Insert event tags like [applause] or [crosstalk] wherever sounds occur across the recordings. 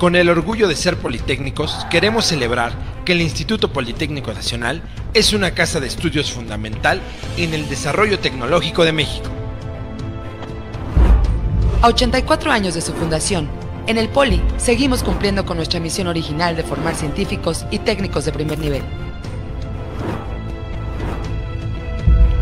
Con el orgullo de ser politécnicos, queremos celebrar que el Instituto Politécnico Nacional es una casa de estudios fundamental en el desarrollo tecnológico de México. A 84 años de su fundación, en el Poli seguimos cumpliendo con nuestra misión original de formar científicos y técnicos de primer nivel.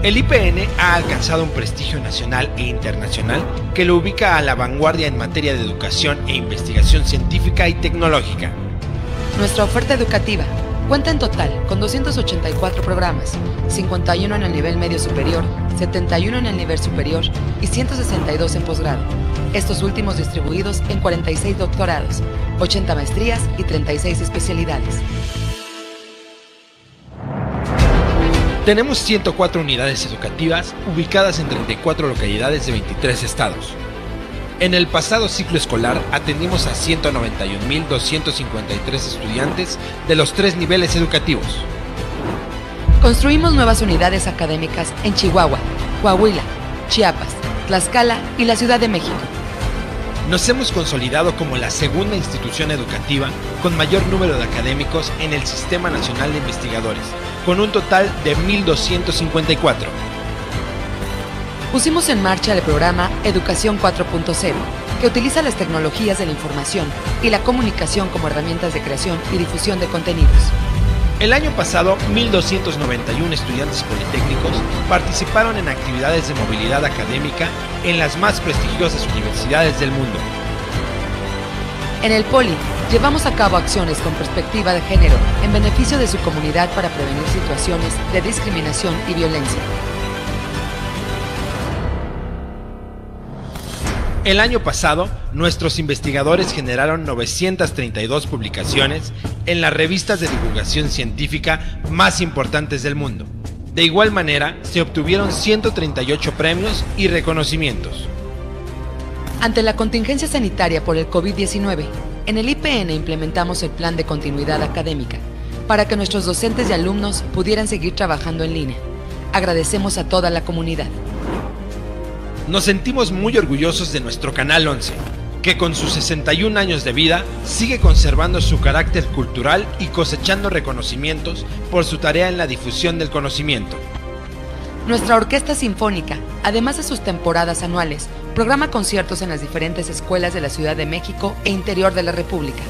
El IPN ha alcanzado un prestigio nacional e internacional que lo ubica a la vanguardia en materia de educación e investigación científica y tecnológica. Nuestra oferta educativa cuenta en total con 284 programas, 51 en el nivel medio superior, 71 en el nivel superior y 162 en posgrado, estos últimos distribuidos en 46 doctorados, 80 maestrías y 36 especialidades. Tenemos 104 unidades educativas ubicadas en 34 localidades de 23 estados. En el pasado ciclo escolar atendimos a 191.253 estudiantes de los tres niveles educativos. Construimos nuevas unidades académicas en Chihuahua, Coahuila, Chiapas, Tlaxcala y la Ciudad de México. Nos hemos consolidado como la segunda institución educativa con mayor número de académicos en el Sistema Nacional de Investigadores, con un total de 1.254. Pusimos en marcha el programa Educación 4.0, que utiliza las tecnologías de la información y la comunicación como herramientas de creación y difusión de contenidos. El año pasado, 1.291 estudiantes politécnicos participaron en actividades de movilidad académica en las más prestigiosas universidades del mundo, en el Poli, llevamos a cabo acciones con perspectiva de género en beneficio de su comunidad para prevenir situaciones de discriminación y violencia. El año pasado, nuestros investigadores generaron 932 publicaciones en las revistas de divulgación científica más importantes del mundo. De igual manera, se obtuvieron 138 premios y reconocimientos. Ante la contingencia sanitaria por el COVID-19, en el IPN implementamos el plan de continuidad académica para que nuestros docentes y alumnos pudieran seguir trabajando en línea. Agradecemos a toda la comunidad. Nos sentimos muy orgullosos de nuestro Canal 11, que con sus 61 años de vida sigue conservando su carácter cultural y cosechando reconocimientos por su tarea en la difusión del conocimiento. Nuestra Orquesta Sinfónica, además de sus temporadas anuales, programa conciertos en las diferentes escuelas de la Ciudad de México e interior de la República.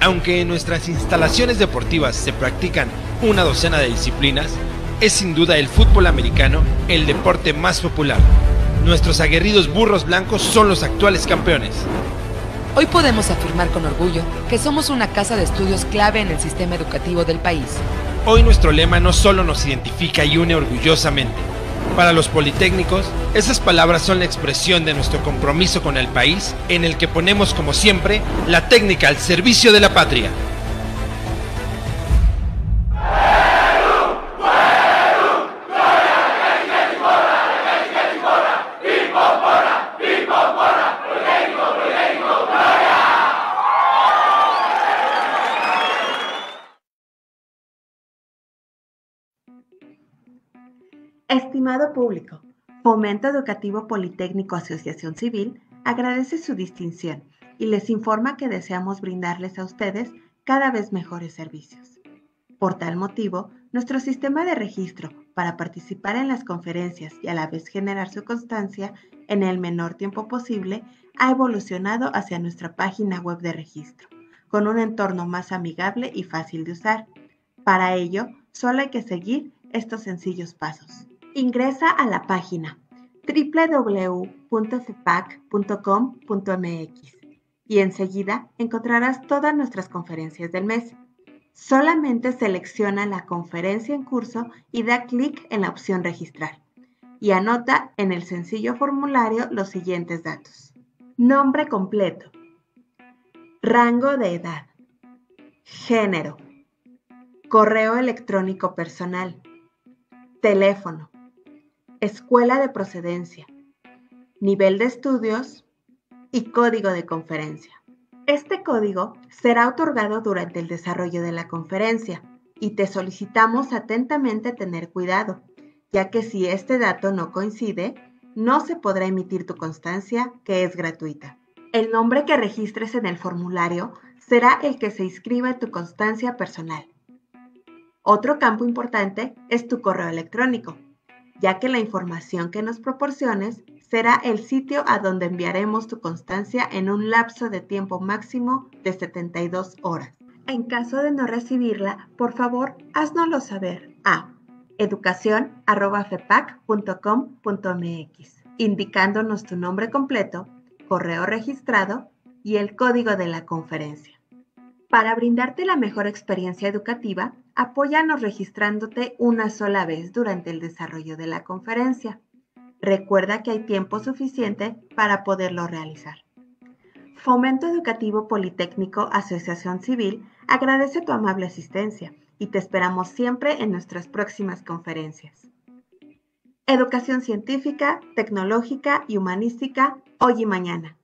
Aunque en nuestras instalaciones deportivas se practican una docena de disciplinas, es sin duda el fútbol americano el deporte más popular. Nuestros aguerridos burros blancos son los actuales campeones. Hoy podemos afirmar con orgullo que somos una casa de estudios clave en el sistema educativo del país. Hoy nuestro lema no solo nos identifica y une orgullosamente, para los politécnicos, esas palabras son la expresión de nuestro compromiso con el país en el que ponemos como siempre la técnica al servicio de la patria. público, Fomento Educativo Politécnico Asociación Civil agradece su distinción y les informa que deseamos brindarles a ustedes cada vez mejores servicios. Por tal motivo, nuestro sistema de registro para participar en las conferencias y a la vez generar su constancia en el menor tiempo posible ha evolucionado hacia nuestra página web de registro, con un entorno más amigable y fácil de usar. Para ello, solo hay que seguir estos sencillos pasos. Ingresa a la página www.cepac.com.mx y enseguida encontrarás todas nuestras conferencias del mes. Solamente selecciona la conferencia en curso y da clic en la opción Registrar y anota en el sencillo formulario los siguientes datos. Nombre completo. Rango de edad. Género. Correo electrónico personal. Teléfono escuela de procedencia, nivel de estudios y código de conferencia. Este código será otorgado durante el desarrollo de la conferencia y te solicitamos atentamente tener cuidado, ya que si este dato no coincide, no se podrá emitir tu constancia, que es gratuita. El nombre que registres en el formulario será el que se inscriba en tu constancia personal. Otro campo importante es tu correo electrónico, ya que la información que nos proporciones será el sitio a donde enviaremos tu constancia en un lapso de tiempo máximo de 72 horas. En caso de no recibirla, por favor, haznoslo saber a educación.fepac.com.mx, indicándonos tu nombre completo, correo registrado y el código de la conferencia. Para brindarte la mejor experiencia educativa, apóyanos registrándote una sola vez durante el desarrollo de la conferencia. Recuerda que hay tiempo suficiente para poderlo realizar. Fomento Educativo Politécnico Asociación Civil agradece tu amable asistencia y te esperamos siempre en nuestras próximas conferencias. Educación científica, tecnológica y humanística, hoy y mañana.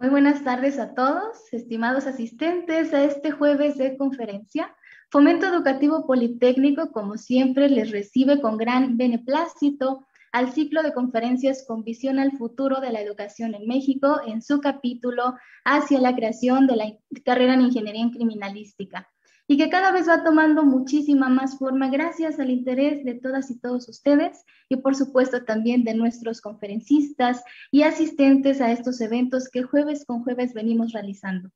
Muy buenas tardes a todos, estimados asistentes a este jueves de conferencia. Fomento Educativo Politécnico, como siempre, les recibe con gran beneplácito al ciclo de conferencias con visión al futuro de la educación en México en su capítulo hacia la creación de la carrera en Ingeniería Criminalística y que cada vez va tomando muchísima más forma gracias al interés de todas y todos ustedes y por supuesto también de nuestros conferencistas y asistentes a estos eventos que jueves con jueves venimos realizando.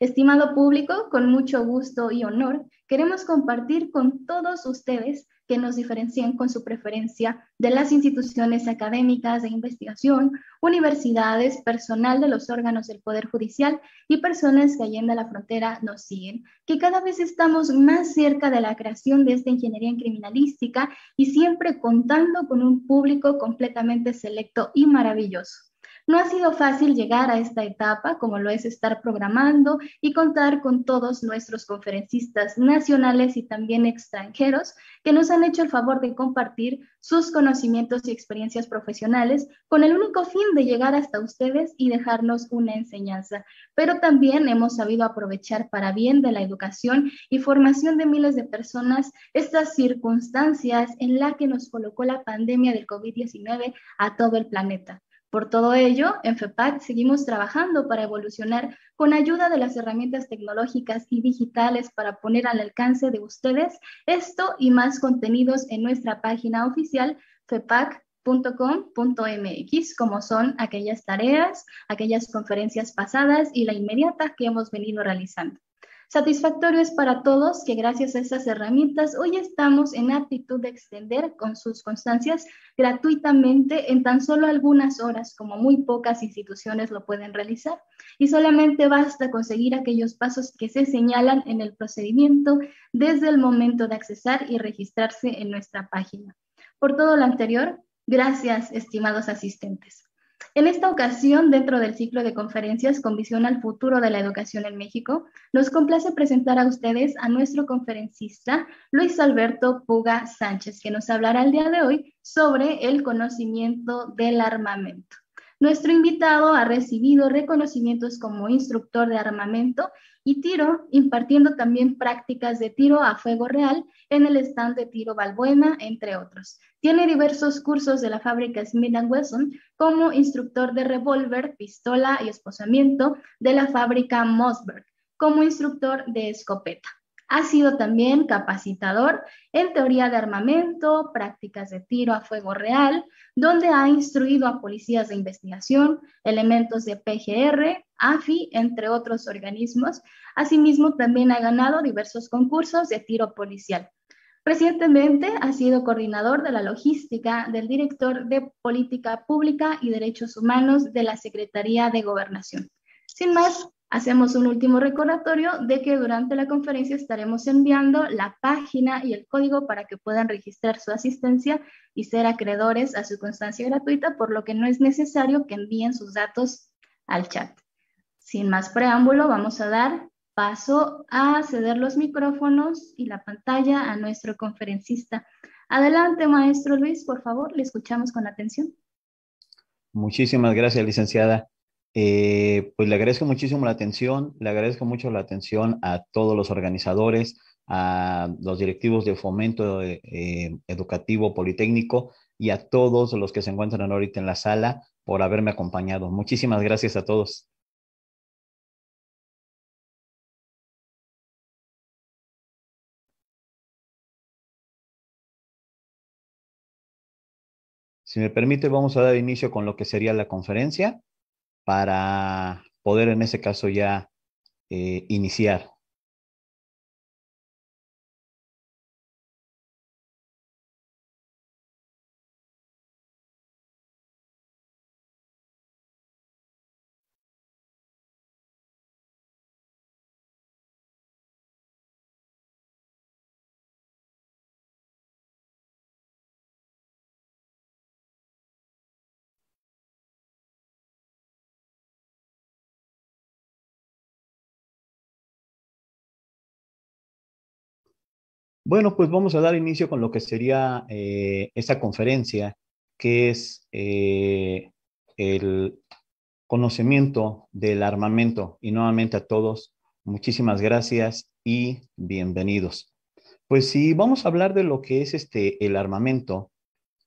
Estimado público, con mucho gusto y honor, queremos compartir con todos ustedes que nos diferencian con su preferencia de las instituciones académicas de investigación, universidades, personal de los órganos del Poder Judicial y personas que en la frontera nos siguen, que cada vez estamos más cerca de la creación de esta ingeniería en criminalística y siempre contando con un público completamente selecto y maravilloso. No ha sido fácil llegar a esta etapa, como lo es estar programando y contar con todos nuestros conferencistas nacionales y también extranjeros que nos han hecho el favor de compartir sus conocimientos y experiencias profesionales con el único fin de llegar hasta ustedes y dejarnos una enseñanza. Pero también hemos sabido aprovechar para bien de la educación y formación de miles de personas estas circunstancias en las que nos colocó la pandemia del COVID-19 a todo el planeta. Por todo ello, en FEPAC seguimos trabajando para evolucionar con ayuda de las herramientas tecnológicas y digitales para poner al alcance de ustedes esto y más contenidos en nuestra página oficial fepac.com.mx, como son aquellas tareas, aquellas conferencias pasadas y la inmediata que hemos venido realizando. Satisfactorio es para todos que gracias a estas herramientas hoy estamos en actitud de extender con sus constancias gratuitamente en tan solo algunas horas, como muy pocas instituciones lo pueden realizar. Y solamente basta conseguir aquellos pasos que se señalan en el procedimiento desde el momento de accesar y registrarse en nuestra página. Por todo lo anterior, gracias, estimados asistentes. En esta ocasión, dentro del ciclo de conferencias con visión al futuro de la educación en México, nos complace presentar a ustedes a nuestro conferencista Luis Alberto Puga Sánchez, que nos hablará el día de hoy sobre el conocimiento del armamento. Nuestro invitado ha recibido reconocimientos como instructor de armamento y tiro, impartiendo también prácticas de tiro a fuego real en el stand de tiro Balbuena, entre otros. Tiene diversos cursos de la fábrica Smith Wesson como instructor de revólver, pistola y esposamiento de la fábrica Mossberg, como instructor de escopeta. Ha sido también capacitador en teoría de armamento, prácticas de tiro a fuego real, donde ha instruido a policías de investigación, elementos de PGR, AFI, entre otros organismos. Asimismo, también ha ganado diversos concursos de tiro policial. Recientemente ha sido coordinador de la logística del director de Política Pública y Derechos Humanos de la Secretaría de Gobernación. Sin más, Hacemos un último recordatorio de que durante la conferencia estaremos enviando la página y el código para que puedan registrar su asistencia y ser acreedores a su constancia gratuita, por lo que no es necesario que envíen sus datos al chat. Sin más preámbulo, vamos a dar paso a ceder los micrófonos y la pantalla a nuestro conferencista. Adelante, maestro Luis, por favor, le escuchamos con atención. Muchísimas gracias, licenciada. Eh, pues le agradezco muchísimo la atención, le agradezco mucho la atención a todos los organizadores, a los directivos de fomento eh, eh, educativo politécnico y a todos los que se encuentran ahorita en la sala por haberme acompañado. Muchísimas gracias a todos. Si me permite, vamos a dar inicio con lo que sería la conferencia para poder en ese caso ya eh, iniciar Bueno, pues vamos a dar inicio con lo que sería eh, esta conferencia, que es eh, el conocimiento del armamento. Y nuevamente a todos, muchísimas gracias y bienvenidos. Pues si vamos a hablar de lo que es este el armamento,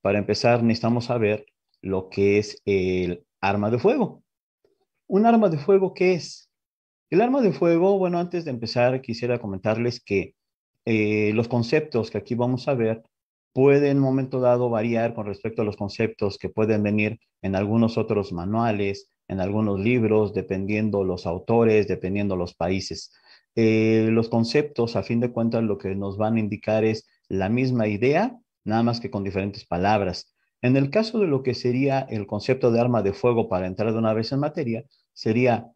para empezar necesitamos saber lo que es el arma de fuego. ¿Un arma de fuego qué es? El arma de fuego, bueno, antes de empezar quisiera comentarles que eh, los conceptos que aquí vamos a ver pueden en un momento dado variar con respecto a los conceptos que pueden venir en algunos otros manuales, en algunos libros, dependiendo los autores, dependiendo los países. Eh, los conceptos, a fin de cuentas, lo que nos van a indicar es la misma idea, nada más que con diferentes palabras. En el caso de lo que sería el concepto de arma de fuego, para entrar de una vez en materia, sería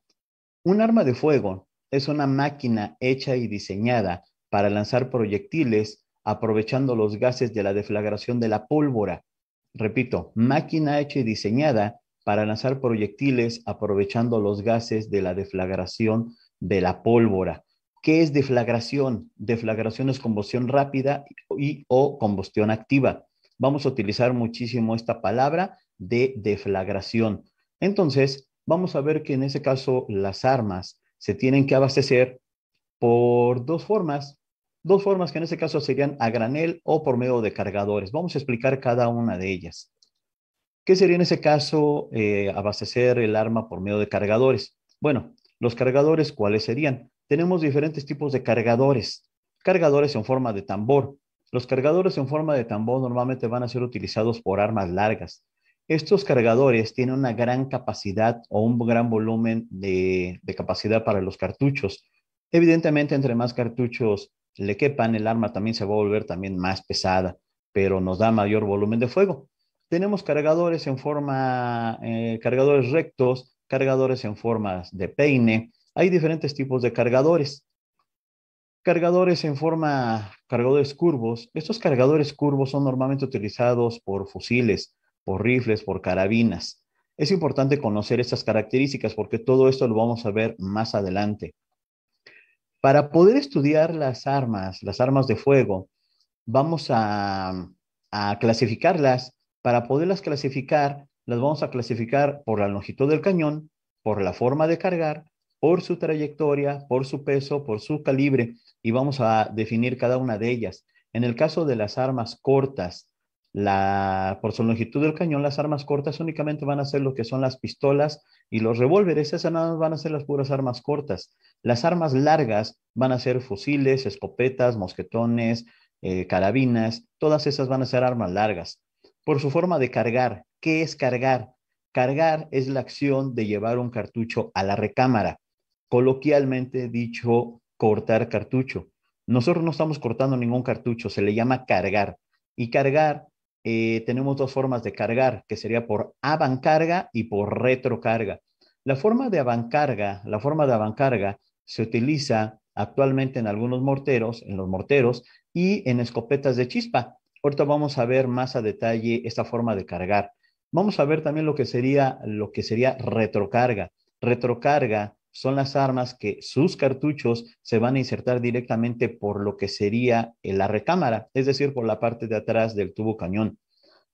un arma de fuego es una máquina hecha y diseñada para lanzar proyectiles aprovechando los gases de la deflagración de la pólvora. Repito, máquina hecha y diseñada para lanzar proyectiles aprovechando los gases de la deflagración de la pólvora. ¿Qué es deflagración? Deflagración es combustión rápida y o combustión activa. Vamos a utilizar muchísimo esta palabra de deflagración. Entonces, vamos a ver que en ese caso las armas se tienen que abastecer por dos formas, dos formas que en este caso serían a granel o por medio de cargadores. Vamos a explicar cada una de ellas. ¿Qué sería en ese caso eh, abastecer el arma por medio de cargadores? Bueno, los cargadores, ¿cuáles serían? Tenemos diferentes tipos de cargadores. Cargadores en forma de tambor. Los cargadores en forma de tambor normalmente van a ser utilizados por armas largas. Estos cargadores tienen una gran capacidad o un gran volumen de capacidad para los cartuchos Evidentemente, entre más cartuchos le quepan, el arma también se va a volver también más pesada, pero nos da mayor volumen de fuego. Tenemos cargadores en forma, eh, cargadores rectos, cargadores en forma de peine. Hay diferentes tipos de cargadores. Cargadores en forma, cargadores curvos. Estos cargadores curvos son normalmente utilizados por fusiles, por rifles, por carabinas. Es importante conocer estas características porque todo esto lo vamos a ver más adelante. Para poder estudiar las armas, las armas de fuego, vamos a, clasificarlas. Para poderlas clasificar, las vamos a clasificar por la longitud del cañón, por la forma de cargar, por su trayectoria, por su peso, por su calibre, y vamos a definir cada una de ellas. En el caso de las armas cortas, la, por su longitud del cañón, las armas cortas únicamente van a ser lo que son las pistolas y los revólveres, esas nada más van a ser las puras armas cortas. Las armas largas van a ser fusiles, escopetas, mosquetones, eh, carabinas, todas esas van a ser armas largas. Por su forma de cargar, ¿qué es cargar? Cargar es la acción de llevar un cartucho a la recámara, coloquialmente dicho cortar cartucho. Nosotros no estamos cortando ningún cartucho, se le llama cargar. Y cargar eh, tenemos dos formas de cargar, que sería por avancarga y por retrocarga. La forma de avancarga, la forma de avancarga se utiliza actualmente en algunos morteros, en los morteros y en escopetas de chispa. Ahorita vamos a ver más a detalle esta forma de cargar. Vamos a ver también lo que sería lo que sería retrocarga. Retrocarga son las armas que sus cartuchos se van a insertar directamente por lo que sería la recámara, es decir, por la parte de atrás del tubo cañón.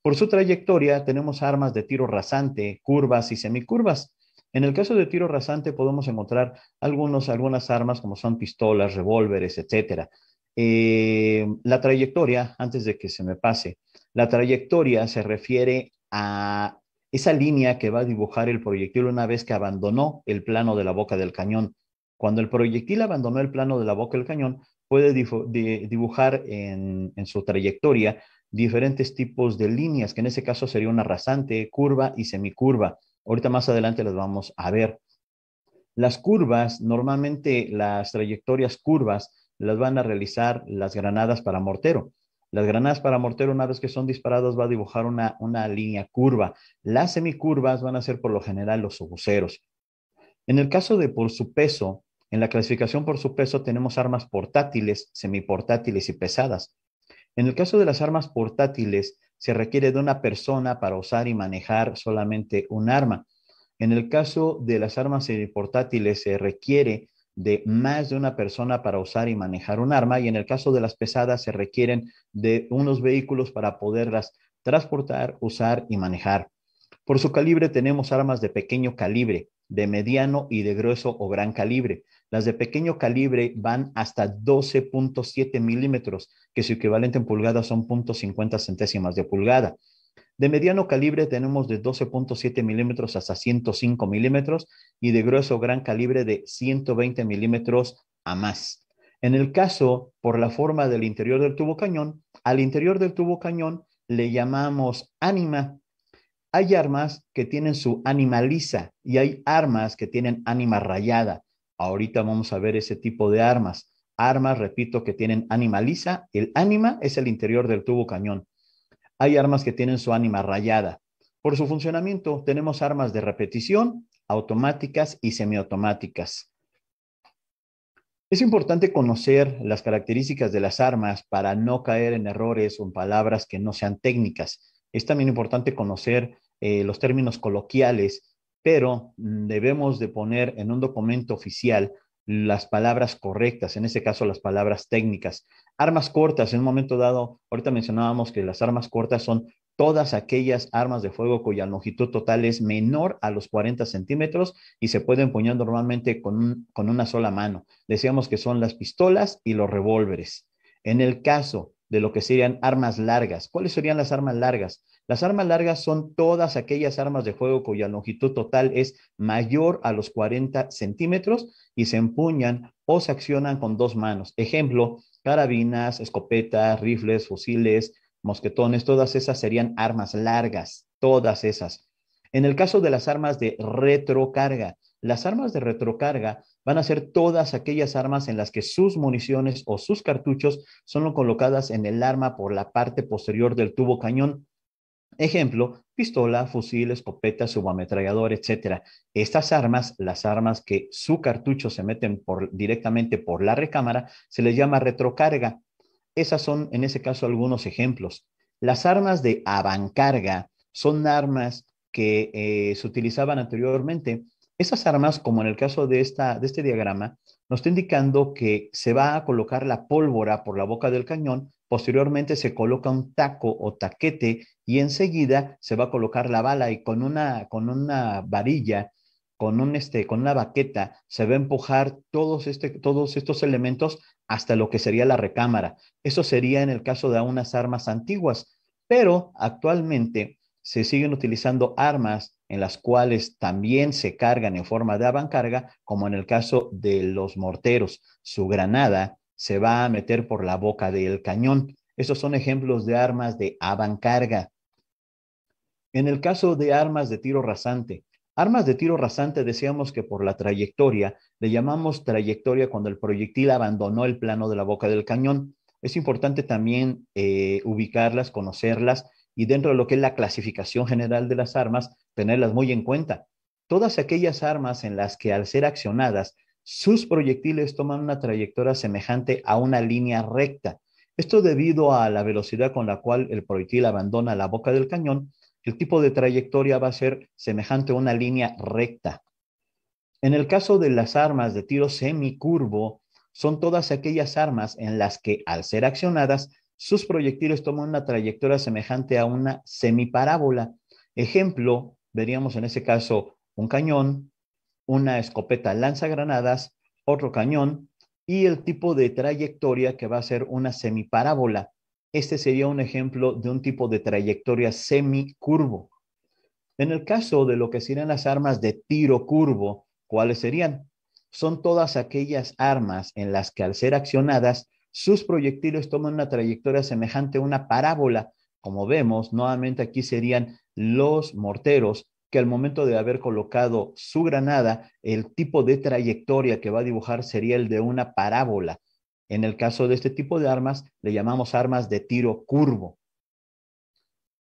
Por su trayectoria tenemos armas de tiro rasante, curvas y semicurvas. En el caso de tiro rasante podemos encontrar algunos, algunas armas como son pistolas, revólveres, etc. Eh, la trayectoria, antes de que se me pase, la trayectoria se refiere a esa línea que va a dibujar el proyectil una vez que abandonó el plano de la boca del cañón. Cuando el proyectil abandonó el plano de la boca del cañón, puede dibujar en, su trayectoria diferentes tipos de líneas, que en ese caso sería una rasante, curva y semicurva. Ahorita más adelante las vamos a ver. Las curvas, normalmente las trayectorias curvas las van a realizar las granadas para mortero. Las granadas para mortero, una vez que son disparadas, va a dibujar una, línea curva. Las semicurvas van a ser por lo general los obuseros. En el caso de por su peso, en la clasificación por su peso tenemos armas portátiles, semiportátiles y pesadas. En el caso de las armas portátiles, se requiere de una persona para usar y manejar solamente un arma. En el caso de las armas semiportátiles, se requiere de más de una persona para usar y manejar un arma y en el caso de las pesadas se requieren de unos vehículos para poderlas transportar, usar y manejar. Por su calibre tenemos armas de pequeño calibre, de mediano y de grueso o gran calibre. Las de pequeño calibre van hasta 12.7 milímetros, que su equivalente en pulgadas son 0.50 centésimas de pulgada. De mediano calibre tenemos de 12.7 milímetros hasta 105 milímetros y de grueso gran calibre de 120 milímetros a más. En el caso, por la forma del interior del tubo cañón, al interior del tubo cañón le llamamos ánima. Hay armas que tienen su ánima lisa y hay armas que tienen ánima rayada. Ahorita vamos a ver ese tipo de armas. Armas, repito, que tienen ánima lisa. El ánima es el interior del tubo cañón hay armas que tienen su ánima rayada. Por su funcionamiento, tenemos armas de repetición, automáticas y semiautomáticas. Es importante conocer las características de las armas para no caer en errores o en palabras que no sean técnicas. Es también importante conocer eh, los términos coloquiales, pero mm, debemos de poner en un documento oficial las palabras correctas, en este caso las palabras técnicas. Armas cortas, en un momento dado, ahorita mencionábamos que las armas cortas son todas aquellas armas de fuego cuya longitud total es menor a los 40 centímetros y se puede empuñar normalmente con, con una sola mano. Decíamos que son las pistolas y los revólveres. En el caso de lo que serían armas largas, ¿cuáles serían las armas largas? Las armas largas son todas aquellas armas de fuego cuya longitud total es mayor a los 40 centímetros y se empuñan o se accionan con dos manos. Ejemplo, carabinas, escopetas, rifles, fusiles, mosquetones, todas esas serían armas largas, todas esas. En el caso de las armas de retrocarga, las armas de retrocarga van a ser todas aquellas armas en las que sus municiones o sus cartuchos son colocadas en el arma por la parte posterior del tubo cañón Ejemplo, pistola, fusil, escopeta, subametrallador, etc. Estas armas, las armas que su cartucho se meten directamente por la recámara, se les llama retrocarga. Esas son, en ese caso, algunos ejemplos. Las armas de avancarga son armas que eh, se utilizaban anteriormente. Esas armas, como en el caso de, esta, de este diagrama, nos está indicando que se va a colocar la pólvora por la boca del cañón, posteriormente se coloca un taco o taquete y enseguida se va a colocar la bala y con una, con una varilla, con, un este, con una baqueta, se va a empujar todos, este, todos estos elementos hasta lo que sería la recámara. Eso sería en el caso de unas armas antiguas, pero actualmente se siguen utilizando armas en las cuales también se cargan en forma de avancarga, como en el caso de los morteros. Su granada se va a meter por la boca del cañón. Esos son ejemplos de armas de avancarga. En el caso de armas de tiro rasante, armas de tiro rasante decíamos que por la trayectoria, le llamamos trayectoria cuando el proyectil abandonó el plano de la boca del cañón. Es importante también eh, ubicarlas, conocerlas y dentro de lo que es la clasificación general de las armas, tenerlas muy en cuenta. Todas aquellas armas en las que al ser accionadas, sus proyectiles toman una trayectoria semejante a una línea recta. Esto debido a la velocidad con la cual el proyectil abandona la boca del cañón, el tipo de trayectoria va a ser semejante a una línea recta. En el caso de las armas de tiro semicurvo, son todas aquellas armas en las que, al ser accionadas, sus proyectiles toman una trayectoria semejante a una semiparábola. Ejemplo, veríamos en ese caso un cañón, una escopeta lanzagranadas, otro cañón y el tipo de trayectoria que va a ser una semiparábola. Este sería un ejemplo de un tipo de trayectoria semicurvo. En el caso de lo que serían las armas de tiro curvo, ¿cuáles serían? Son todas aquellas armas en las que al ser accionadas sus proyectiles toman una trayectoria semejante a una parábola. Como vemos, nuevamente aquí serían los morteros que al momento de haber colocado su granada, el tipo de trayectoria que va a dibujar sería el de una parábola. En el caso de este tipo de armas, le llamamos armas de tiro curvo.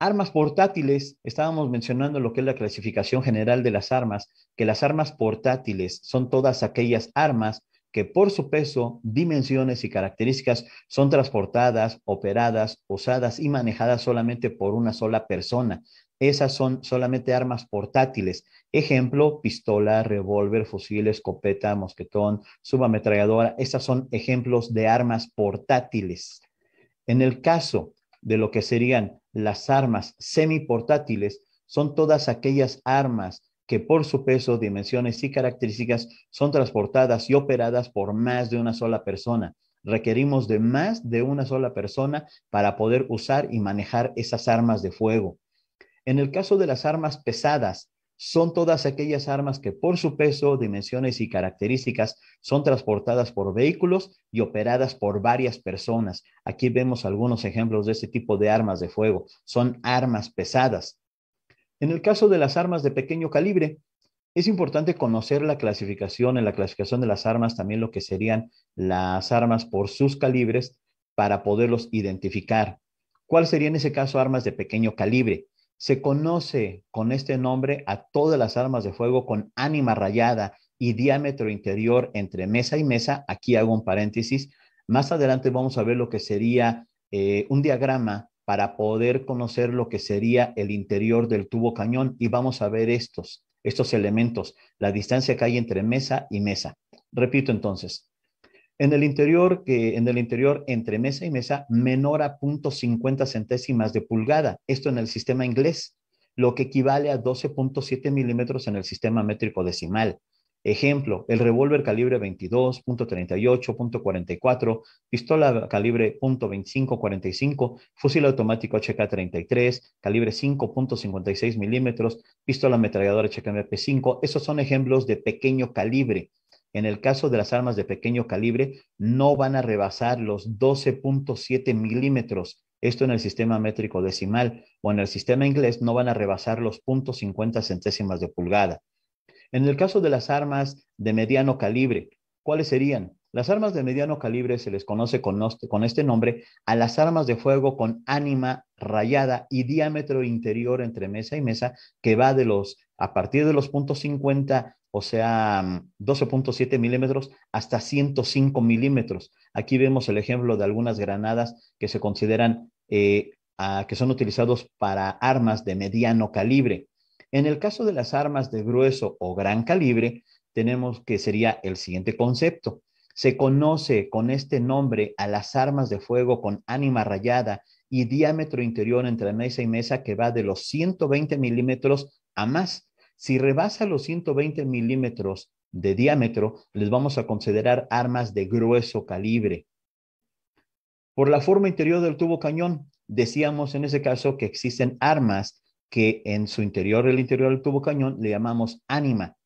Armas portátiles, estábamos mencionando lo que es la clasificación general de las armas, que las armas portátiles son todas aquellas armas que por su peso, dimensiones y características son transportadas, operadas, usadas y manejadas solamente por una sola persona. Esas son solamente armas portátiles. Ejemplo, pistola, revólver, fusil, escopeta, mosquetón, subametralladora. Esas son ejemplos de armas portátiles. En el caso de lo que serían las armas semiportátiles, son todas aquellas armas que por su peso, dimensiones y características son transportadas y operadas por más de una sola persona. Requerimos de más de una sola persona para poder usar y manejar esas armas de fuego. En el caso de las armas pesadas, son todas aquellas armas que por su peso, dimensiones y características son transportadas por vehículos y operadas por varias personas. Aquí vemos algunos ejemplos de ese tipo de armas de fuego. Son armas pesadas. En el caso de las armas de pequeño calibre, es importante conocer la clasificación, en la clasificación de las armas, también lo que serían las armas por sus calibres para poderlos identificar. ¿Cuál sería en ese caso armas de pequeño calibre? Se conoce con este nombre a todas las armas de fuego con ánima rayada y diámetro interior entre mesa y mesa. Aquí hago un paréntesis. Más adelante vamos a ver lo que sería eh, un diagrama para poder conocer lo que sería el interior del tubo cañón y vamos a ver estos, estos elementos, la distancia que hay entre mesa y mesa. Repito entonces, en el interior, en el interior entre mesa y mesa, menor a .50 centésimas de pulgada. Esto en el sistema inglés, lo que equivale a 12.7 milímetros en el sistema métrico decimal. Ejemplo, el revólver calibre 22, .38, .44, pistola calibre .25, 45, fusil automático HK-33, calibre 5.56 milímetros, pistola ametralladora HKMP5. Esos son ejemplos de pequeño calibre. En el caso de las armas de pequeño calibre, no van a rebasar los 12.7 milímetros. Esto en el sistema métrico decimal o en el sistema inglés no van a rebasar los 0.50 centésimas de pulgada. En el caso de las armas de mediano calibre, ¿cuáles serían? Las armas de mediano calibre se les conoce con, este nombre a las armas de fuego con ánima rayada y diámetro interior entre mesa y mesa que va de los a partir de los puntos 50, o sea, 12.7 milímetros hasta 105 milímetros. Aquí vemos el ejemplo de algunas granadas que se consideran eh, que son utilizados para armas de mediano calibre. En el caso de las armas de grueso o gran calibre, tenemos que sería el siguiente concepto. Se conoce con este nombre a las armas de fuego con ánima rayada y diámetro interior entre mesa y mesa que va de los 120 milímetros a más. Si rebasa los 120 milímetros de diámetro, les vamos a considerar armas de grueso calibre. Por la forma interior del tubo cañón, decíamos en ese caso que existen armas que en su interior, el interior del tubo cañón, le llamamos ánima.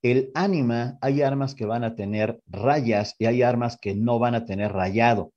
El ánima, hay armas que van a tener rayas y hay armas que no van a tener rayado.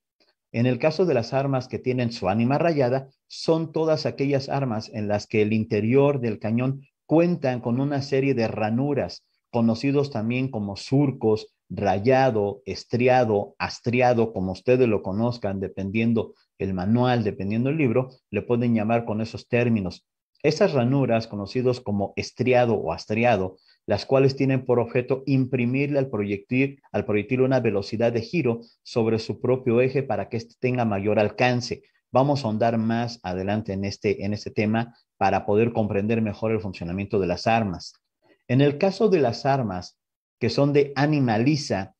En el caso de las armas que tienen su ánima rayada, son todas aquellas armas en las que el interior del cañón cuentan con una serie de ranuras, conocidos también como surcos, rayado, estriado, astriado, como ustedes lo conozcan, dependiendo el manual, dependiendo el libro, le pueden llamar con esos términos. Esas ranuras, conocidos como estriado o astriado, las cuales tienen por objeto imprimirle al proyectil, al una velocidad de giro sobre su propio eje para que éste tenga mayor alcance. Vamos a andar más adelante en este, en este tema para poder comprender mejor el funcionamiento de las armas. En el caso de las armas que son de animaliza,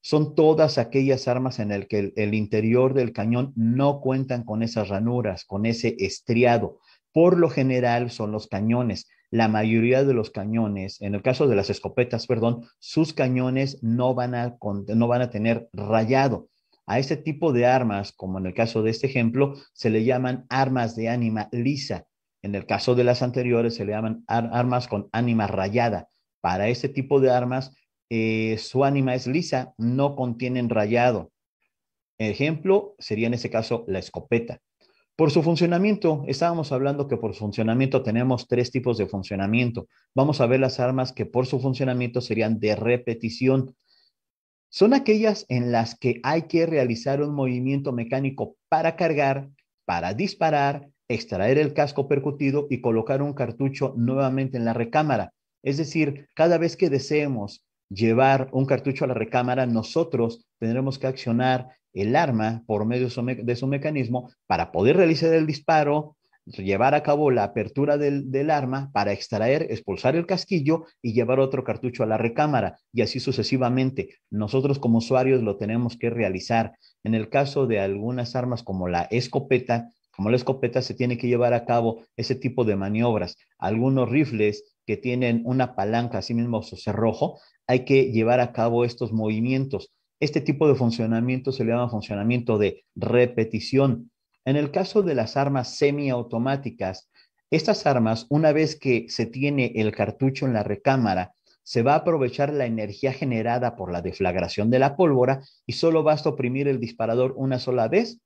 son todas aquellas armas en las que el, el interior del cañón no cuentan con esas ranuras, con ese estriado, por lo general son los cañones. La mayoría de los cañones, en el caso de las escopetas, perdón, sus cañones no van a, no van a tener rayado. A este tipo de armas, como en el caso de este ejemplo, se le llaman armas de ánima lisa. En el caso de las anteriores, se le llaman armas con ánima rayada. Para este tipo de armas, eh, su ánima es lisa, no contienen rayado. Ejemplo sería en este caso la escopeta. Por su funcionamiento, estábamos hablando que por su funcionamiento tenemos tres tipos de funcionamiento. Vamos a ver las armas que por su funcionamiento serían de repetición. Son aquellas en las que hay que realizar un movimiento mecánico para cargar, para disparar, extraer el casco percutido y colocar un cartucho nuevamente en la recámara. Es decir, cada vez que deseemos llevar un cartucho a la recámara, nosotros tendremos que accionar el arma por medio de su, mecanismo para poder realizar el disparo, llevar a cabo la apertura del, del, arma para extraer, expulsar el casquillo y llevar otro cartucho a la recámara y así sucesivamente. Nosotros como usuarios lo tenemos que realizar. En el caso de algunas armas como la escopeta, como la escopeta se tiene que llevar a cabo ese tipo de maniobras. Algunos rifles que tienen una palanca, así mismo su cerrojo, hay que llevar a cabo estos movimientos este tipo de funcionamiento se le llama funcionamiento de repetición. En el caso de las armas semiautomáticas, estas armas, una vez que se tiene el cartucho en la recámara, se va a aprovechar la energía generada por la deflagración de la pólvora y solo basta oprimir el disparador una sola vez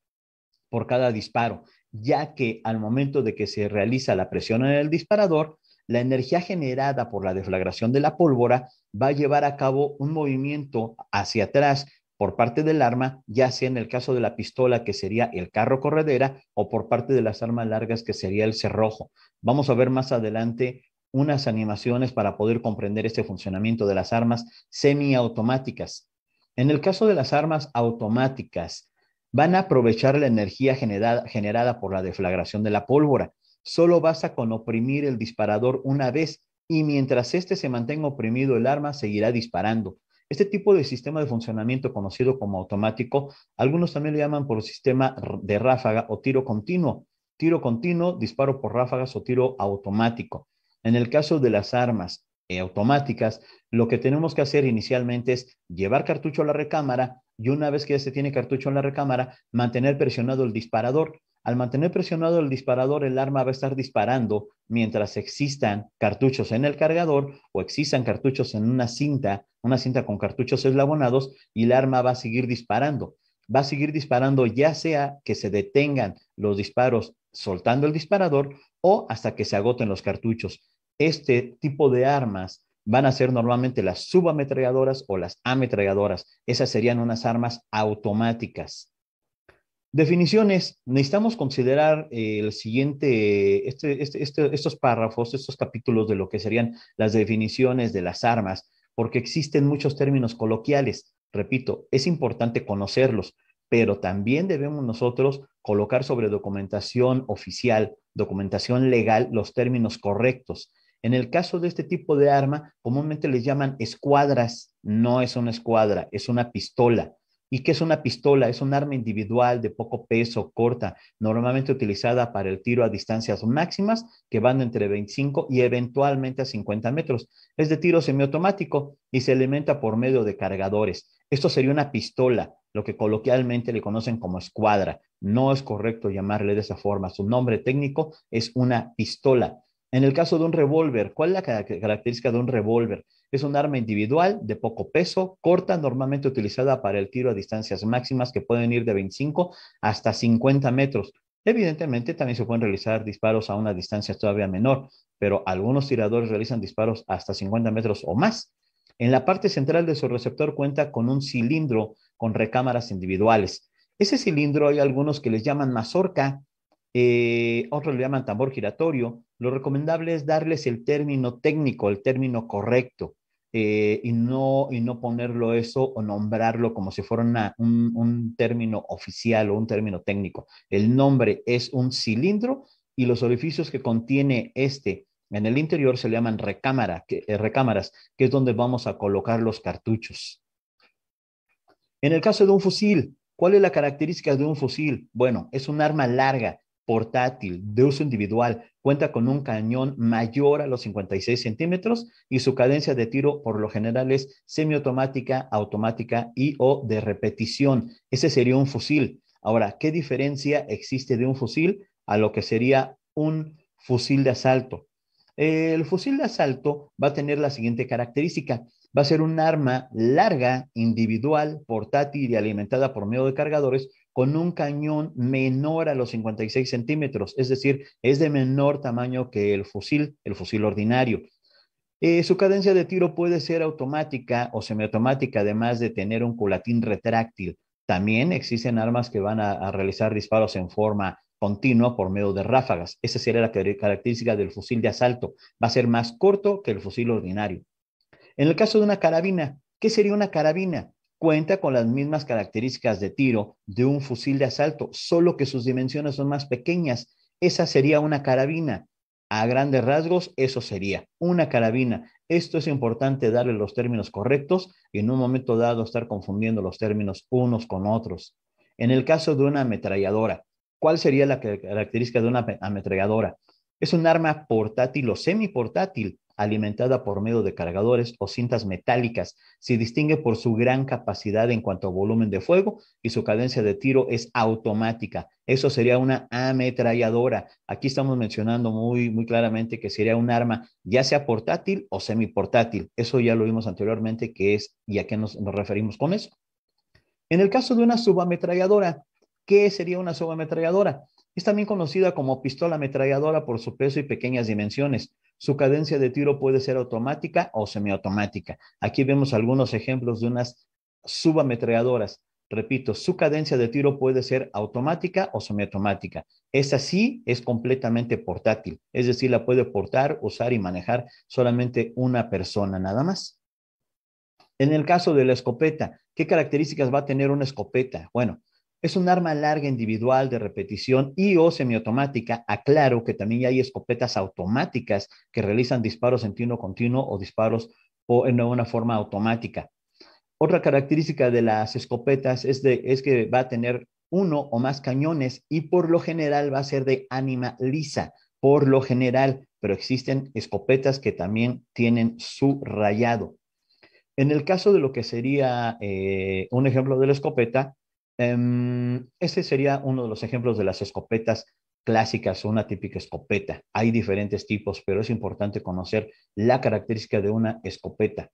por cada disparo, ya que al momento de que se realiza la presión en el disparador, la energía generada por la deflagración de la pólvora va a llevar a cabo un movimiento hacia atrás por parte del arma, ya sea en el caso de la pistola, que sería el carro corredera, o por parte de las armas largas, que sería el cerrojo. Vamos a ver más adelante unas animaciones para poder comprender este funcionamiento de las armas semiautomáticas. En el caso de las armas automáticas, van a aprovechar la energía generada, generada por la deflagración de la pólvora Solo basta con oprimir el disparador una vez y mientras éste se mantenga oprimido, el arma seguirá disparando. Este tipo de sistema de funcionamiento conocido como automático, algunos también lo llaman por sistema de ráfaga o tiro continuo. Tiro continuo, disparo por ráfagas o tiro automático. En el caso de las armas eh, automáticas, lo que tenemos que hacer inicialmente es llevar cartucho a la recámara y una vez que ya se tiene cartucho en la recámara, mantener presionado el disparador al mantener presionado el disparador, el arma va a estar disparando mientras existan cartuchos en el cargador o existan cartuchos en una cinta, una cinta con cartuchos eslabonados, y el arma va a seguir disparando. Va a seguir disparando ya sea que se detengan los disparos soltando el disparador o hasta que se agoten los cartuchos. Este tipo de armas van a ser normalmente las subametralladoras o las ametralladoras. Esas serían unas armas automáticas. Definiciones. Necesitamos considerar eh, el siguiente, este, este, este, estos párrafos, estos capítulos de lo que serían las definiciones de las armas, porque existen muchos términos coloquiales. Repito, es importante conocerlos, pero también debemos nosotros colocar sobre documentación oficial, documentación legal, los términos correctos. En el caso de este tipo de arma, comúnmente les llaman escuadras. No es una escuadra, es una pistola ¿Y qué es una pistola? Es un arma individual de poco peso, corta, normalmente utilizada para el tiro a distancias máximas que van entre 25 y eventualmente a 50 metros. Es de tiro semiautomático y se alimenta por medio de cargadores. Esto sería una pistola, lo que coloquialmente le conocen como escuadra. No es correcto llamarle de esa forma. Su nombre técnico es una pistola. En el caso de un revólver, ¿cuál es la característica de un revólver? Es un arma individual de poco peso, corta, normalmente utilizada para el tiro a distancias máximas que pueden ir de 25 hasta 50 metros. Evidentemente también se pueden realizar disparos a una distancia todavía menor, pero algunos tiradores realizan disparos hasta 50 metros o más. En la parte central de su receptor cuenta con un cilindro con recámaras individuales. Ese cilindro hay algunos que les llaman mazorca, eh, otros le llaman tambor giratorio. Lo recomendable es darles el término técnico, el término correcto. Eh, y, no, y no ponerlo eso o nombrarlo como si fuera un, término oficial o un término técnico. El nombre es un cilindro y los orificios que contiene este en el interior se le llaman recámara, eh, recámaras, que es donde vamos a colocar los cartuchos. En el caso de un fusil, ¿cuál es la característica de un fusil? Bueno, es un arma larga portátil de uso individual, cuenta con un cañón mayor a los 56 centímetros y su cadencia de tiro por lo general es semiautomática, automática y o de repetición. Ese sería un fusil. Ahora, ¿qué diferencia existe de un fusil a lo que sería un fusil de asalto? El fusil de asalto va a tener la siguiente característica. Va a ser un arma larga, individual, portátil y alimentada por medio de cargadores con un cañón menor a los 56 centímetros, es decir, es de menor tamaño que el fusil, el fusil ordinario. Eh, su cadencia de tiro puede ser automática o semiautomática, además de tener un culatín retráctil. También existen armas que van a realizar disparos en forma continua por medio de ráfagas. Esa sería la característica del fusil de asalto. Va a ser más corto que el fusil ordinario. En el caso de una carabina, ¿qué sería una carabina? cuenta con las mismas características de tiro de un fusil de asalto, solo que sus dimensiones son más pequeñas. Esa sería una carabina. A grandes rasgos, eso sería una carabina. Esto es importante darle los términos correctos y en un momento dado estar confundiendo los términos unos con otros. En el caso de una ametralladora, ¿cuál sería la característica de una ametralladora? Es un arma portátil o semiportátil alimentada por medio de cargadores o cintas metálicas. Se distingue por su gran capacidad en cuanto a volumen de fuego y su cadencia de tiro es automática. Eso sería una ametralladora. Aquí estamos mencionando muy, muy claramente que sería un arma ya sea portátil o semiportátil. Eso ya lo vimos anteriormente, que es y a qué nos, nos referimos con eso. En el caso de una subametralladora, ¿qué sería una subametralladora? Es también conocida como pistola ametralladora por su peso y pequeñas dimensiones. Su cadencia de tiro puede ser automática o semiautomática. Aquí vemos algunos ejemplos de unas subametralladoras. Repito, su cadencia de tiro puede ser automática o semiautomática. Esta sí es completamente portátil, es decir, la puede portar, usar y manejar solamente una persona nada más. En el caso de la escopeta, ¿qué características va a tener una escopeta? Bueno, es un arma larga individual de repetición y o semiautomática. Aclaro que también hay escopetas automáticas que realizan disparos en tiro continuo o disparos o en una forma automática. Otra característica de las escopetas es, de, es que va a tener uno o más cañones y por lo general va a ser de ánima lisa, por lo general, pero existen escopetas que también tienen su rayado. En el caso de lo que sería eh, un ejemplo de la escopeta, Em, ese sería uno de los ejemplos de las escopetas clásicas, una típica escopeta. Hay diferentes tipos, pero es importante conocer la característica de una escopeta.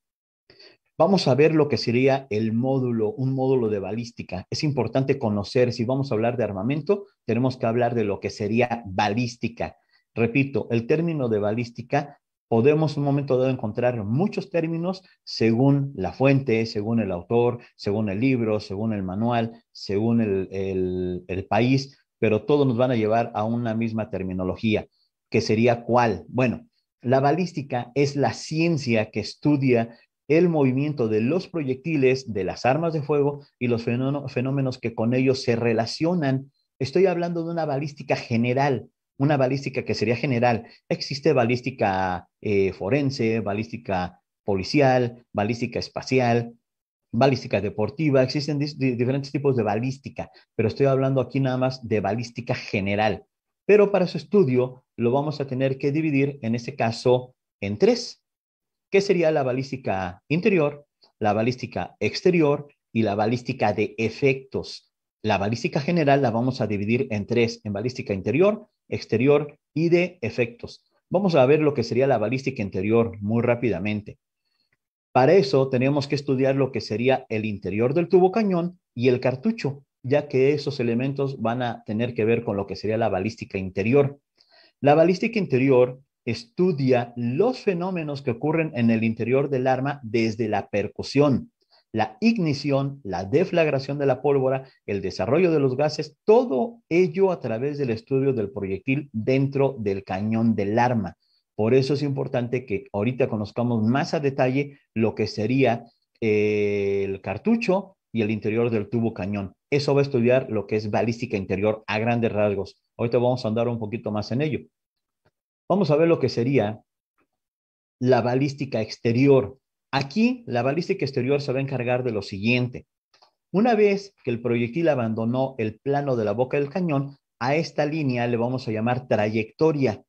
Vamos a ver lo que sería el módulo, un módulo de balística. Es importante conocer, si vamos a hablar de armamento, tenemos que hablar de lo que sería balística. Repito, el término de balística podemos en un momento dado encontrar muchos términos según la fuente, según el autor, según el libro, según el manual, según el, país, pero todos nos van a llevar a una misma terminología, que sería cuál. Bueno, la balística es la ciencia que estudia el movimiento de los proyectiles, de las armas de fuego y los fenómenos que con ellos se relacionan. Estoy hablando de una balística general, una balística que sería general. Existe balística eh, forense, balística policial, balística espacial, balística deportiva, existen diferentes tipos de balística, pero estoy hablando aquí nada más de balística general. Pero para su estudio lo vamos a tener que dividir, en este caso, en tres, que sería la balística interior, la balística exterior y la balística de efectos. La balística general la vamos a dividir en tres, en balística interior, exterior y de efectos. Vamos a ver lo que sería la balística interior muy rápidamente. Para eso tenemos que estudiar lo que sería el interior del tubo cañón y el cartucho, ya que esos elementos van a tener que ver con lo que sería la balística interior. La balística interior estudia los fenómenos que ocurren en el interior del arma desde la percusión la ignición, la deflagración de la pólvora, el desarrollo de los gases, todo ello a través del estudio del proyectil dentro del cañón del arma. Por eso es importante que ahorita conozcamos más a detalle lo que sería eh, el cartucho y el interior del tubo cañón. Eso va a estudiar lo que es balística interior a grandes rasgos. Ahorita vamos a andar un poquito más en ello. Vamos a ver lo que sería la balística exterior Aquí, la balística exterior se va a encargar de lo siguiente. Una vez que el proyectil abandonó el plano de la boca del cañón, a esta línea le vamos a llamar trayectoria.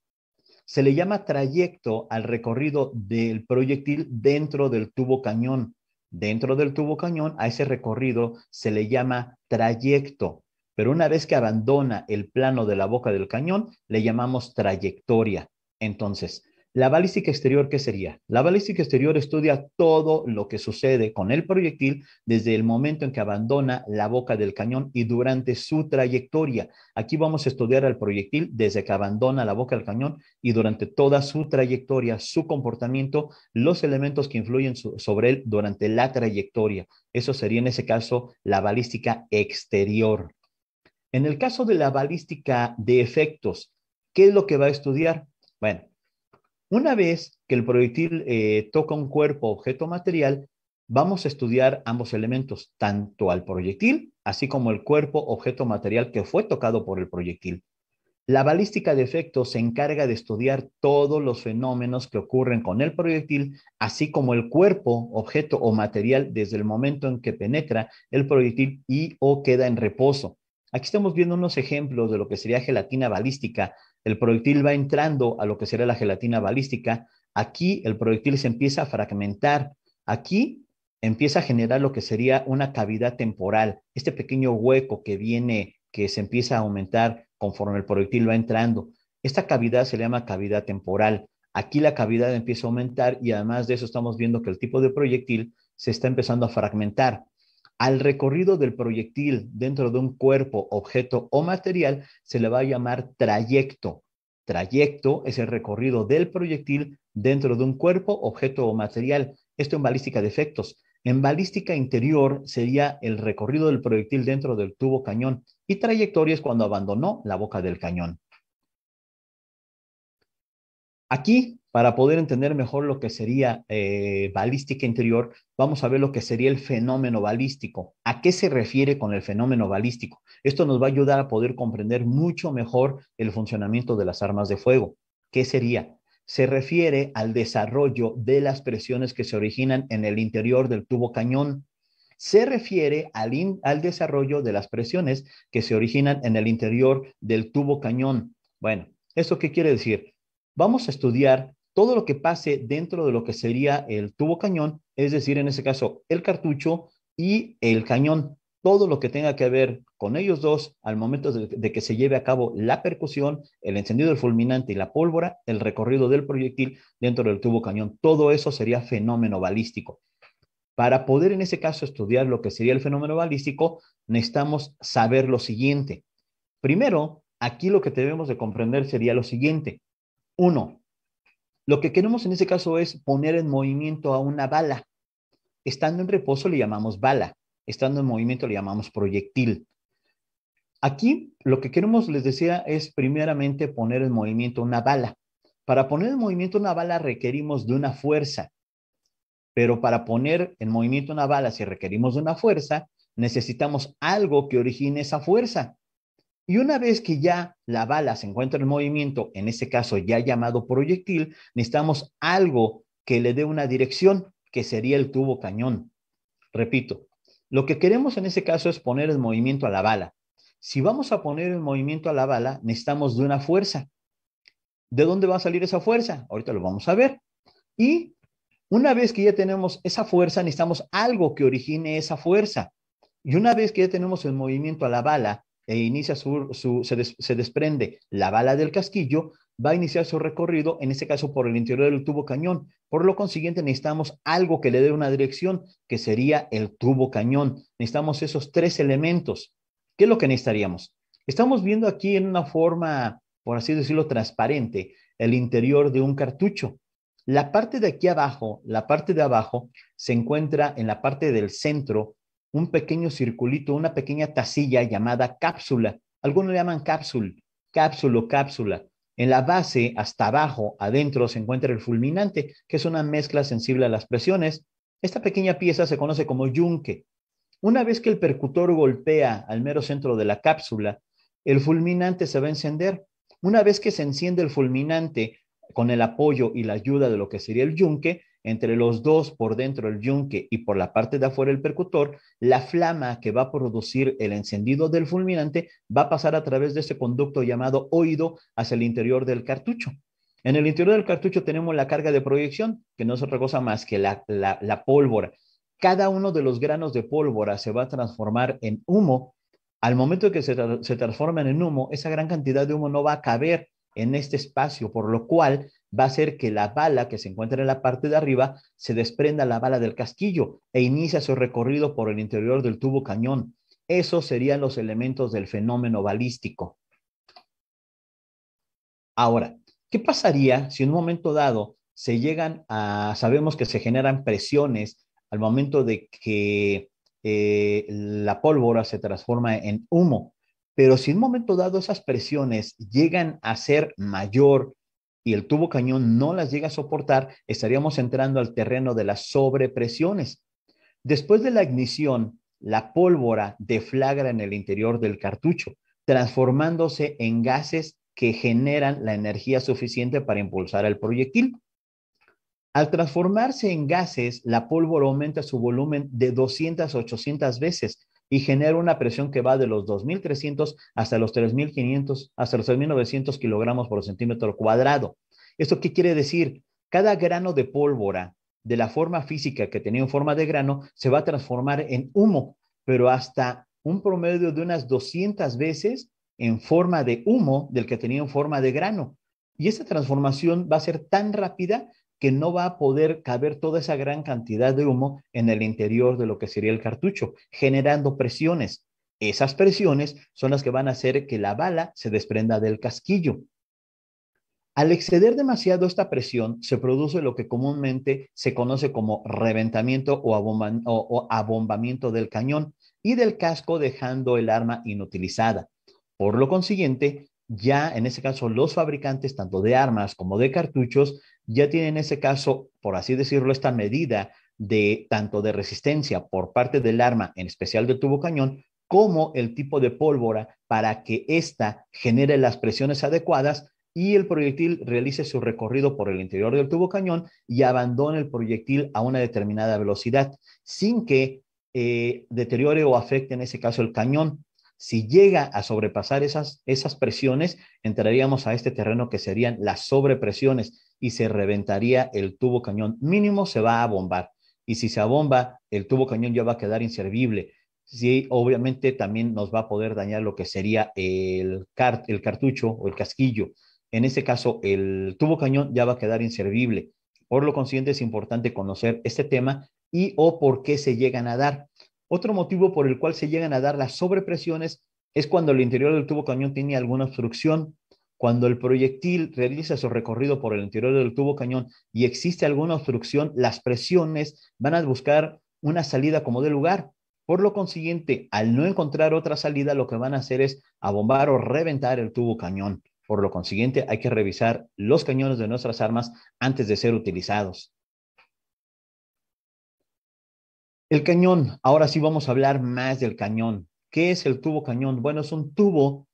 Se le llama trayecto al recorrido del proyectil dentro del tubo cañón. Dentro del tubo cañón, a ese recorrido se le llama trayecto. Pero una vez que abandona el plano de la boca del cañón, le llamamos trayectoria. Entonces, la balística exterior, ¿qué sería? La balística exterior estudia todo lo que sucede con el proyectil desde el momento en que abandona la boca del cañón y durante su trayectoria. Aquí vamos a estudiar al proyectil desde que abandona la boca del cañón y durante toda su trayectoria, su comportamiento, los elementos que influyen sobre él durante la trayectoria. Eso sería en ese caso la balística exterior. En el caso de la balística de efectos, ¿qué es lo que va a estudiar? Bueno, una vez que el proyectil eh, toca un cuerpo objeto material, vamos a estudiar ambos elementos, tanto al proyectil, así como el cuerpo objeto material que fue tocado por el proyectil. La balística de efecto se encarga de estudiar todos los fenómenos que ocurren con el proyectil, así como el cuerpo, objeto o material desde el momento en que penetra el proyectil y o queda en reposo. Aquí estamos viendo unos ejemplos de lo que sería gelatina balística el proyectil va entrando a lo que sería la gelatina balística, aquí el proyectil se empieza a fragmentar, aquí empieza a generar lo que sería una cavidad temporal, este pequeño hueco que viene, que se empieza a aumentar conforme el proyectil va entrando. Esta cavidad se le llama cavidad temporal. Aquí la cavidad empieza a aumentar y además de eso estamos viendo que el tipo de proyectil se está empezando a fragmentar. Al recorrido del proyectil dentro de un cuerpo, objeto o material se le va a llamar trayecto. Trayecto es el recorrido del proyectil dentro de un cuerpo, objeto o material. Esto en balística de efectos. En balística interior sería el recorrido del proyectil dentro del tubo cañón y trayectoria es cuando abandonó la boca del cañón. Aquí para poder entender mejor lo que sería eh, balística interior, vamos a ver lo que sería el fenómeno balístico. ¿A qué se refiere con el fenómeno balístico? Esto nos va a ayudar a poder comprender mucho mejor el funcionamiento de las armas de fuego. ¿Qué sería? Se refiere al desarrollo de las presiones que se originan en el interior del tubo cañón. Se refiere al, al desarrollo de las presiones que se originan en el interior del tubo cañón. Bueno, ¿esto qué quiere decir? Vamos a estudiar todo lo que pase dentro de lo que sería el tubo cañón, es decir, en ese caso, el cartucho y el cañón, todo lo que tenga que ver con ellos dos al momento de, que se lleve a cabo la percusión, el encendido del fulminante y la pólvora, el recorrido del proyectil dentro del tubo cañón, todo eso sería fenómeno balístico. Para poder en ese caso estudiar lo que sería el fenómeno balístico, necesitamos saber lo siguiente. Primero, aquí lo que debemos de comprender sería lo siguiente. Uno, lo que queremos en ese caso es poner en movimiento a una bala. Estando en reposo le llamamos bala, estando en movimiento le llamamos proyectil. Aquí lo que queremos, les decía, es primeramente poner en movimiento una bala. Para poner en movimiento una bala requerimos de una fuerza, pero para poner en movimiento una bala, si requerimos de una fuerza, necesitamos algo que origine esa fuerza. Y una vez que ya la bala se encuentra en movimiento, en este caso ya llamado proyectil, necesitamos algo que le dé una dirección, que sería el tubo cañón. Repito, lo que queremos en ese caso es poner el movimiento a la bala. Si vamos a poner el movimiento a la bala, necesitamos de una fuerza. ¿De dónde va a salir esa fuerza? Ahorita lo vamos a ver. Y una vez que ya tenemos esa fuerza, necesitamos algo que origine esa fuerza. Y una vez que ya tenemos el movimiento a la bala, e inicia su, se, se, desprende la bala del casquillo, va a iniciar su recorrido, en este caso por el interior del tubo cañón. Por lo consiguiente, necesitamos algo que le dé una dirección, que sería el tubo cañón. Necesitamos esos tres elementos. ¿Qué es lo que necesitaríamos? Estamos viendo aquí en una forma, por así decirlo, transparente, el interior de un cartucho. La parte de aquí abajo, la parte de abajo, se encuentra en la parte del centro un pequeño circulito, una pequeña tacilla llamada cápsula. Algunos le llaman cápsula cápsulo, cápsula. En la base, hasta abajo, adentro, se encuentra el fulminante, que es una mezcla sensible a las presiones. Esta pequeña pieza se conoce como yunque. Una vez que el percutor golpea al mero centro de la cápsula, el fulminante se va a encender. Una vez que se enciende el fulminante con el apoyo y la ayuda de lo que sería el yunque, entre los dos por dentro el yunque y por la parte de afuera el percutor, la flama que va a producir el encendido del fulminante va a pasar a través de ese conducto llamado oído hacia el interior del cartucho. En el interior del cartucho tenemos la carga de proyección, que no es otra cosa más que la, pólvora. Cada uno de los granos de pólvora se va a transformar en humo. Al momento que se, se transforman en humo, esa gran cantidad de humo no va a caber en este espacio, por lo cual va a ser que la bala que se encuentra en la parte de arriba se desprenda la bala del casquillo e inicia su recorrido por el interior del tubo cañón. Esos serían los elementos del fenómeno balístico. Ahora, ¿qué pasaría si en un momento dado se llegan a, sabemos que se generan presiones al momento de que eh, la pólvora se transforma en humo, pero si en un momento dado esas presiones llegan a ser mayor y el tubo cañón no las llega a soportar, estaríamos entrando al terreno de las sobrepresiones. Después de la ignición, la pólvora deflagra en el interior del cartucho, transformándose en gases que generan la energía suficiente para impulsar el proyectil. Al transformarse en gases, la pólvora aumenta su volumen de 200 a 800 veces, y genera una presión que va de los 2.300 hasta los 3.500, hasta los 3.900 kilogramos por centímetro cuadrado. ¿Esto qué quiere decir? Cada grano de pólvora de la forma física que tenía en forma de grano se va a transformar en humo, pero hasta un promedio de unas 200 veces en forma de humo del que tenía en forma de grano. Y esa transformación va a ser tan rápida que no va a poder caber toda esa gran cantidad de humo en el interior de lo que sería el cartucho, generando presiones. Esas presiones son las que van a hacer que la bala se desprenda del casquillo. Al exceder demasiado esta presión, se produce lo que comúnmente se conoce como reventamiento o, abombamiento del cañón y del casco dejando el arma inutilizada. Por lo consiguiente, ya en ese caso los fabricantes tanto de armas como de cartuchos ya tienen ese caso, por así decirlo, esta medida de tanto de resistencia por parte del arma, en especial del tubo cañón, como el tipo de pólvora para que ésta genere las presiones adecuadas y el proyectil realice su recorrido por el interior del tubo cañón y abandone el proyectil a una determinada velocidad sin que eh, deteriore o afecte en ese caso el cañón. Si llega a sobrepasar esas, esas presiones, entraríamos a este terreno que serían las sobrepresiones y se reventaría el tubo cañón. Mínimo se va a bombar. Y si se abomba, el tubo cañón ya va a quedar inservible. Sí, obviamente también nos va a poder dañar lo que sería el, el cartucho o el casquillo. En ese caso, el tubo cañón ya va a quedar inservible. Por lo consiguiente, es importante conocer este tema y o por qué se llegan a dar. Otro motivo por el cual se llegan a dar las sobrepresiones es cuando el interior del tubo cañón tiene alguna obstrucción, cuando el proyectil realiza su recorrido por el interior del tubo cañón y existe alguna obstrucción, las presiones van a buscar una salida como de lugar. Por lo consiguiente, al no encontrar otra salida, lo que van a hacer es abombar o reventar el tubo cañón. Por lo consiguiente, hay que revisar los cañones de nuestras armas antes de ser utilizados. El cañón, ahora sí vamos a hablar más del cañón. ¿Qué es el tubo cañón? Bueno, es un tubo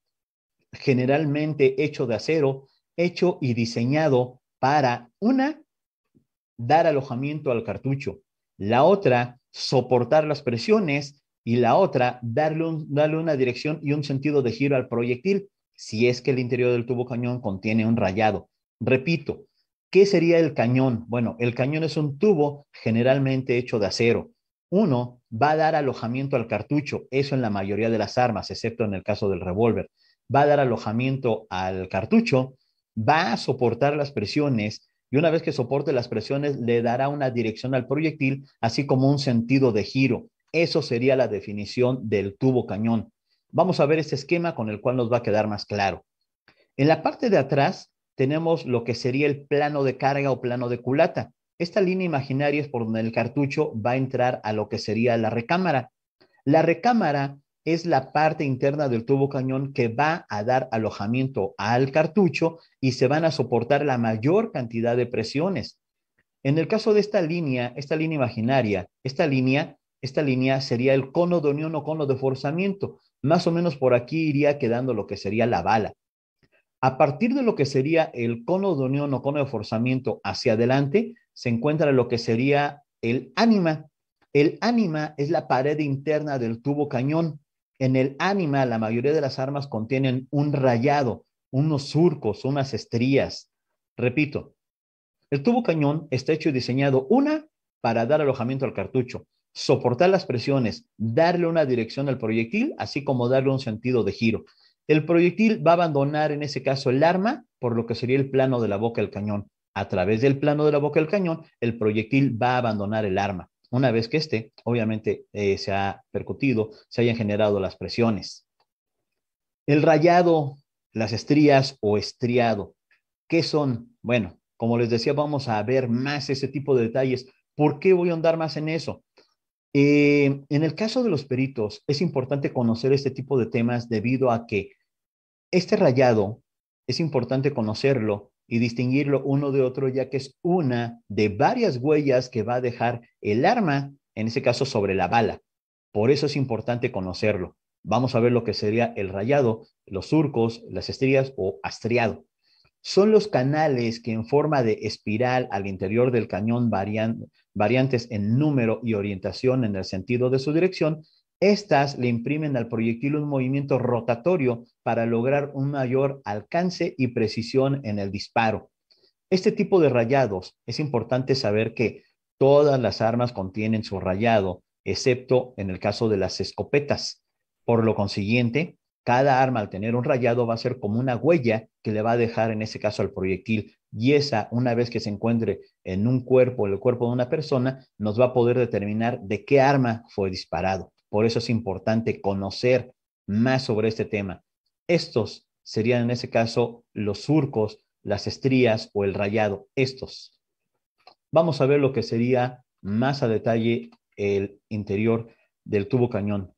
generalmente hecho de acero, hecho y diseñado para, una, dar alojamiento al cartucho, la otra, soportar las presiones y la otra, darle, darle una dirección y un sentido de giro al proyectil, si es que el interior del tubo cañón contiene un rayado. Repito, ¿qué sería el cañón? Bueno, el cañón es un tubo generalmente hecho de acero uno, va a dar alojamiento al cartucho, eso en la mayoría de las armas, excepto en el caso del revólver. Va a dar alojamiento al cartucho, va a soportar las presiones y una vez que soporte las presiones le dará una dirección al proyectil, así como un sentido de giro. Eso sería la definición del tubo cañón. Vamos a ver este esquema con el cual nos va a quedar más claro. En la parte de atrás tenemos lo que sería el plano de carga o plano de culata. Esta línea imaginaria es por donde el cartucho va a entrar a lo que sería la recámara. La recámara es la parte interna del tubo cañón que va a dar alojamiento al cartucho y se van a soportar la mayor cantidad de presiones. En el caso de esta línea, esta línea imaginaria, esta línea, esta línea sería el cono de unión o cono de forzamiento. Más o menos por aquí iría quedando lo que sería la bala. A partir de lo que sería el cono de unión o cono de forzamiento hacia adelante, se encuentra lo que sería el ánima. El ánima es la pared interna del tubo cañón. En el ánima, la mayoría de las armas contienen un rayado, unos surcos, unas estrías. Repito, el tubo cañón está hecho y diseñado una para dar alojamiento al cartucho, soportar las presiones, darle una dirección al proyectil, así como darle un sentido de giro. El proyectil va a abandonar en ese caso el arma por lo que sería el plano de la boca del cañón a través del plano de la boca del cañón, el proyectil va a abandonar el arma. Una vez que esté, obviamente, eh, se ha percutido, se hayan generado las presiones. El rayado, las estrías o estriado, ¿qué son? Bueno, como les decía, vamos a ver más ese tipo de detalles. ¿Por qué voy a andar más en eso? Eh, en el caso de los peritos, es importante conocer este tipo de temas debido a que este rayado es importante conocerlo y distinguirlo uno de otro, ya que es una de varias huellas que va a dejar el arma, en ese caso sobre la bala. Por eso es importante conocerlo. Vamos a ver lo que sería el rayado, los surcos, las estrías o astriado. Son los canales que en forma de espiral al interior del cañón varían variantes en número y orientación en el sentido de su dirección. Estas le imprimen al proyectil un movimiento rotatorio para lograr un mayor alcance y precisión en el disparo. Este tipo de rayados es importante saber que todas las armas contienen su rayado, excepto en el caso de las escopetas. Por lo consiguiente, cada arma al tener un rayado va a ser como una huella que le va a dejar en ese caso al proyectil y esa, una vez que se encuentre en un cuerpo, en el cuerpo de una persona, nos va a poder determinar de qué arma fue disparado. Por eso es importante conocer más sobre este tema. Estos serían en ese caso los surcos, las estrías o el rayado, estos. Vamos a ver lo que sería más a detalle el interior del tubo cañón.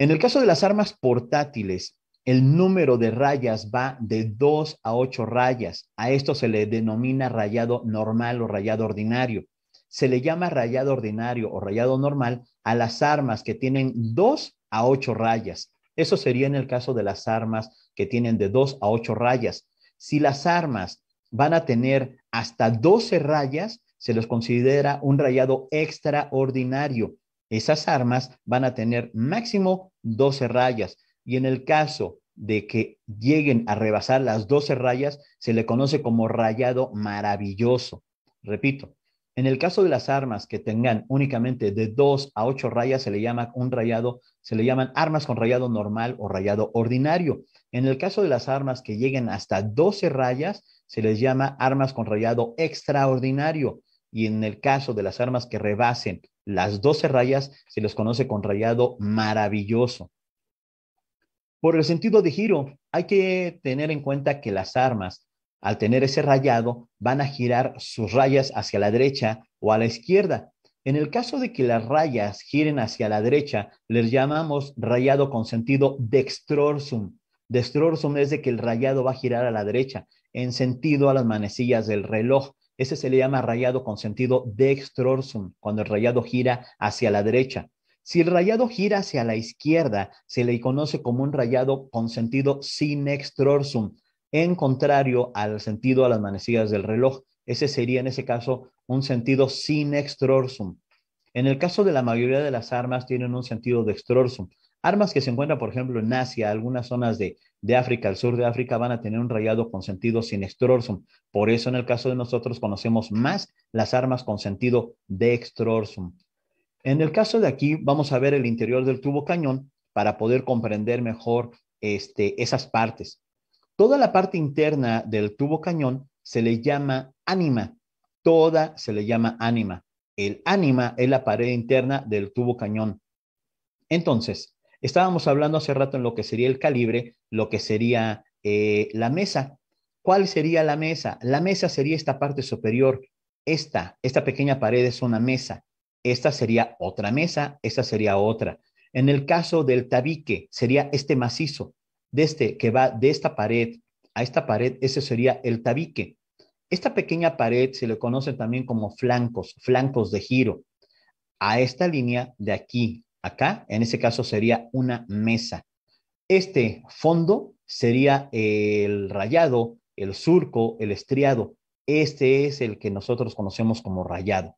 En el caso de las armas portátiles, el número de rayas va de 2 a 8 rayas. A esto se le denomina rayado normal o rayado ordinario. Se le llama rayado ordinario o rayado normal a las armas que tienen 2 a 8 rayas. Eso sería en el caso de las armas que tienen de 2 a 8 rayas. Si las armas van a tener hasta 12 rayas, se les considera un rayado extraordinario. Esas armas van a tener máximo 12 rayas. Y en el caso de que lleguen a rebasar las 12 rayas, se le conoce como rayado maravilloso. Repito, en el caso de las armas que tengan únicamente de 2 a 8 rayas, se le llama un rayado, se le llaman armas con rayado normal o rayado ordinario. En el caso de las armas que lleguen hasta 12 rayas, se les llama armas con rayado extraordinario. Y en el caso de las armas que rebasen las 12 rayas, se les conoce con rayado maravilloso. Por el sentido de giro, hay que tener en cuenta que las armas al tener ese rayado, van a girar sus rayas hacia la derecha o a la izquierda. En el caso de que las rayas giren hacia la derecha, les llamamos rayado con sentido dextrorsum. Dextrorsum es de que el rayado va a girar a la derecha, en sentido a las manecillas del reloj. Ese se le llama rayado con sentido dextrorsum, cuando el rayado gira hacia la derecha. Si el rayado gira hacia la izquierda, se le conoce como un rayado con sentido sinextrorsum, en contrario al sentido a las manecillas del reloj. Ese sería en ese caso un sentido sin extrorsum. En el caso de la mayoría de las armas tienen un sentido de extorsum. Armas que se encuentran, por ejemplo, en Asia, algunas zonas de, África, el sur de África, van a tener un rayado con sentido sin extrorsum. Por eso, en el caso de nosotros, conocemos más las armas con sentido de extorsum. En el caso de aquí, vamos a ver el interior del tubo cañón para poder comprender mejor este, esas partes. Toda la parte interna del tubo cañón se le llama ánima. Toda se le llama ánima. El ánima es la pared interna del tubo cañón. Entonces, estábamos hablando hace rato en lo que sería el calibre, lo que sería eh, la mesa. ¿Cuál sería la mesa? La mesa sería esta parte superior. Esta, esta pequeña pared es una mesa. Esta sería otra mesa, esta sería otra. En el caso del tabique, sería este macizo de este, que va de esta pared a esta pared, ese sería el tabique. Esta pequeña pared se le conoce también como flancos, flancos de giro. A esta línea de aquí, acá, en ese caso sería una mesa. Este fondo sería el rayado, el surco, el estriado. Este es el que nosotros conocemos como rayado.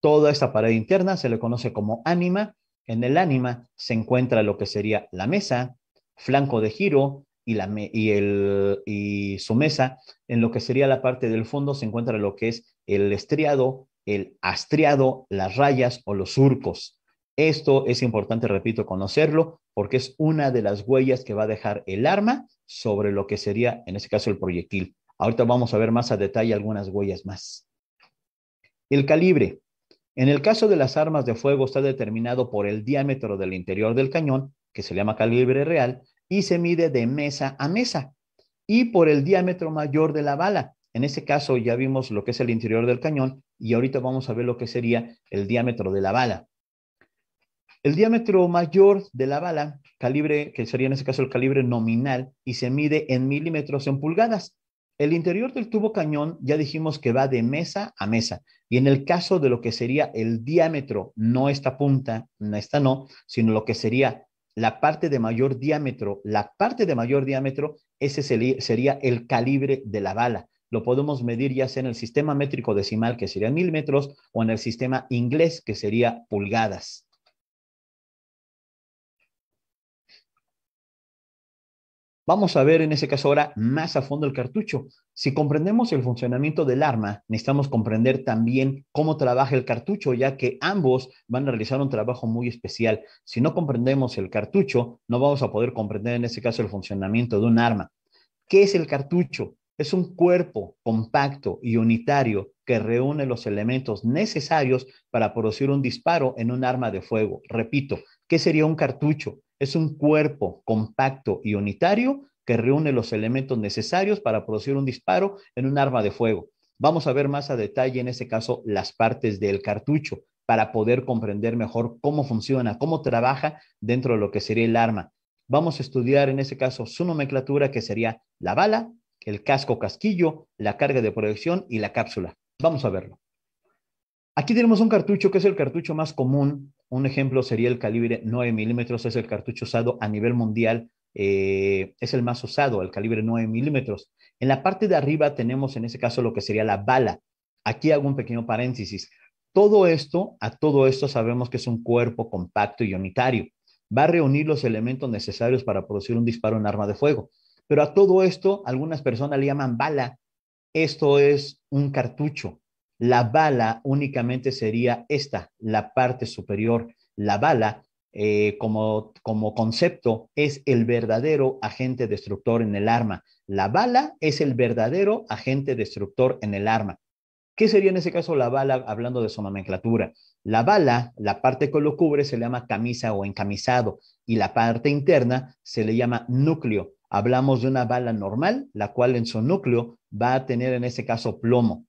Toda esta pared interna se le conoce como ánima. En el ánima se encuentra lo que sería la mesa, flanco de giro y, la, y, el, y su mesa, en lo que sería la parte del fondo se encuentra lo que es el estriado, el astriado, las rayas o los surcos. Esto es importante, repito, conocerlo porque es una de las huellas que va a dejar el arma sobre lo que sería, en este caso, el proyectil. Ahorita vamos a ver más a detalle algunas huellas más. El calibre. En el caso de las armas de fuego está determinado por el diámetro del interior del cañón, que se llama calibre real, y se mide de mesa a mesa y por el diámetro mayor de la bala. En ese caso ya vimos lo que es el interior del cañón y ahorita vamos a ver lo que sería el diámetro de la bala. El diámetro mayor de la bala, calibre, que sería en ese caso el calibre nominal, y se mide en milímetros en pulgadas. El interior del tubo cañón ya dijimos que va de mesa a mesa. Y en el caso de lo que sería el diámetro, no esta punta, esta no, sino lo que sería la parte de mayor diámetro, la parte de mayor diámetro, ese sería el calibre de la bala. Lo podemos medir ya sea en el sistema métrico decimal, que sería mil metros, o en el sistema inglés, que sería pulgadas. Vamos a ver en ese caso ahora más a fondo el cartucho. Si comprendemos el funcionamiento del arma, necesitamos comprender también cómo trabaja el cartucho, ya que ambos van a realizar un trabajo muy especial. Si no comprendemos el cartucho, no vamos a poder comprender en ese caso el funcionamiento de un arma. ¿Qué es el cartucho? Es un cuerpo compacto y unitario que reúne los elementos necesarios para producir un disparo en un arma de fuego. Repito, ¿qué sería un cartucho? Es un cuerpo compacto y unitario que reúne los elementos necesarios para producir un disparo en un arma de fuego. Vamos a ver más a detalle, en este caso, las partes del cartucho para poder comprender mejor cómo funciona, cómo trabaja dentro de lo que sería el arma. Vamos a estudiar, en ese caso, su nomenclatura, que sería la bala, el casco casquillo, la carga de proyección y la cápsula. Vamos a verlo. Aquí tenemos un cartucho que es el cartucho más común. Un ejemplo sería el calibre 9 milímetros, es el cartucho usado a nivel mundial, eh, es el más usado, el calibre 9 milímetros. En la parte de arriba tenemos en ese caso lo que sería la bala. Aquí hago un pequeño paréntesis. Todo esto, a todo esto sabemos que es un cuerpo compacto y unitario. Va a reunir los elementos necesarios para producir un disparo en arma de fuego. Pero a todo esto, algunas personas le llaman bala. Esto es un cartucho, la bala únicamente sería esta, la parte superior. La bala eh, como, concepto es el verdadero agente destructor en el arma. La bala es el verdadero agente destructor en el arma. ¿Qué sería en ese caso la bala hablando de su nomenclatura? La bala, la parte que lo cubre se le llama camisa o encamisado y la parte interna se le llama núcleo. Hablamos de una bala normal, la cual en su núcleo va a tener en ese caso plomo.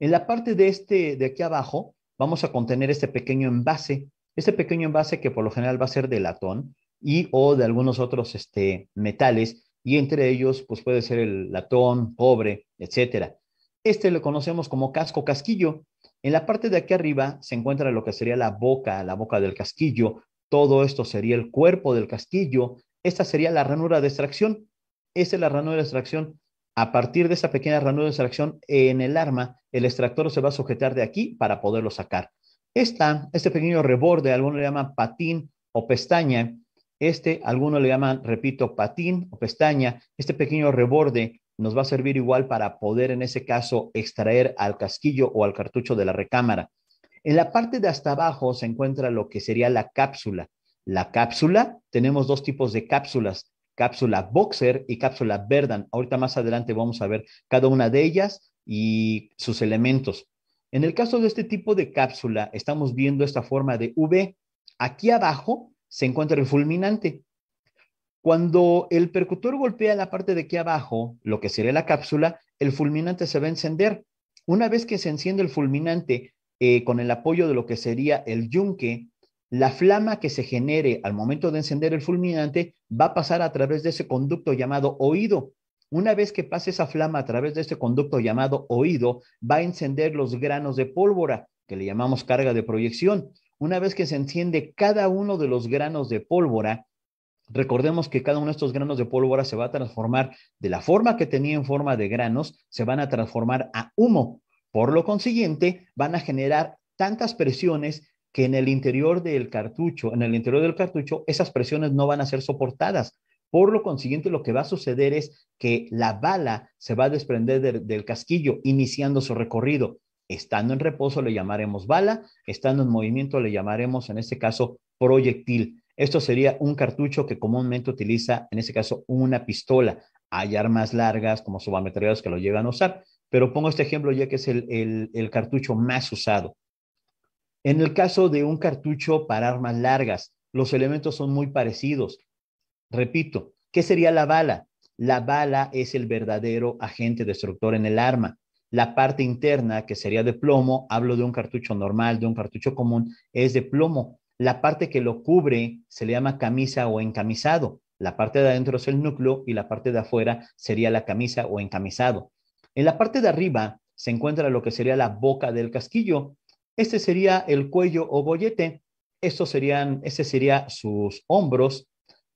En la parte de este, de aquí abajo, vamos a contener este pequeño envase, este pequeño envase que por lo general va a ser de latón y o de algunos otros este, metales, y entre ellos pues puede ser el latón, cobre, etcétera. Este lo conocemos como casco casquillo. En la parte de aquí arriba se encuentra lo que sería la boca, la boca del casquillo. Todo esto sería el cuerpo del casquillo. Esta sería la ranura de extracción. Esta es la ranura de extracción. A partir de esta pequeña ranura de extracción en el arma, el extractor se va a sujetar de aquí para poderlo sacar. Esta, este pequeño reborde, algunos le llaman patín o pestaña, este, algunos le llaman, repito, patín o pestaña, este pequeño reborde nos va a servir igual para poder, en ese caso, extraer al casquillo o al cartucho de la recámara. En la parte de hasta abajo se encuentra lo que sería la cápsula. La cápsula, tenemos dos tipos de cápsulas cápsula boxer y cápsula verdan. Ahorita más adelante vamos a ver cada una de ellas y sus elementos. En el caso de este tipo de cápsula, estamos viendo esta forma de V. Aquí abajo se encuentra el fulminante. Cuando el percutor golpea la parte de aquí abajo, lo que sería la cápsula, el fulminante se va a encender. Una vez que se enciende el fulminante, eh, con el apoyo de lo que sería el yunque, la flama que se genere al momento de encender el fulminante va a pasar a través de ese conducto llamado oído. Una vez que pase esa flama a través de ese conducto llamado oído, va a encender los granos de pólvora, que le llamamos carga de proyección. Una vez que se enciende cada uno de los granos de pólvora, Recordemos que cada uno de estos granos de pólvora se va a transformar de la forma que tenía en forma de granos, se van a transformar a humo. Por lo consiguiente, van a generar tantas presiones que en el interior del cartucho, en el interior del cartucho, esas presiones no van a ser soportadas. Por lo consiguiente, lo que va a suceder es que la bala se va a desprender del casquillo, iniciando su recorrido. Estando en reposo le llamaremos bala, estando en movimiento le llamaremos, en este caso, proyectil. Esto sería un cartucho que comúnmente utiliza, en este caso, una pistola. Hay armas largas como subametralladoras que lo llegan a usar, pero pongo este ejemplo ya que es el cartucho más usado. En el caso de un cartucho para armas largas, los elementos son muy parecidos. Repito, ¿qué sería la bala? La bala es el verdadero agente destructor en el arma. La parte interna, que sería de plomo, hablo de un cartucho normal, de un cartucho común, es de plomo. La parte que lo cubre se le llama camisa o encamisado. La parte de adentro es el núcleo y la parte de afuera sería la camisa o encamisado. En la parte de arriba se encuentra lo que sería la boca del casquillo, este sería el cuello o bollete, estos serían, ese sería sus hombros,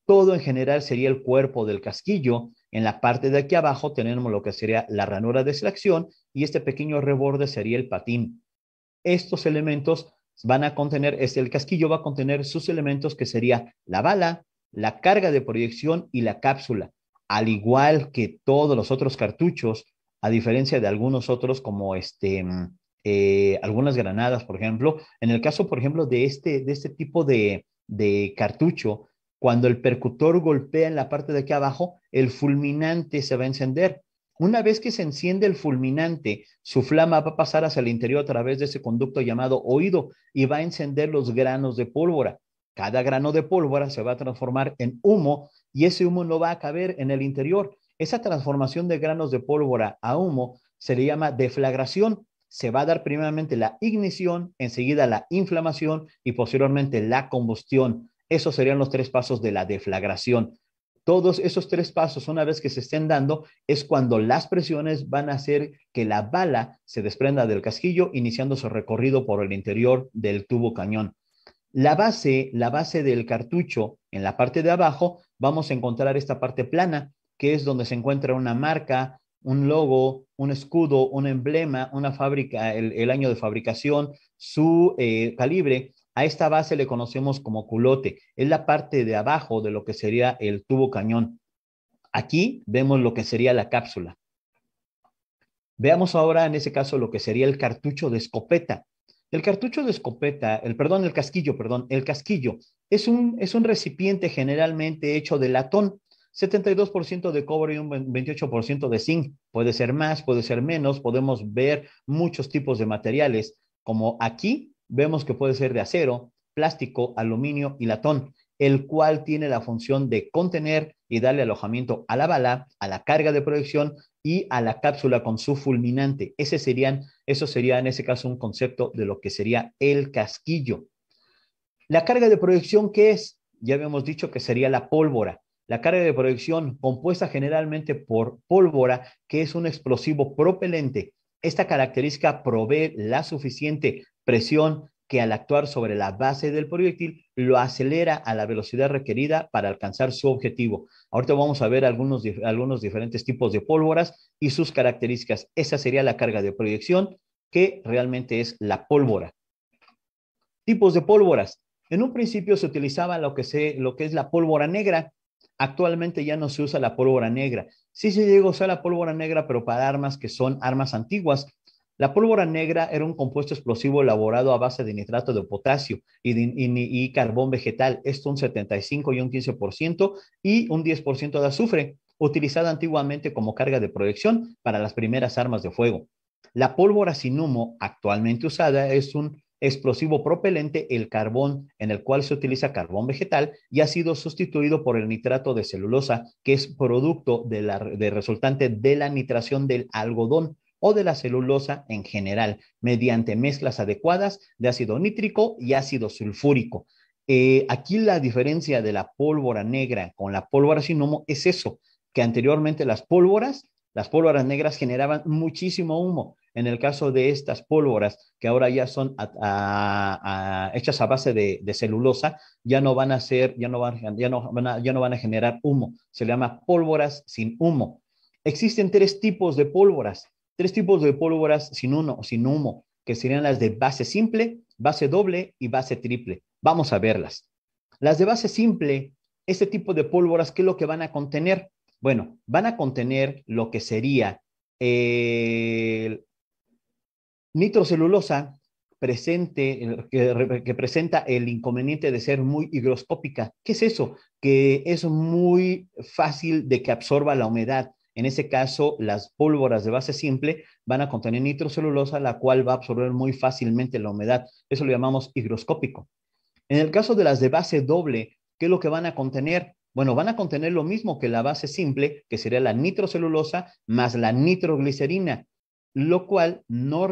todo en general sería el cuerpo del casquillo. En la parte de aquí abajo tenemos lo que sería la ranura de selección y este pequeño reborde sería el patín. Estos elementos van a contener, el casquillo va a contener sus elementos que sería la bala, la carga de proyección y la cápsula, al igual que todos los otros cartuchos, a diferencia de algunos otros como este, mm, eh, algunas granadas, por ejemplo. En el caso, por ejemplo, de este, de este tipo de, de cartucho, cuando el percutor golpea en la parte de aquí abajo, el fulminante se va a encender. Una vez que se enciende el fulminante, su flama va a pasar hacia el interior a través de ese conducto llamado oído y va a encender los granos de pólvora. Cada grano de pólvora se va a transformar en humo y ese humo no va a caber en el interior. Esa transformación de granos de pólvora a humo se le llama deflagración se va a dar primeramente la ignición, enseguida la inflamación y posteriormente la combustión. Esos serían los tres pasos de la deflagración. Todos esos tres pasos, una vez que se estén dando, es cuando las presiones van a hacer que la bala se desprenda del casquillo, iniciando su recorrido por el interior del tubo cañón. La base, la base del cartucho, en la parte de abajo, vamos a encontrar esta parte plana, que es donde se encuentra una marca, un logo, un escudo, un emblema, una fábrica, el, año de fabricación, su eh, calibre. A esta base le conocemos como culote. Es la parte de abajo de lo que sería el tubo cañón. Aquí vemos lo que sería la cápsula. Veamos ahora en ese caso lo que sería el cartucho de escopeta. El cartucho de escopeta, el perdón, el casquillo, perdón, el casquillo es un, es un recipiente generalmente hecho de latón 72% de cobre y un 28% de zinc. Puede ser más, puede ser menos. Podemos ver muchos tipos de materiales, como aquí vemos que puede ser de acero, plástico, aluminio y latón, el cual tiene la función de contener y darle alojamiento a la bala, a la carga de proyección y a la cápsula con su fulminante. Ese serían, eso sería en ese caso un concepto de lo que sería el casquillo. La carga de proyección, ¿qué es? Ya habíamos dicho que sería la pólvora. La carga de proyección, compuesta generalmente por pólvora, que es un explosivo propelente, esta característica provee la suficiente presión que al actuar sobre la base del proyectil lo acelera a la velocidad requerida para alcanzar su objetivo. Ahorita vamos a ver algunos, algunos diferentes tipos de pólvoras y sus características. Esa sería la carga de proyección, que realmente es la pólvora. Tipos de pólvoras. En un principio se utilizaba lo que, se, lo que es la pólvora negra, Actualmente ya no se usa la pólvora negra. Sí se llegó a usar la pólvora negra, pero para armas que son armas antiguas. La pólvora negra era un compuesto explosivo elaborado a base de nitrato de potasio y, carbón vegetal, esto un 75 y un 15% y un 10% de azufre, utilizada antiguamente como carga de proyección para las primeras armas de fuego. La pólvora sin humo actualmente usada es un explosivo propelente el carbón, en el cual se utiliza carbón vegetal y ha sido sustituido por el nitrato de celulosa, que es producto de, la, resultante de la nitración del algodón o de la celulosa en general, mediante mezclas adecuadas de ácido nítrico y ácido sulfúrico. Eh, aquí la diferencia de la pólvora negra con la pólvora humo es eso, que anteriormente las pólvoras las pólvoras negras generaban muchísimo humo. En el caso de estas pólvoras, que ahora ya son hechas a base de, celulosa, ya no van a ser, ya no van, ya no a, generar humo. Se le llama pólvoras sin humo. Existen tres tipos de pólvoras, tres tipos de pólvoras sin uno, sin humo, que serían las de base simple, base doble y base triple. Vamos a verlas. Las de base simple, este tipo de pólvoras, ¿qué es lo que van a contener? Bueno, van a contener lo que sería nitrocelulosa presente, que, que, presenta el inconveniente de ser muy higroscópica. ¿Qué es eso? Que es muy fácil de que absorba la humedad. En ese caso, las pólvoras de base simple van a contener nitrocelulosa, la cual va a absorber muy fácilmente la humedad. Eso lo llamamos higroscópico. En el caso de las de base doble, ¿qué es lo que van a contener? Bueno, van a contener lo mismo que la base simple, que sería la nitrocelulosa más la nitroglicerina, lo cual no,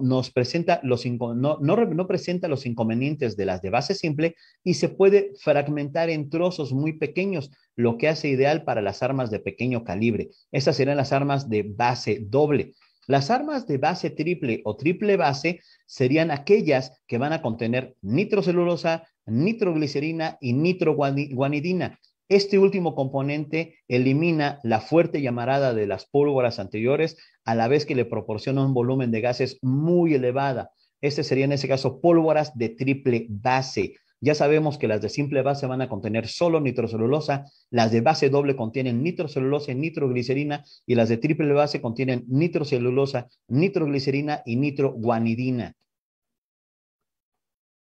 nos presenta los, inconvenientes de las de base simple y se puede fragmentar en trozos muy pequeños, lo que hace ideal para las armas de pequeño calibre. Estas serían las armas de base doble. Las armas de base triple o triple base serían aquellas que van a contener nitrocelulosa, nitroglicerina y nitroguanidina. Este último componente elimina la fuerte llamarada de las pólvoras anteriores, a la vez que le proporciona un volumen de gases muy elevada. Este sería en ese caso pólvoras de triple base. Ya sabemos que las de simple base van a contener solo nitrocelulosa, las de base doble contienen nitrocelulosa y nitroglicerina, y las de triple base contienen nitrocelulosa, nitroglicerina y nitroguanidina.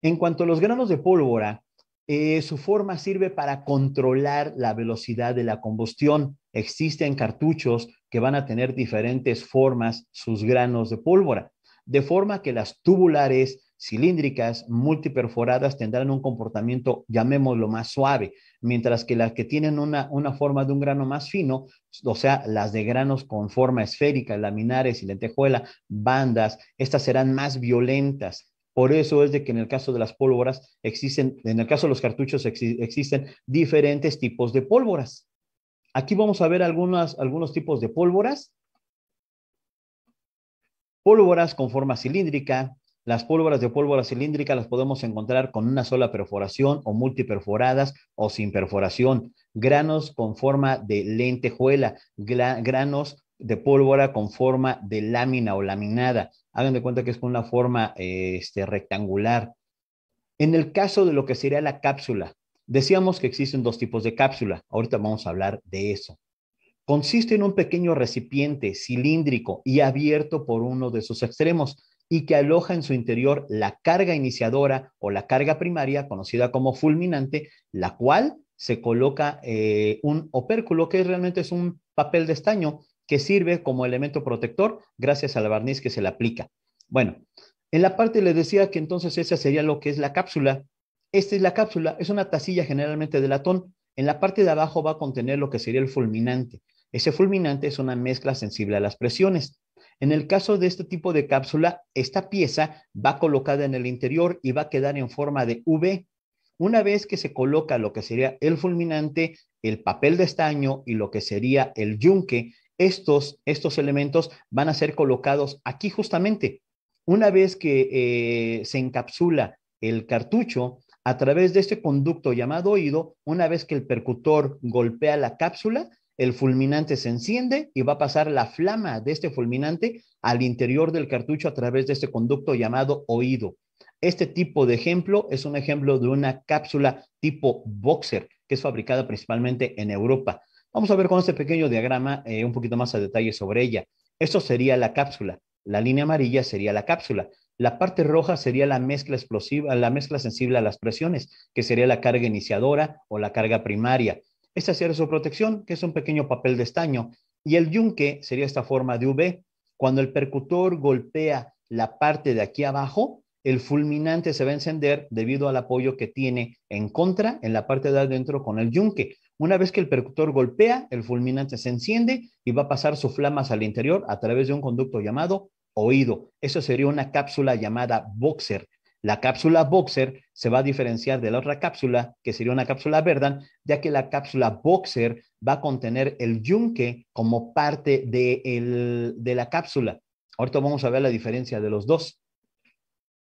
En cuanto a los granos de pólvora, eh, su forma sirve para controlar la velocidad de la combustión. Existen cartuchos que van a tener diferentes formas sus granos de pólvora, de forma que las tubulares, cilíndricas, multiperforadas tendrán un comportamiento, llamémoslo más suave, mientras que las que tienen una, una forma de un grano más fino, o sea, las de granos con forma esférica, laminares y lentejuela, bandas, estas serán más violentas por eso es de que en el caso de las pólvoras existen, en el caso de los cartuchos existen diferentes tipos de pólvoras. Aquí vamos a ver algunos tipos de pólvoras. Pólvoras con forma cilíndrica. Las pólvoras de pólvora cilíndrica las podemos encontrar con una sola perforación o multiperforadas o sin perforación. Granos con forma de lentejuela, granos de pólvora con forma de lámina o laminada, Hagan de cuenta que es con una forma este, rectangular. En el caso de lo que sería la cápsula, decíamos que existen dos tipos de cápsula. Ahorita vamos a hablar de eso. Consiste en un pequeño recipiente cilíndrico y abierto por uno de sus extremos y que aloja en su interior la carga iniciadora o la carga primaria, conocida como fulminante, la cual se coloca eh, un opérculo que realmente es un papel de estaño que sirve como elemento protector gracias al barniz que se le aplica. Bueno, en la parte le decía que entonces esa sería lo que es la cápsula. Esta es la cápsula, es una tacilla generalmente de latón. En la parte de abajo va a contener lo que sería el fulminante. Ese fulminante es una mezcla sensible a las presiones. En el caso de este tipo de cápsula, esta pieza va colocada en el interior y va a quedar en forma de V. Una vez que se coloca lo que sería el fulminante, el papel de estaño y lo que sería el yunque, estos, elementos van a ser colocados aquí justamente. Una vez que eh, se encapsula el cartucho, a través de este conducto llamado oído, una vez que el percutor golpea la cápsula, el fulminante se enciende y va a pasar la flama de este fulminante al interior del cartucho a través de este conducto llamado oído. Este tipo de ejemplo es un ejemplo de una cápsula tipo boxer que es fabricada principalmente en Europa. Vamos a ver con este pequeño diagrama eh, un poquito más a detalle sobre ella. Esto sería la cápsula. La línea amarilla sería la cápsula. La parte roja sería la mezcla explosiva, la mezcla sensible a las presiones, que sería la carga iniciadora o la carga primaria. Esta sería su protección, que es un pequeño papel de estaño. Y el yunque sería esta forma de V. Cuando el percutor golpea la parte de aquí abajo, el fulminante se va a encender debido al apoyo que tiene en contra en la parte de adentro con el yunque. Una vez que el percutor golpea, el fulminante se enciende y va a pasar sus flamas al interior a través de un conducto llamado oído. Eso sería una cápsula llamada boxer. La cápsula boxer se va a diferenciar de la otra cápsula, que sería una cápsula verde, ya que la cápsula boxer va a contener el yunque como parte de, de la cápsula. Ahorita vamos a ver la diferencia de los dos.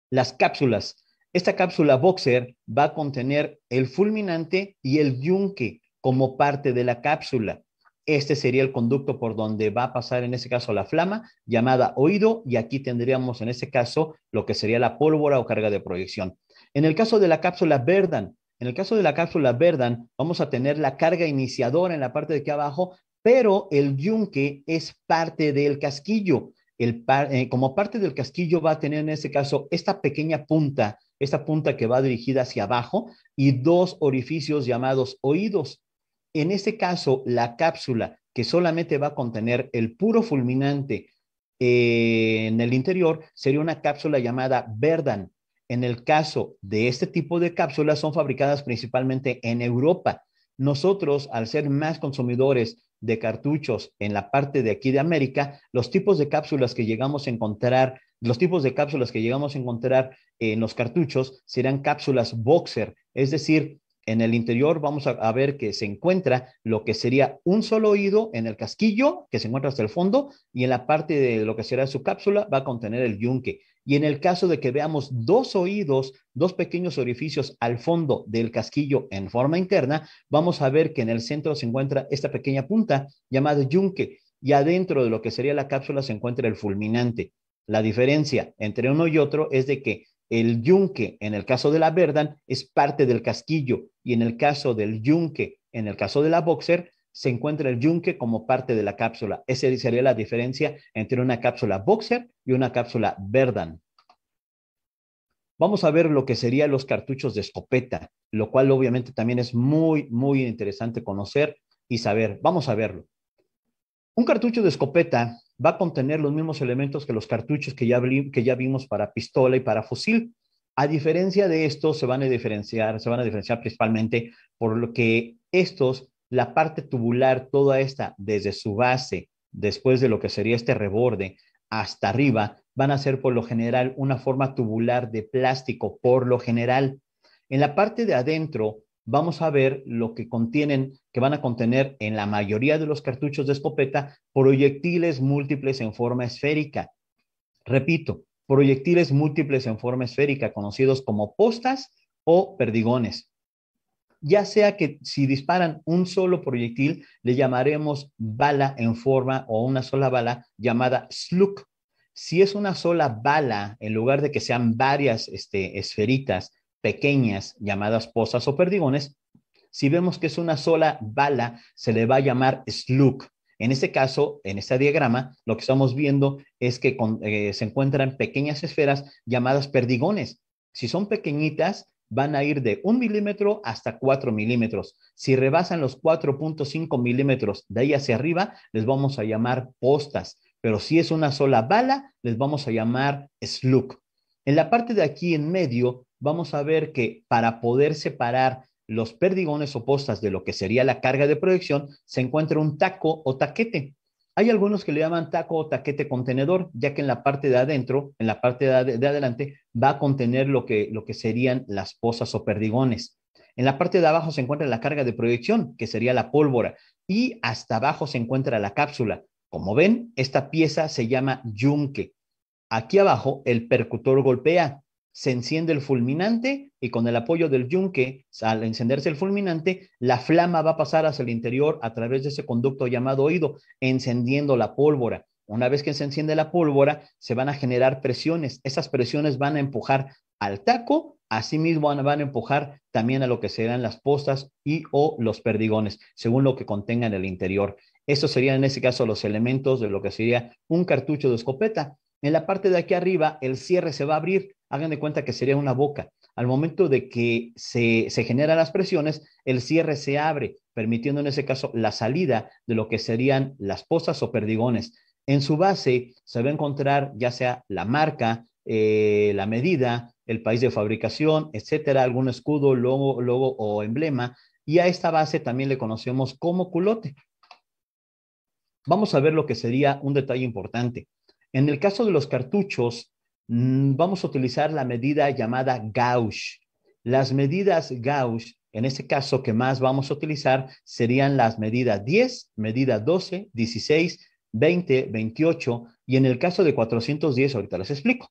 Las cápsulas. Esta cápsula boxer va a contener el fulminante y el yunque como parte de la cápsula. Este sería el conducto por donde va a pasar en ese caso la flama llamada oído y aquí tendríamos en ese caso lo que sería la pólvora o carga de proyección. En el caso de la cápsula Verdan, en el caso de la cápsula Verdan vamos a tener la carga iniciadora en la parte de aquí abajo, pero el yunque es parte del casquillo. El eh, como parte del casquillo va a tener en este caso esta pequeña punta, esta punta que va dirigida hacia abajo y dos orificios llamados oídos. En este caso, la cápsula que solamente va a contener el puro fulminante eh, en el interior sería una cápsula llamada Verdan. En el caso de este tipo de cápsulas son fabricadas principalmente en Europa. Nosotros, al ser más consumidores de cartuchos en la parte de aquí de América, los tipos de cápsulas que llegamos a encontrar, los tipos de cápsulas que llegamos a encontrar en los cartuchos serán cápsulas boxer, es decir, en el interior vamos a, ver que se encuentra lo que sería un solo oído en el casquillo, que se encuentra hasta el fondo, y en la parte de lo que será su cápsula va a contener el yunque. Y en el caso de que veamos dos oídos, dos pequeños orificios al fondo del casquillo en forma interna, vamos a ver que en el centro se encuentra esta pequeña punta llamada yunque, y adentro de lo que sería la cápsula se encuentra el fulminante. La diferencia entre uno y otro es de que el yunque, en el caso de la Verdan, es parte del casquillo y en el caso del yunque, en el caso de la Boxer, se encuentra el yunque como parte de la cápsula. Esa sería la diferencia entre una cápsula Boxer y una cápsula Verdan. Vamos a ver lo que serían los cartuchos de escopeta, lo cual obviamente también es muy, muy interesante conocer y saber. Vamos a verlo. Un cartucho de escopeta va a contener los mismos elementos que los cartuchos que ya, que ya vimos para pistola y para fusil. A diferencia de estos, se van a diferenciar, se van a diferenciar principalmente por lo que estos, la parte tubular, toda esta, desde su base, después de lo que sería este reborde, hasta arriba, van a ser por lo general una forma tubular de plástico, por lo general. En la parte de adentro, vamos a ver lo que contienen, que van a contener en la mayoría de los cartuchos de escopeta proyectiles múltiples en forma esférica. Repito, proyectiles múltiples en forma esférica, conocidos como postas o perdigones. Ya sea que si disparan un solo proyectil, le llamaremos bala en forma o una sola bala llamada slug. Si es una sola bala, en lugar de que sean varias este, esferitas pequeñas llamadas pozas o perdigones, si vemos que es una sola bala, se le va a llamar slug. En este caso, en este diagrama, lo que estamos viendo es que eh, se encuentran pequeñas esferas llamadas perdigones. Si son pequeñitas, van a ir de un milímetro hasta cuatro milímetros. Si rebasan los 4.5 milímetros de ahí hacia arriba, les vamos a llamar postas. Pero si es una sola bala, les vamos a llamar slug. En la parte de aquí en medio vamos a ver que para poder separar los perdigones opuestas de lo que sería la carga de proyección, se encuentra un taco o taquete. Hay algunos que le llaman taco o taquete contenedor, ya que en la parte de adentro, en la parte de, adelante, va a contener lo que, lo que serían las pozas o perdigones. En la parte de abajo se encuentra la carga de proyección, que sería la pólvora, y hasta abajo se encuentra la cápsula. Como ven, esta pieza se llama yunque. Aquí abajo el percutor golpea, se enciende el fulminante y con el apoyo del yunque, al encenderse el fulminante, la flama va a pasar hacia el interior a través de ese conducto llamado oído, encendiendo la pólvora. Una vez que se enciende la pólvora, se van a generar presiones. Esas presiones van a empujar al taco, asimismo van, a empujar también a lo que serán las postas y o los perdigones, según lo que contengan el interior. Estos serían en ese caso los elementos de lo que sería un cartucho de escopeta. En la parte de aquí arriba, el cierre se va a abrir hagan de cuenta que sería una boca. Al momento de que se, se generan las presiones, el cierre se abre, permitiendo en ese caso la salida de lo que serían las pozas o perdigones. En su base se va a encontrar ya sea la marca, eh, la medida, el país de fabricación, etcétera, algún escudo, logo, logo o emblema. Y a esta base también le conocemos como culote. Vamos a ver lo que sería un detalle importante. En el caso de los cartuchos, Mm, vamos a utilizar la medida llamada Gauss. Las medidas Gauss, en este caso que más vamos a utilizar, serían las medidas 10, medida 12, 16, 20, 28 y en el caso de 410, ahorita les explico.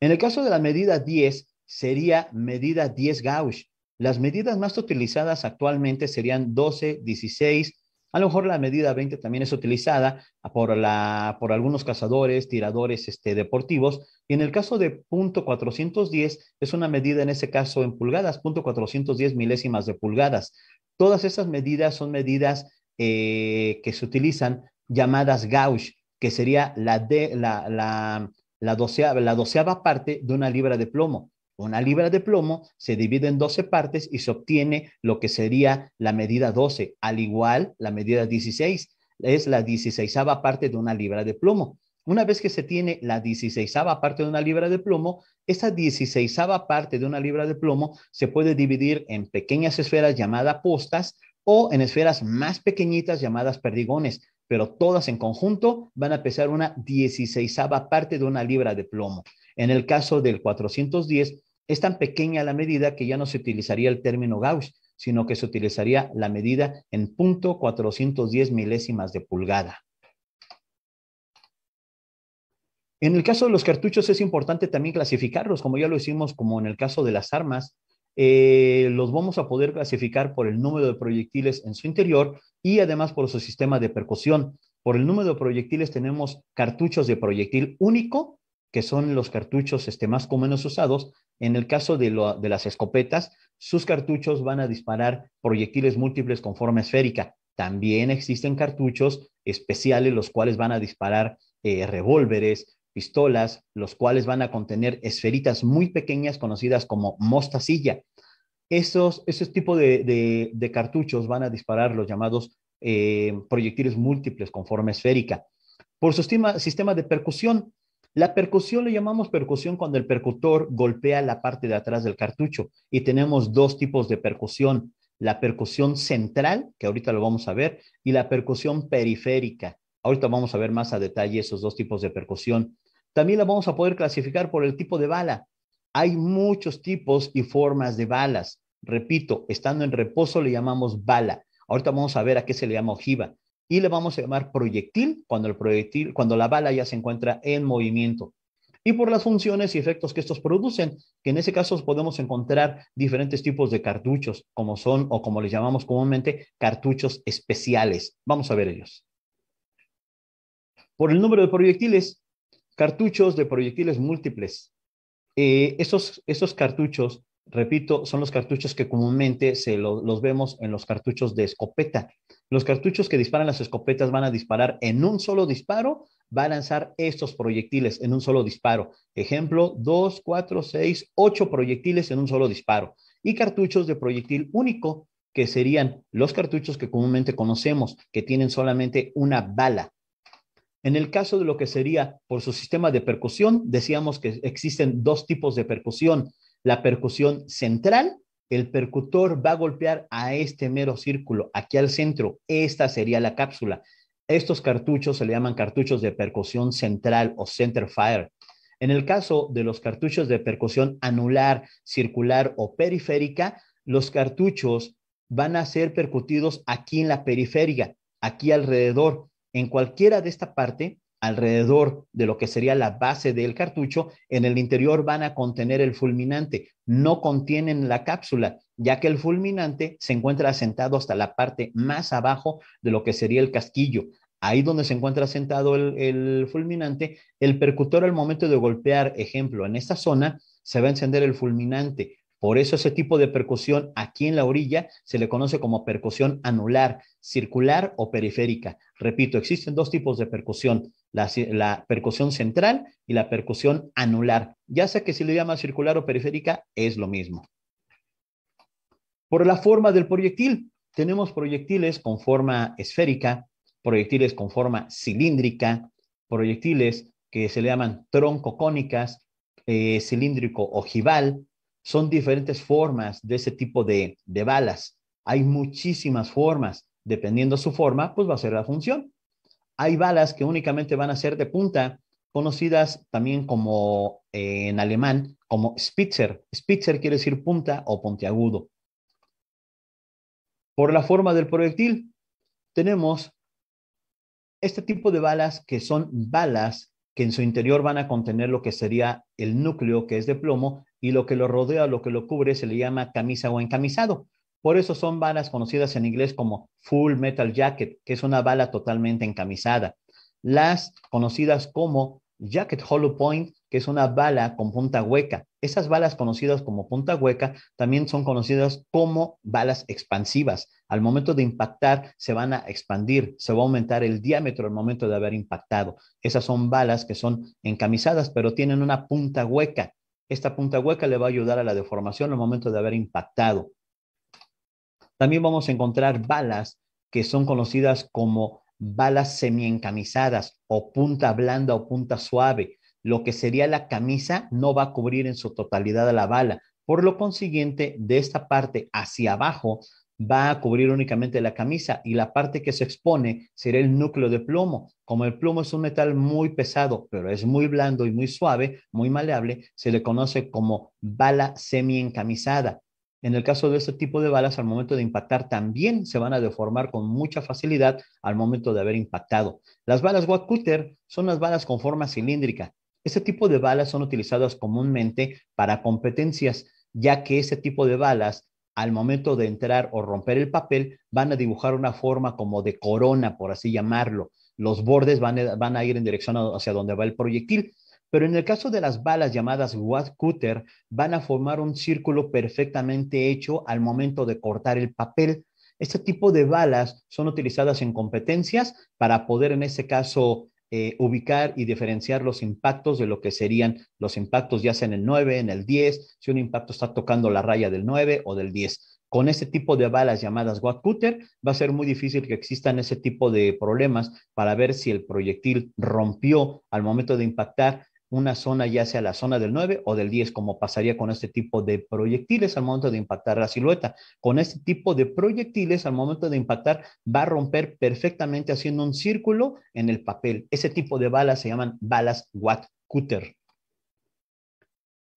En el caso de la medida 10, sería medida 10 gauge. Las medidas más utilizadas actualmente serían 12, 16, a lo mejor la medida 20 también es utilizada por, la, por algunos cazadores, tiradores este, deportivos. Y en el caso de punto 410, es una medida en ese caso en pulgadas, punto 410 milésimas de pulgadas. Todas esas medidas son medidas eh, que se utilizan llamadas gauge, que sería la, de, la, la, la doceava parte de una libra de plomo. Una libra de plomo se divide en 12 partes y se obtiene lo que sería la medida 12, al igual la medida 16, es la 16 parte de una libra de plomo. Una vez que se tiene la 16 parte de una libra de plomo, esa 16 parte de una libra de plomo se puede dividir en pequeñas esferas llamadas postas o en esferas más pequeñitas llamadas perdigones, pero todas en conjunto van a pesar una 16 parte de una libra de plomo. En el caso del 410, es tan pequeña la medida que ya no se utilizaría el término Gauss, sino que se utilizaría la medida en punto 410 milésimas de pulgada. En el caso de los cartuchos es importante también clasificarlos, como ya lo hicimos como en el caso de las armas. Eh, los vamos a poder clasificar por el número de proyectiles en su interior y además por su sistema de percusión. Por el número de proyectiles tenemos cartuchos de proyectil único que son los cartuchos este, más menos usados. En el caso de, las escopetas, sus cartuchos van a disparar proyectiles múltiples con forma esférica. También existen cartuchos especiales, los cuales van a disparar eh, revólveres, pistolas, los cuales van a contener esferitas muy pequeñas conocidas como mostacilla. Esos, esos tipos de, de, cartuchos van a disparar los llamados eh, proyectiles múltiples con forma esférica. Por su sistema, sistema de percusión, la percusión le llamamos percusión cuando el percutor golpea la parte de atrás del cartucho y tenemos dos tipos de percusión, la percusión central, que ahorita lo vamos a ver, y la percusión periférica. Ahorita vamos a ver más a detalle esos dos tipos de percusión. También la vamos a poder clasificar por el tipo de bala. Hay muchos tipos y formas de balas. Repito, estando en reposo le llamamos bala. Ahorita vamos a ver a qué se le llama ojiva y le vamos a llamar proyectil cuando el proyectil, cuando la bala ya se encuentra en movimiento. Y por las funciones y efectos que estos producen, que en ese caso podemos encontrar diferentes tipos de cartuchos, como son o como les llamamos comúnmente cartuchos especiales. Vamos a ver ellos. Por el número de proyectiles, cartuchos de proyectiles múltiples. Eh, esos, esos cartuchos repito, son los cartuchos que comúnmente se los vemos en los cartuchos de escopeta, los cartuchos que disparan las escopetas van a disparar en un solo disparo, va a lanzar estos proyectiles en un solo disparo. Ejemplo, dos, cuatro, seis, ocho proyectiles en un solo disparo. Y cartuchos de proyectil único, que serían los cartuchos que comúnmente conocemos, que tienen solamente una bala. En el caso de lo que sería por su sistema de percusión, decíamos que existen dos tipos de percusión, la percusión central el percutor va a golpear a este mero círculo, aquí al centro. Esta sería la cápsula. Estos cartuchos se le llaman cartuchos de percusión central o center fire. En el caso de los cartuchos de percusión anular, circular o periférica, los cartuchos van a ser percutidos aquí en la periférica, aquí alrededor. En cualquiera de esta parte alrededor de lo que sería la base del cartucho, en el interior van a contener el fulminante, no contienen la cápsula, ya que el fulminante se encuentra asentado hasta la parte más abajo de lo que sería el casquillo. Ahí donde se encuentra asentado el, fulminante, el percutor al momento de golpear, ejemplo, en esta zona, se va a encender el fulminante. Por eso ese tipo de percusión aquí en la orilla se le conoce como percusión anular, circular o periférica. Repito, existen dos tipos de percusión, la, percusión central y la percusión anular. Ya sea que se le llama circular o periférica, es lo mismo. Por la forma del proyectil, tenemos proyectiles con forma esférica, proyectiles con forma cilíndrica, proyectiles que se le llaman troncocónicas, eh, cilíndrico ojival. Son diferentes formas de ese tipo de balas. Hay muchísimas formas dependiendo su forma, pues va a ser la función. Hay balas que únicamente van a ser de punta, conocidas también como eh, en alemán, como Spitzer. Spitzer quiere decir punta o puntiagudo. Por la forma del proyectil, tenemos este tipo de balas que son balas que en su interior van a contener lo que sería el núcleo, que es de plomo, y lo que lo rodea, lo que lo cubre, se le llama camisa o encamisado. Por eso son balas conocidas en inglés como Full Metal Jacket, que es una bala totalmente encamisada. Las conocidas como Jacket Hollow Point, que es una bala con punta hueca. Esas balas conocidas como punta hueca también son conocidas como balas expansivas. Al momento de impactar, se van a expandir, se va a aumentar el diámetro al momento de haber impactado. Esas son balas que son encamisadas, pero tienen una punta hueca. Esta punta hueca le va a ayudar a la deformación al momento de haber impactado. También vamos a encontrar balas que son conocidas como balas semiencamisadas o punta blanda o punta suave. Lo que sería la camisa no va a cubrir en su totalidad a la bala. Por lo consiguiente, de esta parte hacia abajo va a cubrir únicamente la camisa y la parte que se expone será el núcleo de plomo. Como el plomo es un metal muy pesado, pero es muy blando y muy suave, muy maleable, se le conoce como bala semi-encamisada. En el caso de este tipo de balas, al momento de impactar también se van a deformar con mucha facilidad al momento de haber impactado. Las balas Wattcutter son las balas con forma cilíndrica. Este tipo de balas son utilizadas comúnmente para competencias, ya que ese tipo de balas, al momento de entrar o romper el papel, van a dibujar una forma como de corona, por así llamarlo. Los bordes van a ir en dirección hacia donde va el proyectil pero en el caso de las balas llamadas cutter, van a formar un círculo perfectamente hecho al momento de cortar el papel. Este tipo de balas son utilizadas en competencias para poder, en ese caso, eh, ubicar y diferenciar los impactos de lo que serían los impactos ya sea en el 9, en el 10, si un impacto está tocando la raya del 9 o del 10. Con este tipo de balas llamadas wadcutter, va a ser muy difícil que existan ese tipo de problemas para ver si el proyectil rompió al momento de impactar una zona, ya sea la zona del 9 o del 10, como pasaría con este tipo de proyectiles al momento de impactar la silueta. Con este tipo de proyectiles al momento de impactar va a romper perfectamente haciendo un círculo en el papel. Ese tipo de balas se llaman balas Watt Cutter.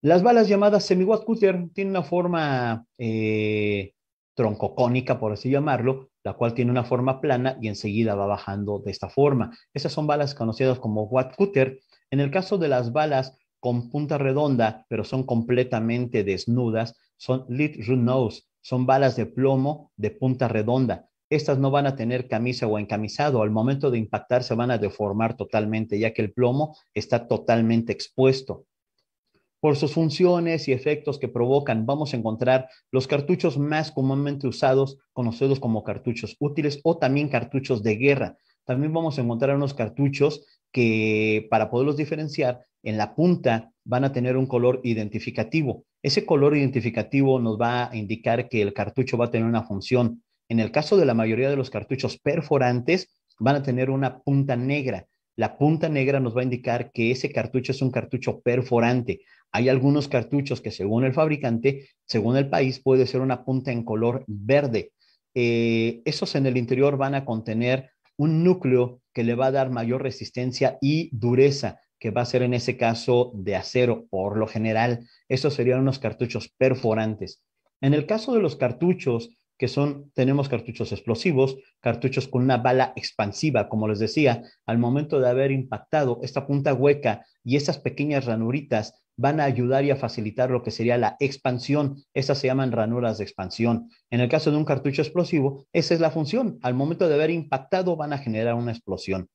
Las balas llamadas semi-Watt Cutter tienen una forma eh, troncocónica, por así llamarlo, la cual tiene una forma plana y enseguida va bajando de esta forma. Esas son balas conocidas como Watt Cutter en el caso de las balas con punta redonda, pero son completamente desnudas, son lit nose son balas de plomo de punta redonda. Estas no van a tener camisa o encamisado. Al momento de impactar se van a deformar totalmente, ya que el plomo está totalmente expuesto. Por sus funciones y efectos que provocan, vamos a encontrar los cartuchos más comúnmente usados, conocidos como cartuchos útiles o también cartuchos de guerra. También vamos a encontrar unos cartuchos que para poderlos diferenciar, en la punta van a tener un color identificativo. Ese color identificativo nos va a indicar que el cartucho va a tener una función. En el caso de la mayoría de los cartuchos perforantes, van a tener una punta negra. La punta negra nos va a indicar que ese cartucho es un cartucho perforante. Hay algunos cartuchos que según el fabricante, según el país, puede ser una punta en color verde. Eh, esos en el interior van a contener un núcleo que le va a dar mayor resistencia y dureza, que va a ser en ese caso de acero. Por lo general, esos serían unos cartuchos perforantes. En el caso de los cartuchos, que son, tenemos cartuchos explosivos, cartuchos con una bala expansiva, como les decía, al momento de haber impactado esta punta hueca y esas pequeñas ranuritas van a ayudar y a facilitar lo que sería la expansión. Esas se llaman ranuras de expansión. En el caso de un cartucho explosivo, esa es la función. Al momento de haber impactado, van a generar una explosión.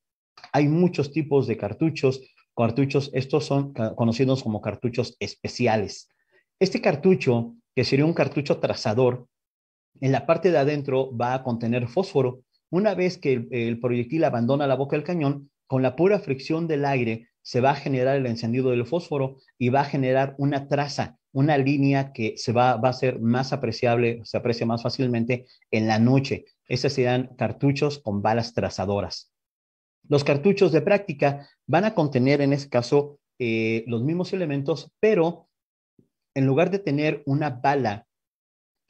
Hay muchos tipos de cartuchos. Cartuchos, estos son conocidos como cartuchos especiales. Este cartucho, que sería un cartucho trazador, en la parte de adentro va a contener fósforo. Una vez que el proyectil abandona la boca del cañón, con la pura fricción del aire se va a generar el encendido del fósforo y va a generar una traza, una línea que se va, a ser más apreciable, se aprecia más fácilmente en la noche. Esos serán cartuchos con balas trazadoras. Los cartuchos de práctica van a contener en este caso eh, los mismos elementos, pero en lugar de tener una bala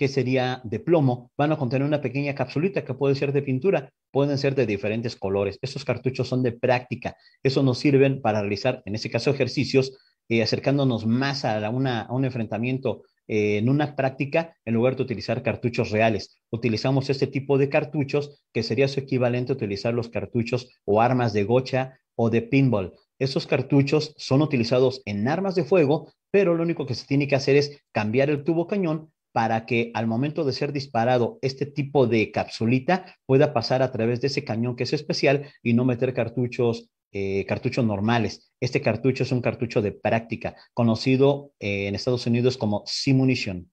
que sería de plomo, van a contener una pequeña capsulita que puede ser de pintura, pueden ser de diferentes colores. Esos cartuchos son de práctica, eso nos sirven para realizar, en ese caso, ejercicios, eh, acercándonos más a, una, a un enfrentamiento eh, en una práctica en lugar de utilizar cartuchos reales. Utilizamos este tipo de cartuchos, que sería su equivalente a utilizar los cartuchos o armas de gocha o de pinball. Esos cartuchos son utilizados en armas de fuego, pero lo único que se tiene que hacer es cambiar el tubo cañón para que al momento de ser disparado este tipo de capsulita pueda pasar a través de ese cañón que es especial y no meter cartuchos eh, cartuchos normales. Este cartucho es un cartucho de práctica, conocido eh, en Estados Unidos como C-Munition.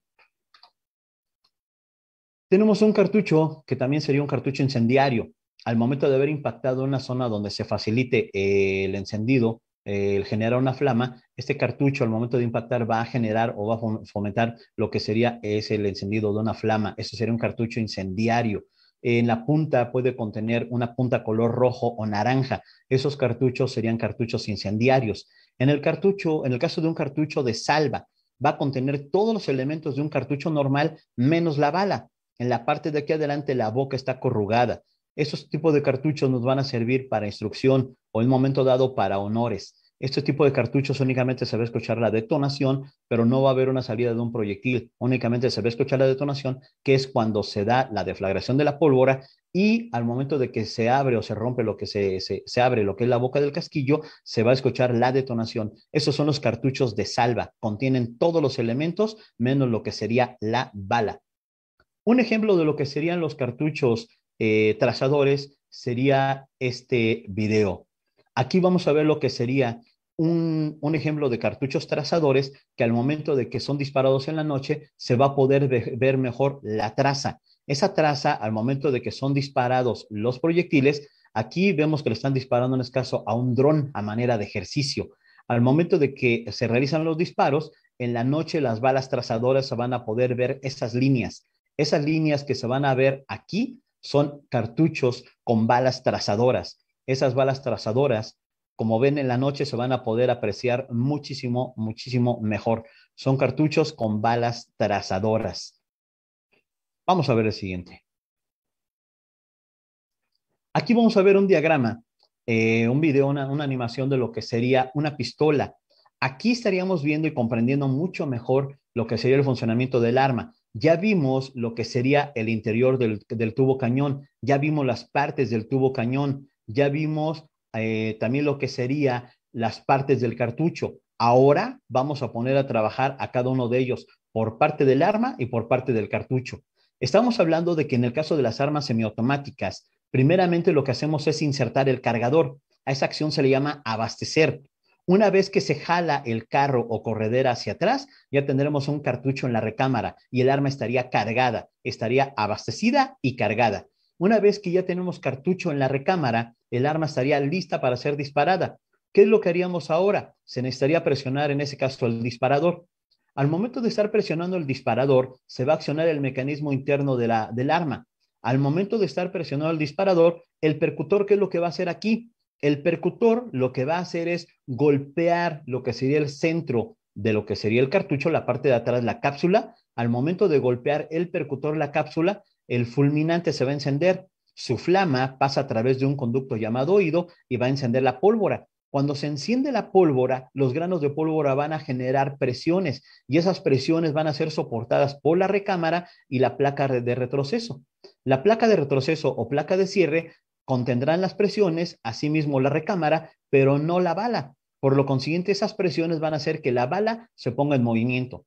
Tenemos un cartucho que también sería un cartucho incendiario. Al momento de haber impactado una zona donde se facilite eh, el encendido, eh, el generar una flama, este cartucho al momento de impactar va a generar o va a fomentar lo que sería es el encendido de una flama. Eso sería un cartucho incendiario. En la punta puede contener una punta color rojo o naranja. Esos cartuchos serían cartuchos incendiarios. En el cartucho, en el caso de un cartucho de salva, va a contener todos los elementos de un cartucho normal menos la bala. En la parte de aquí adelante la boca está corrugada. Estos tipos de cartuchos nos van a servir para instrucción o en un momento dado para honores. Este tipo de cartuchos únicamente se va a escuchar la detonación, pero no va a haber una salida de un proyectil. Únicamente se va a escuchar la detonación, que es cuando se da la deflagración de la pólvora y al momento de que se abre o se rompe lo que se, abre, lo que es la boca del casquillo, se va a escuchar la detonación. Esos son los cartuchos de salva. Contienen todos los elementos menos lo que sería la bala. Un ejemplo de lo que serían los cartuchos eh, trazadores sería este video. Aquí vamos a ver lo que sería un, ejemplo de cartuchos trazadores que al momento de que son disparados en la noche se va a poder ver mejor la traza. Esa traza al momento de que son disparados los proyectiles, aquí vemos que le están disparando en este caso a un dron a manera de ejercicio. Al momento de que se realizan los disparos, en la noche las balas trazadoras se van a poder ver esas líneas. Esas líneas que se van a ver aquí son cartuchos con balas trazadoras. Esas balas trazadoras, como ven en la noche, se van a poder apreciar muchísimo, muchísimo mejor. Son cartuchos con balas trazadoras. Vamos a ver el siguiente. Aquí vamos a ver un diagrama, eh, un video, una animación de lo que sería una pistola. Aquí estaríamos viendo y comprendiendo mucho mejor lo que sería el funcionamiento del arma ya vimos lo que sería el interior del, tubo cañón, ya vimos las partes del tubo cañón, ya vimos eh, también lo que sería las partes del cartucho. Ahora vamos a poner a trabajar a cada uno de ellos por parte del arma y por parte del cartucho. Estamos hablando de que en el caso de las armas semiautomáticas, primeramente lo que hacemos es insertar el cargador. A esa acción se le llama abastecer. Una vez que se jala el carro o corredera hacia atrás, ya tendremos un cartucho en la recámara y el arma estaría cargada, estaría abastecida y cargada. Una vez que ya tenemos cartucho en la recámara, el arma estaría lista para ser disparada. ¿Qué es lo que haríamos ahora? Se necesitaría presionar en ese caso el disparador. Al momento de estar presionando el disparador, se va a accionar el mecanismo interno de la, del arma. Al momento de estar presionado el disparador, el percutor, ¿qué es lo que va a hacer aquí? El percutor lo que va a hacer es golpear lo que sería el centro de lo que sería el cartucho, la parte de atrás, la cápsula. Al momento de golpear el percutor la cápsula, el fulminante se va a encender. Su flama pasa a través de un conducto llamado oído y va a encender la pólvora. Cuando se enciende la pólvora, los granos de pólvora van a generar presiones y esas presiones van a ser soportadas por la recámara y la placa de retroceso. La placa de retroceso o placa de cierre contendrán las presiones, asimismo la recámara, pero no la bala. Por lo consiguiente, esas presiones van a hacer que la bala se ponga en movimiento.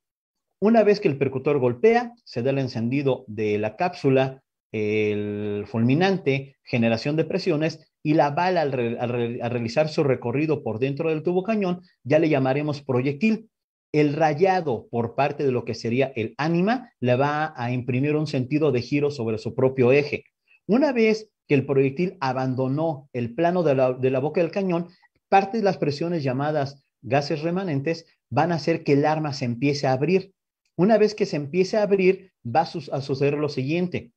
Una vez que el percutor golpea, se da el encendido de la cápsula, el fulminante, generación de presiones, y la bala al, al realizar su recorrido por dentro del tubo cañón, ya le llamaremos proyectil. El rayado por parte de lo que sería el ánima le va a imprimir un sentido de giro sobre su propio eje. Una vez que el proyectil abandonó el plano de la, boca del cañón, parte de las presiones llamadas gases remanentes van a hacer que el arma se empiece a abrir. Una vez que se empiece a abrir, va a suceder lo siguiente.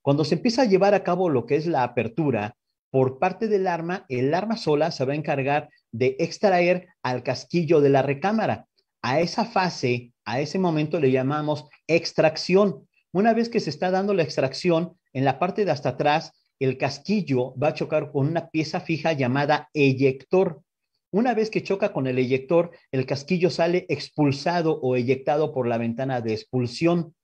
Cuando se empieza a llevar a cabo lo que es la apertura, por parte del arma, el arma sola se va a encargar de extraer al casquillo de la recámara. A esa fase, a ese momento le llamamos extracción. Una vez que se está dando la extracción, en la parte de hasta atrás el casquillo va a chocar con una pieza fija llamada eyector. Una vez que choca con el eyector, el casquillo sale expulsado o eyectado por la ventana de expulsión.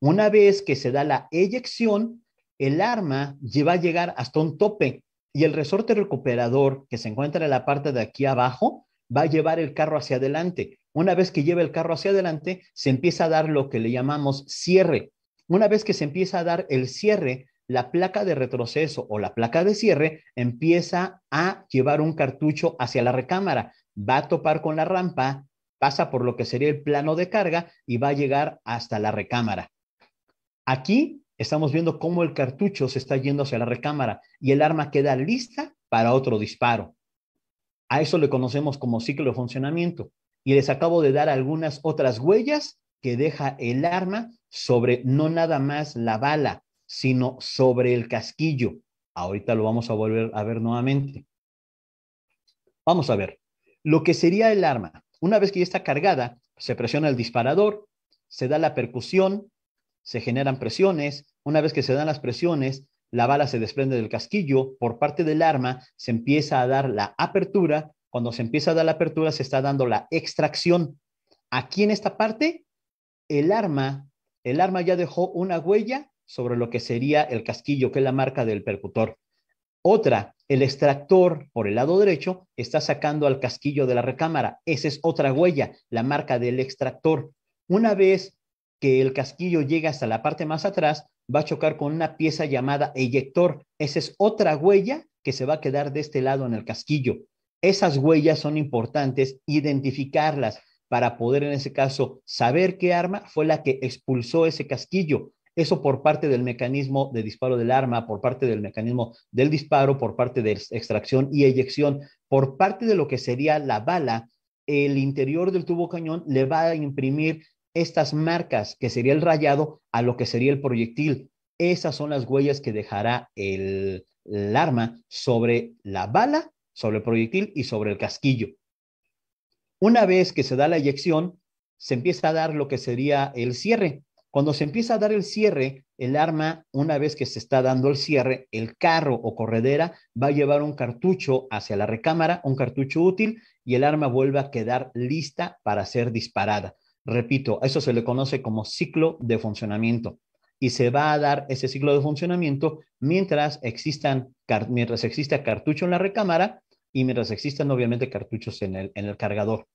Una vez que se da la eyección, el arma va a llegar hasta un tope y el resorte recuperador que se encuentra en la parte de aquí abajo va a llevar el carro hacia adelante. Una vez que lleva el carro hacia adelante, se empieza a dar lo que le llamamos cierre. Una vez que se empieza a dar el cierre, la placa de retroceso o la placa de cierre empieza a llevar un cartucho hacia la recámara, va a topar con la rampa, pasa por lo que sería el plano de carga y va a llegar hasta la recámara. Aquí estamos viendo cómo el cartucho se está yendo hacia la recámara y el arma queda lista para otro disparo. A eso le conocemos como ciclo de funcionamiento. Y les acabo de dar algunas otras huellas que deja el arma sobre no nada más la bala, sino sobre el casquillo. Ahorita lo vamos a volver a ver nuevamente. Vamos a ver. Lo que sería el arma, una vez que ya está cargada, se presiona el disparador, se da la percusión, se generan presiones. Una vez que se dan las presiones, la bala se desprende del casquillo. Por parte del arma se empieza a dar la apertura. Cuando se empieza a dar la apertura, se está dando la extracción. Aquí en esta parte, el arma, el arma ya dejó una huella sobre lo que sería el casquillo, que es la marca del percutor. Otra, el extractor por el lado derecho está sacando al casquillo de la recámara. Esa es otra huella, la marca del extractor. Una vez que el casquillo llega hasta la parte más atrás, va a chocar con una pieza llamada eyector. Esa es otra huella que se va a quedar de este lado en el casquillo. Esas huellas son importantes identificarlas para poder en ese caso saber qué arma fue la que expulsó ese casquillo, eso por parte del mecanismo de disparo del arma, por parte del mecanismo del disparo, por parte de extracción y eyección, por parte de lo que sería la bala, el interior del tubo cañón le va a imprimir estas marcas, que sería el rayado, a lo que sería el proyectil. Esas son las huellas que dejará el, arma sobre la bala, sobre el proyectil y sobre el casquillo. Una vez que se da la eyección, se empieza a dar lo que sería el cierre. Cuando se empieza a dar el cierre, el arma, una vez que se está dando el cierre, el carro o corredera va a llevar un cartucho hacia la recámara, un cartucho útil, y el arma vuelve a quedar lista para ser disparada. Repito, a eso se le conoce como ciclo de funcionamiento y se va a dar ese ciclo de funcionamiento mientras, existan, mientras exista cartucho en la recámara y mientras existan obviamente cartuchos en el, en el cargador.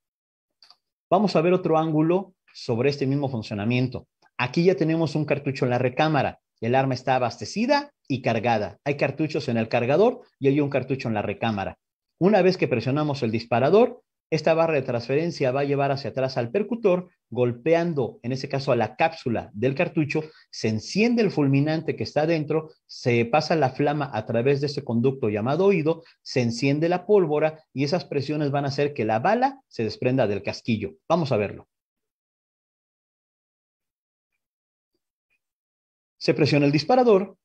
Vamos a ver otro ángulo sobre este mismo funcionamiento. Aquí ya tenemos un cartucho en la recámara. El arma está abastecida y cargada. Hay cartuchos en el cargador y hay un cartucho en la recámara. Una vez que presionamos el disparador, esta barra de transferencia va a llevar hacia atrás al percutor, golpeando, en ese caso, a la cápsula del cartucho, se enciende el fulminante que está dentro, se pasa la flama a través de ese conducto llamado oído, se enciende la pólvora y esas presiones van a hacer que la bala se desprenda del casquillo. Vamos a verlo. se presiona el disparador.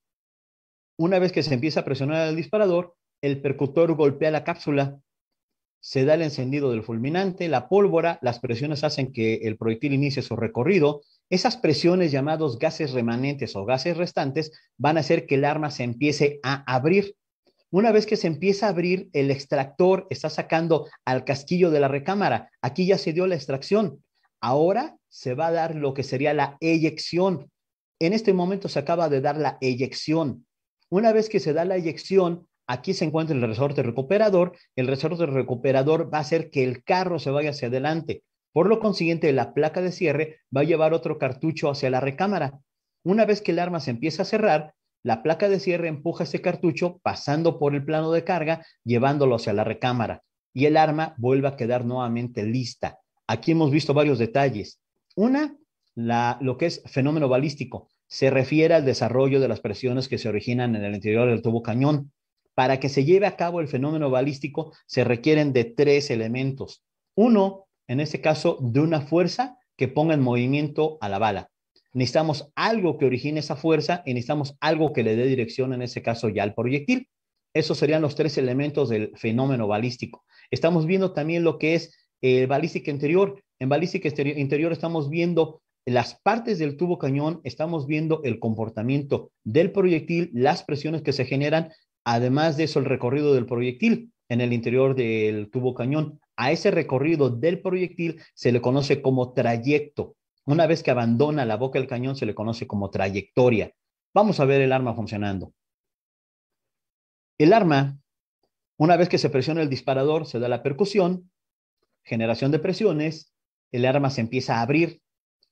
Una vez que se empieza a presionar el disparador, el percutor golpea la cápsula, se da el encendido del fulminante, la pólvora, las presiones hacen que el proyectil inicie su recorrido. Esas presiones llamados gases remanentes o gases restantes van a hacer que el arma se empiece a abrir. Una vez que se empieza a abrir, el extractor está sacando al casquillo de la recámara. Aquí ya se dio la extracción. Ahora se va a dar lo que sería la eyección. En este momento se acaba de dar la eyección. Una vez que se da la eyección, aquí se encuentra el resorte recuperador. El resorte recuperador va a hacer que el carro se vaya hacia adelante. Por lo consiguiente, la placa de cierre va a llevar otro cartucho hacia la recámara. Una vez que el arma se empieza a cerrar, la placa de cierre empuja ese cartucho pasando por el plano de carga, llevándolo hacia la recámara y el arma vuelve a quedar nuevamente lista. Aquí hemos visto varios detalles. Una, lo que es fenómeno balístico. Se refiere al desarrollo de las presiones que se originan en el interior del tubo cañón. Para que se lleve a cabo el fenómeno balístico se requieren de tres elementos. Uno, en este caso, de una fuerza que ponga en movimiento a la bala. Necesitamos algo que origine esa fuerza y necesitamos algo que le dé dirección, en este caso, ya al proyectil. Esos serían los tres elementos del fenómeno balístico. Estamos viendo también lo que es el balística interior. En balística interior estamos viendo las partes del tubo cañón, estamos viendo el comportamiento del proyectil, las presiones que se generan, además de eso el recorrido del proyectil en el interior del tubo cañón. A ese recorrido del proyectil se le conoce como trayecto. Una vez que abandona la boca del cañón se le conoce como trayectoria. Vamos a ver el arma funcionando. El arma, una vez que se presiona el disparador, se da la percusión, generación de presiones, el arma se empieza a abrir,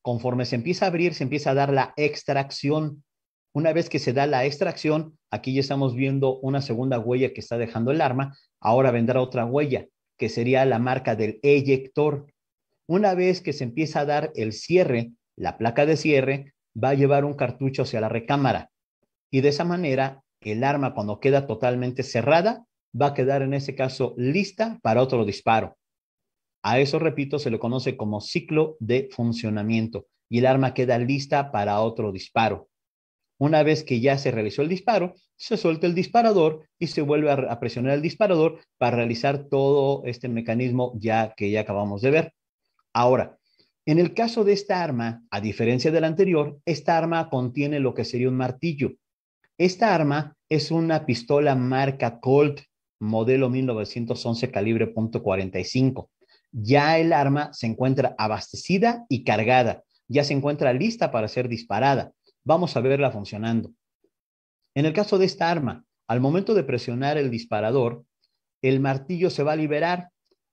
Conforme se empieza a abrir, se empieza a dar la extracción. Una vez que se da la extracción, aquí ya estamos viendo una segunda huella que está dejando el arma. Ahora vendrá otra huella, que sería la marca del eyector. Una vez que se empieza a dar el cierre, la placa de cierre va a llevar un cartucho hacia la recámara. Y de esa manera, el arma cuando queda totalmente cerrada, va a quedar en ese caso lista para otro disparo. A eso, repito, se lo conoce como ciclo de funcionamiento y el arma queda lista para otro disparo. Una vez que ya se realizó el disparo, se suelta el disparador y se vuelve a, presionar el disparador para realizar todo este mecanismo ya que ya acabamos de ver. Ahora, en el caso de esta arma, a diferencia del anterior, esta arma contiene lo que sería un martillo. Esta arma es una pistola marca Colt modelo 1911 calibre .45 ya el arma se encuentra abastecida y cargada, ya se encuentra lista para ser disparada. Vamos a verla funcionando. En el caso de esta arma, al momento de presionar el disparador, el martillo se va a liberar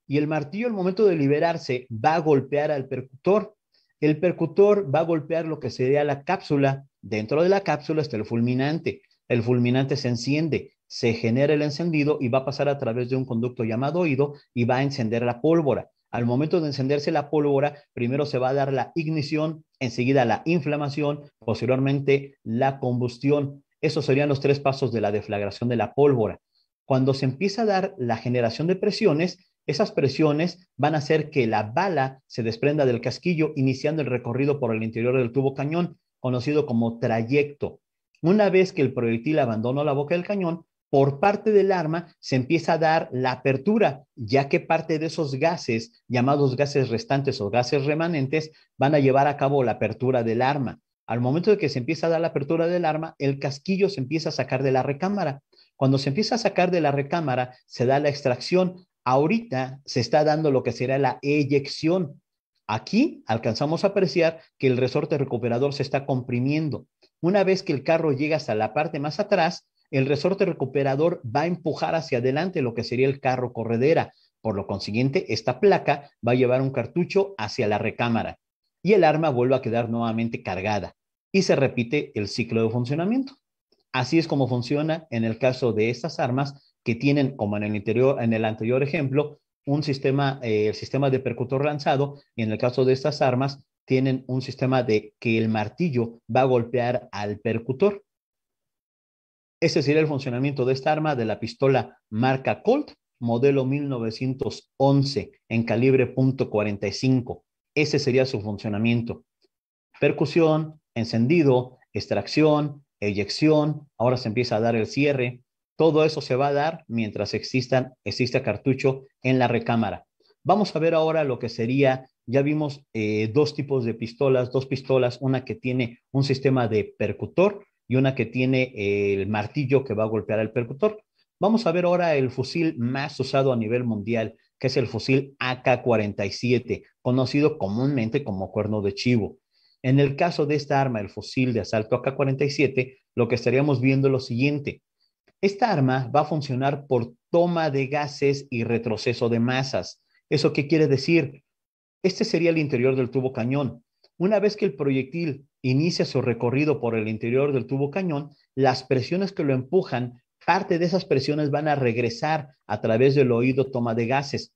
y el martillo al momento de liberarse va a golpear al percutor. El percutor va a golpear lo que sería la cápsula. Dentro de la cápsula está el fulminante. El fulminante se enciende se genera el encendido y va a pasar a través de un conducto llamado oído y va a encender la pólvora. Al momento de encenderse la pólvora, primero se va a dar la ignición, enseguida la inflamación, posteriormente la combustión. Esos serían los tres pasos de la deflagración de la pólvora. Cuando se empieza a dar la generación de presiones, esas presiones van a hacer que la bala se desprenda del casquillo, iniciando el recorrido por el interior del tubo cañón, conocido como trayecto. Una vez que el proyectil abandonó la boca del cañón, por parte del arma se empieza a dar la apertura, ya que parte de esos gases, llamados gases restantes o gases remanentes, van a llevar a cabo la apertura del arma. Al momento de que se empieza a dar la apertura del arma, el casquillo se empieza a sacar de la recámara. Cuando se empieza a sacar de la recámara, se da la extracción. Ahorita se está dando lo que será la eyección. Aquí alcanzamos a apreciar que el resorte recuperador se está comprimiendo. Una vez que el carro llega hasta la parte más atrás, el resorte recuperador va a empujar hacia adelante lo que sería el carro corredera. Por lo consiguiente, esta placa va a llevar un cartucho hacia la recámara y el arma vuelve a quedar nuevamente cargada y se repite el ciclo de funcionamiento. Así es como funciona en el caso de estas armas que tienen, como en el, interior, en el anterior ejemplo, un sistema, eh, el sistema de percutor lanzado y en el caso de estas armas tienen un sistema de que el martillo va a golpear al percutor. Ese sería el funcionamiento de esta arma de la pistola marca Colt, modelo 1911, en calibre .45. Ese sería su funcionamiento. Percusión, encendido, extracción, eyección, ahora se empieza a dar el cierre. Todo eso se va a dar mientras existan, exista cartucho en la recámara. Vamos a ver ahora lo que sería, ya vimos eh, dos tipos de pistolas, dos pistolas, una que tiene un sistema de percutor y una que tiene el martillo que va a golpear al percutor. Vamos a ver ahora el fusil más usado a nivel mundial, que es el fusil AK-47, conocido comúnmente como cuerno de chivo. En el caso de esta arma, el fusil de asalto AK-47, lo que estaríamos viendo es lo siguiente. Esta arma va a funcionar por toma de gases y retroceso de masas. ¿Eso qué quiere decir? Este sería el interior del tubo cañón. Una vez que el proyectil inicia su recorrido por el interior del tubo cañón, las presiones que lo empujan, parte de esas presiones van a regresar a través del oído toma de gases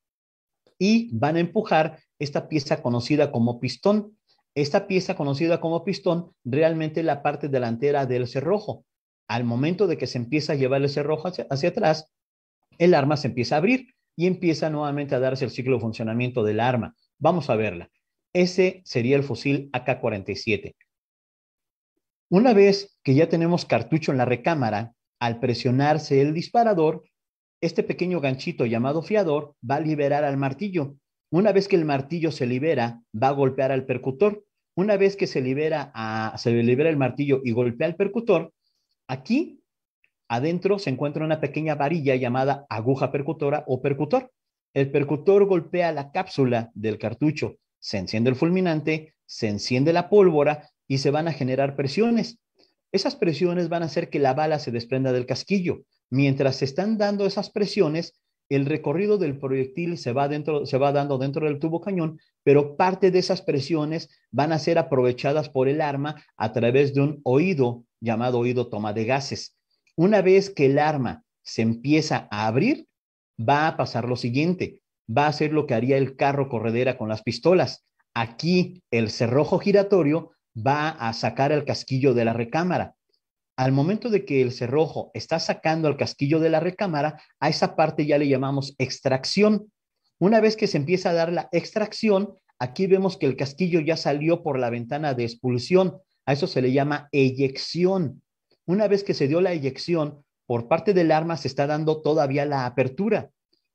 y van a empujar esta pieza conocida como pistón. Esta pieza conocida como pistón realmente la parte delantera del cerrojo. Al momento de que se empieza a llevar el cerrojo hacia atrás, el arma se empieza a abrir y empieza nuevamente a darse el ciclo de funcionamiento del arma. Vamos a verla. Ese sería el fusil AK-47. Una vez que ya tenemos cartucho en la recámara, al presionarse el disparador, este pequeño ganchito llamado fiador va a liberar al martillo. Una vez que el martillo se libera, va a golpear al percutor. Una vez que se libera, se libera el martillo y golpea al percutor, aquí adentro se encuentra una pequeña varilla llamada aguja percutora o percutor. El percutor golpea la cápsula del cartucho se enciende el fulminante, se enciende la pólvora y se van a generar presiones. Esas presiones van a hacer que la bala se desprenda del casquillo. Mientras se están dando esas presiones, el recorrido del proyectil se va, se va dando dentro del tubo cañón, pero parte de esas presiones van a ser aprovechadas por el arma a través de un oído llamado oído toma de gases. Una vez que el arma se empieza a abrir, va a pasar lo siguiente va a ser lo que haría el carro corredera con las pistolas. Aquí el cerrojo giratorio va a sacar el casquillo de la recámara. Al momento de que el cerrojo está sacando el casquillo de la recámara, a esa parte ya le llamamos extracción. Una vez que se empieza a dar la extracción, aquí vemos que el casquillo ya salió por la ventana de expulsión. A eso se le llama eyección. Una vez que se dio la eyección, por parte del arma se está dando todavía la apertura.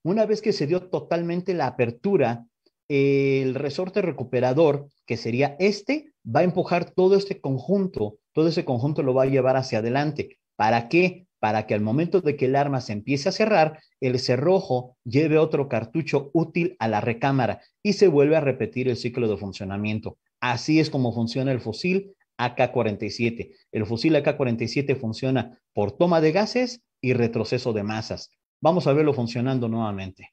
Una vez que se dio totalmente la apertura, el resorte recuperador, que sería este, va a empujar todo este conjunto, todo ese conjunto lo va a llevar hacia adelante. ¿Para qué? Para que al momento de que el arma se empiece a cerrar, el cerrojo lleve otro cartucho útil a la recámara y se vuelve a repetir el ciclo de funcionamiento. Así es como funciona el fusil AK-47. El fusil AK-47 funciona por toma de gases y retroceso de masas vamos a verlo funcionando nuevamente.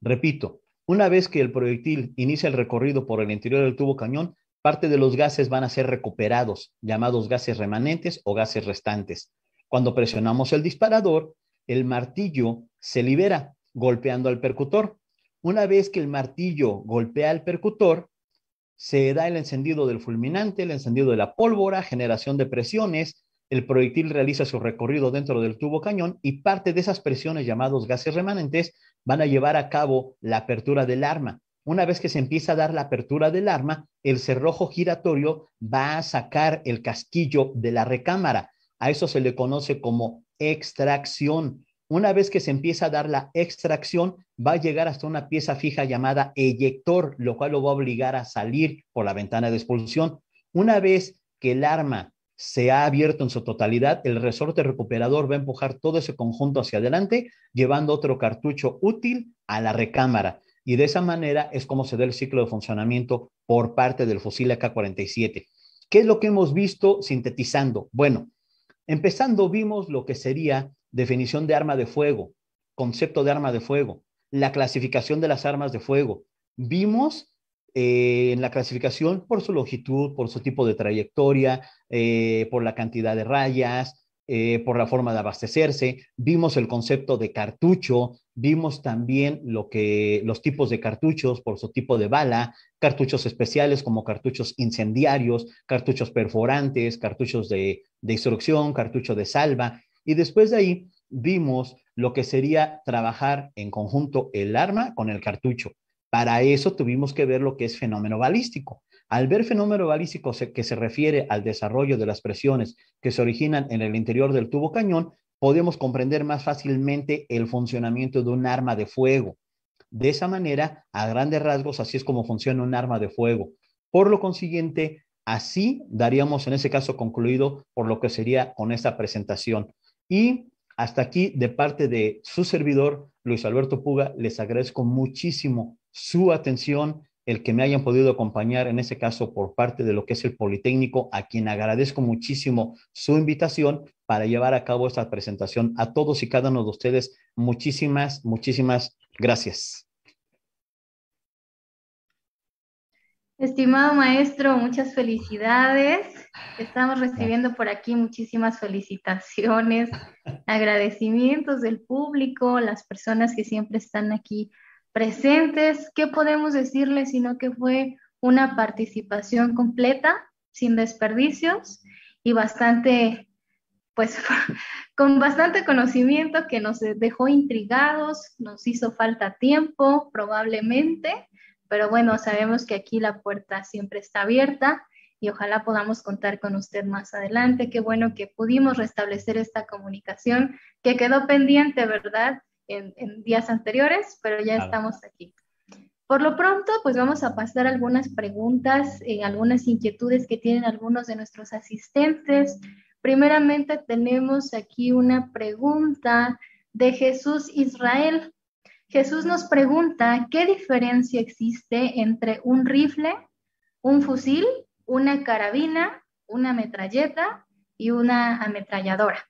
Repito, una vez que el proyectil inicia el recorrido por el interior del tubo cañón, parte de los gases van a ser recuperados, llamados gases remanentes o gases restantes. Cuando presionamos el disparador, el martillo se libera golpeando al percutor. Una vez que el martillo golpea al percutor, se da el encendido del fulminante, el encendido de la pólvora, generación de presiones, el proyectil realiza su recorrido dentro del tubo cañón y parte de esas presiones llamados gases remanentes van a llevar a cabo la apertura del arma. Una vez que se empieza a dar la apertura del arma, el cerrojo giratorio va a sacar el casquillo de la recámara. A eso se le conoce como extracción. Una vez que se empieza a dar la extracción, va a llegar hasta una pieza fija llamada eyector, lo cual lo va a obligar a salir por la ventana de expulsión. Una vez que el arma se ha abierto en su totalidad, el resorte recuperador va a empujar todo ese conjunto hacia adelante, llevando otro cartucho útil a la recámara. Y de esa manera es como se da el ciclo de funcionamiento por parte del fusil AK-47. ¿Qué es lo que hemos visto sintetizando? Bueno, empezando vimos lo que sería definición de arma de fuego, concepto de arma de fuego, la clasificación de las armas de fuego. Vimos eh, en la clasificación por su longitud, por su tipo de trayectoria, eh, por la cantidad de rayas, eh, por la forma de abastecerse. Vimos el concepto de cartucho, vimos también lo que, los tipos de cartuchos por su tipo de bala, cartuchos especiales como cartuchos incendiarios, cartuchos perforantes, cartuchos de, de instrucción, cartucho de salva. Y después de ahí vimos lo que sería trabajar en conjunto el arma con el cartucho. Para eso tuvimos que ver lo que es fenómeno balístico. Al ver fenómeno balístico que se refiere al desarrollo de las presiones que se originan en el interior del tubo cañón, podemos comprender más fácilmente el funcionamiento de un arma de fuego. De esa manera, a grandes rasgos, así es como funciona un arma de fuego. Por lo consiguiente, así daríamos en ese caso concluido por lo que sería con esta presentación. Y hasta aquí, de parte de su servidor, Luis Alberto Puga, les agradezco muchísimo su atención, el que me hayan podido acompañar en ese caso por parte de lo que es el Politécnico, a quien agradezco muchísimo su invitación para llevar a cabo esta presentación. A todos y cada uno de ustedes, muchísimas, muchísimas gracias. Estimado maestro, muchas felicidades. Estamos recibiendo por aquí muchísimas felicitaciones, agradecimientos del público, las personas que siempre están aquí presentes, ¿qué podemos decirle Sino que fue una participación completa, sin desperdicios y bastante, pues [laughs] con bastante conocimiento que nos dejó intrigados, nos hizo falta tiempo probablemente, pero bueno, sabemos que aquí la puerta siempre está abierta y ojalá podamos contar con usted más adelante. Qué bueno que pudimos restablecer esta comunicación que quedó pendiente, ¿verdad? en, días anteriores, pero ya estamos aquí. Por lo pronto, pues vamos a pasar algunas preguntas, en eh, algunas inquietudes que tienen algunos de nuestros asistentes. Primeramente tenemos aquí una pregunta de Jesús Israel. Jesús nos pregunta, ¿qué diferencia existe entre un rifle, un fusil, una carabina, una metralleta y una ametralladora?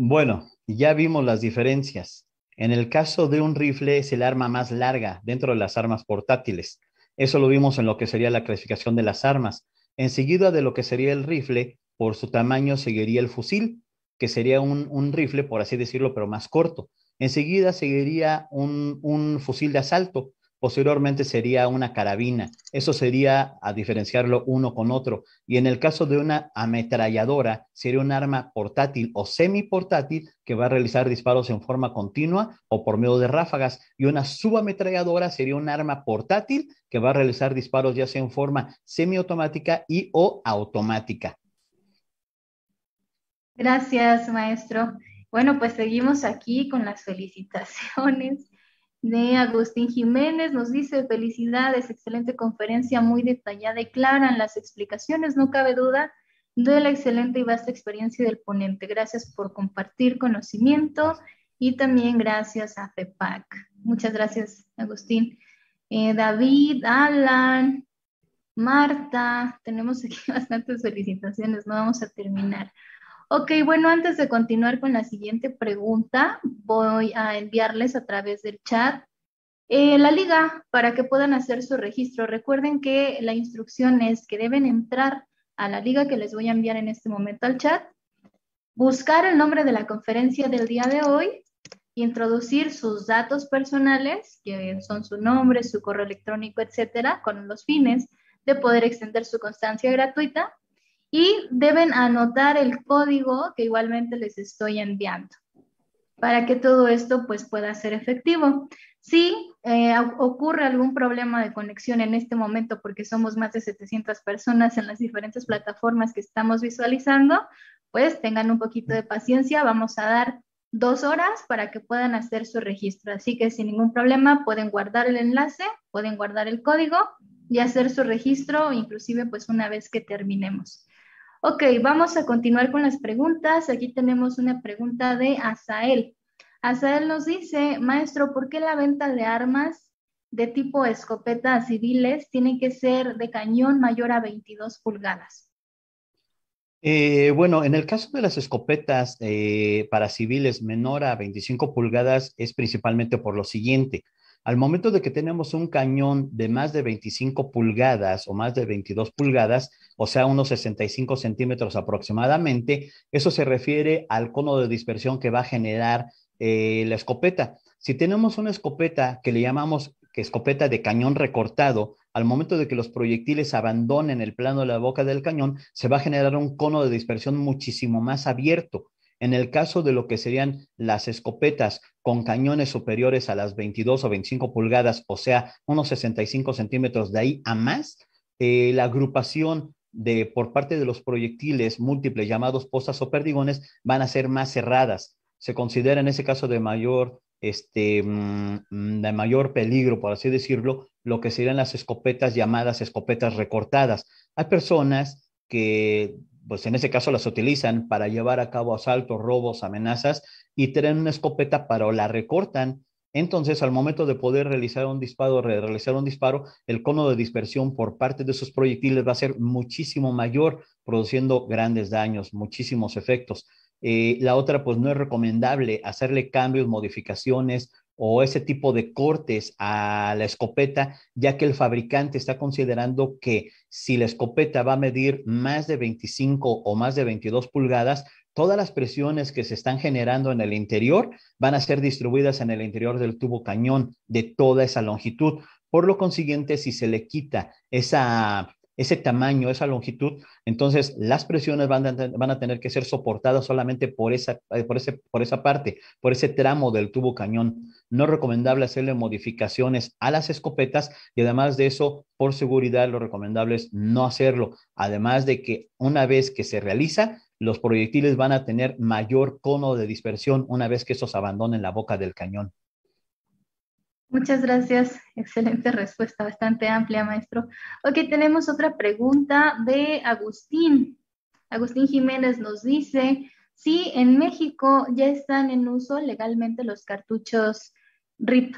Bueno, ya vimos las diferencias. En el caso de un rifle es el arma más larga dentro de las armas portátiles. Eso lo vimos en lo que sería la clasificación de las armas. Enseguida de lo que sería el rifle, por su tamaño seguiría el fusil, que sería un, rifle, por así decirlo, pero más corto. Enseguida seguiría un, un fusil de asalto, posteriormente sería una carabina. Eso sería a diferenciarlo uno con otro. Y en el caso de una ametralladora, sería un arma portátil o semiportátil que va a realizar disparos en forma continua o por medio de ráfagas. Y una subametralladora sería un arma portátil que va a realizar disparos ya sea en forma semiautomática y o automática. Gracias, maestro. Bueno, pues seguimos aquí con las felicitaciones de Agustín Jiménez. Nos dice, felicidades, excelente conferencia, muy detallada y clara en las explicaciones, no cabe duda de la excelente y vasta experiencia del ponente. Gracias por compartir conocimiento y también gracias a FEPAC. Muchas gracias, Agustín. Eh, David, Alan, Marta, tenemos aquí [laughs] bastantes felicitaciones, no vamos a terminar. Ok, bueno, antes de continuar con la siguiente pregunta, voy a enviarles a través del chat eh, la liga para que puedan hacer su registro. Recuerden que la instrucción es que deben entrar a la liga que les voy a enviar en este momento al chat, buscar el nombre de la conferencia del día de hoy, introducir sus datos personales, que son su nombre, su correo electrónico, etcétera, con los fines de poder extender su constancia gratuita y deben anotar el código que igualmente les estoy enviando para que todo esto pues pueda ser efectivo. Si eh, ocurre algún problema de conexión en este momento, porque somos más de 700 personas en las diferentes plataformas que estamos visualizando, pues tengan un poquito de paciencia, vamos a dar dos horas para que puedan hacer su registro. Así que sin ningún problema pueden guardar el enlace, pueden guardar el código y hacer su registro, inclusive pues una vez que terminemos. Ok, vamos a continuar con las preguntas. Aquí tenemos una pregunta de Asael. Asael nos dice, maestro, ¿por qué la venta de armas de tipo escopeta a civiles tiene que ser de cañón mayor a 22 pulgadas? Eh, bueno, en el caso de las escopetas eh, para civiles menor a 25 pulgadas es principalmente por lo siguiente. Al momento de que tenemos un cañón de más de 25 pulgadas o más de 22 pulgadas, o sea, unos 65 centímetros aproximadamente, eso se refiere al cono de dispersión que va a generar eh, la escopeta. Si tenemos una escopeta que le llamamos escopeta de cañón recortado, al momento de que los proyectiles abandonen el plano de la boca del cañón, se va a generar un cono de dispersión muchísimo más abierto. En el caso de lo que serían las escopetas con cañones superiores a las 22 o 25 pulgadas, o sea, unos 65 centímetros de ahí a más, eh, la agrupación de, por parte de los proyectiles múltiples llamados postas o perdigones van a ser más cerradas. Se considera en ese caso de mayor, este, mm, de mayor peligro, por así decirlo, lo que serían las escopetas llamadas escopetas recortadas. Hay personas que pues en ese caso las utilizan para llevar a cabo asaltos, robos, amenazas y tienen una escopeta o la recortan. Entonces, al momento de poder realizar un disparo, realizar un disparo, el cono de dispersión por parte de esos proyectiles va a ser muchísimo mayor, produciendo grandes daños, muchísimos efectos. Eh, la otra, pues no es recomendable hacerle cambios, modificaciones o ese tipo de cortes a la escopeta, ya que el fabricante está considerando que si la escopeta va a medir más de 25 o más de 22 pulgadas, todas las presiones que se están generando en el interior van a ser distribuidas en el interior del tubo cañón de toda esa longitud. Por lo consiguiente, si se le quita esa, ese tamaño, esa longitud, entonces las presiones van a, van a tener que ser soportadas solamente por esa, eh, por esa parte, por ese tramo del tubo cañón no recomendable hacerle modificaciones a las escopetas y además de eso, por seguridad, lo recomendable es no hacerlo. Además de que una vez que se realiza, los proyectiles van a tener mayor cono de dispersión una vez que esos abandonen la boca del cañón. Muchas gracias. Excelente respuesta, bastante amplia, maestro. Ok, tenemos otra pregunta de Agustín. Agustín Jiménez nos dice, si en México ya están en uso legalmente los cartuchos RIP.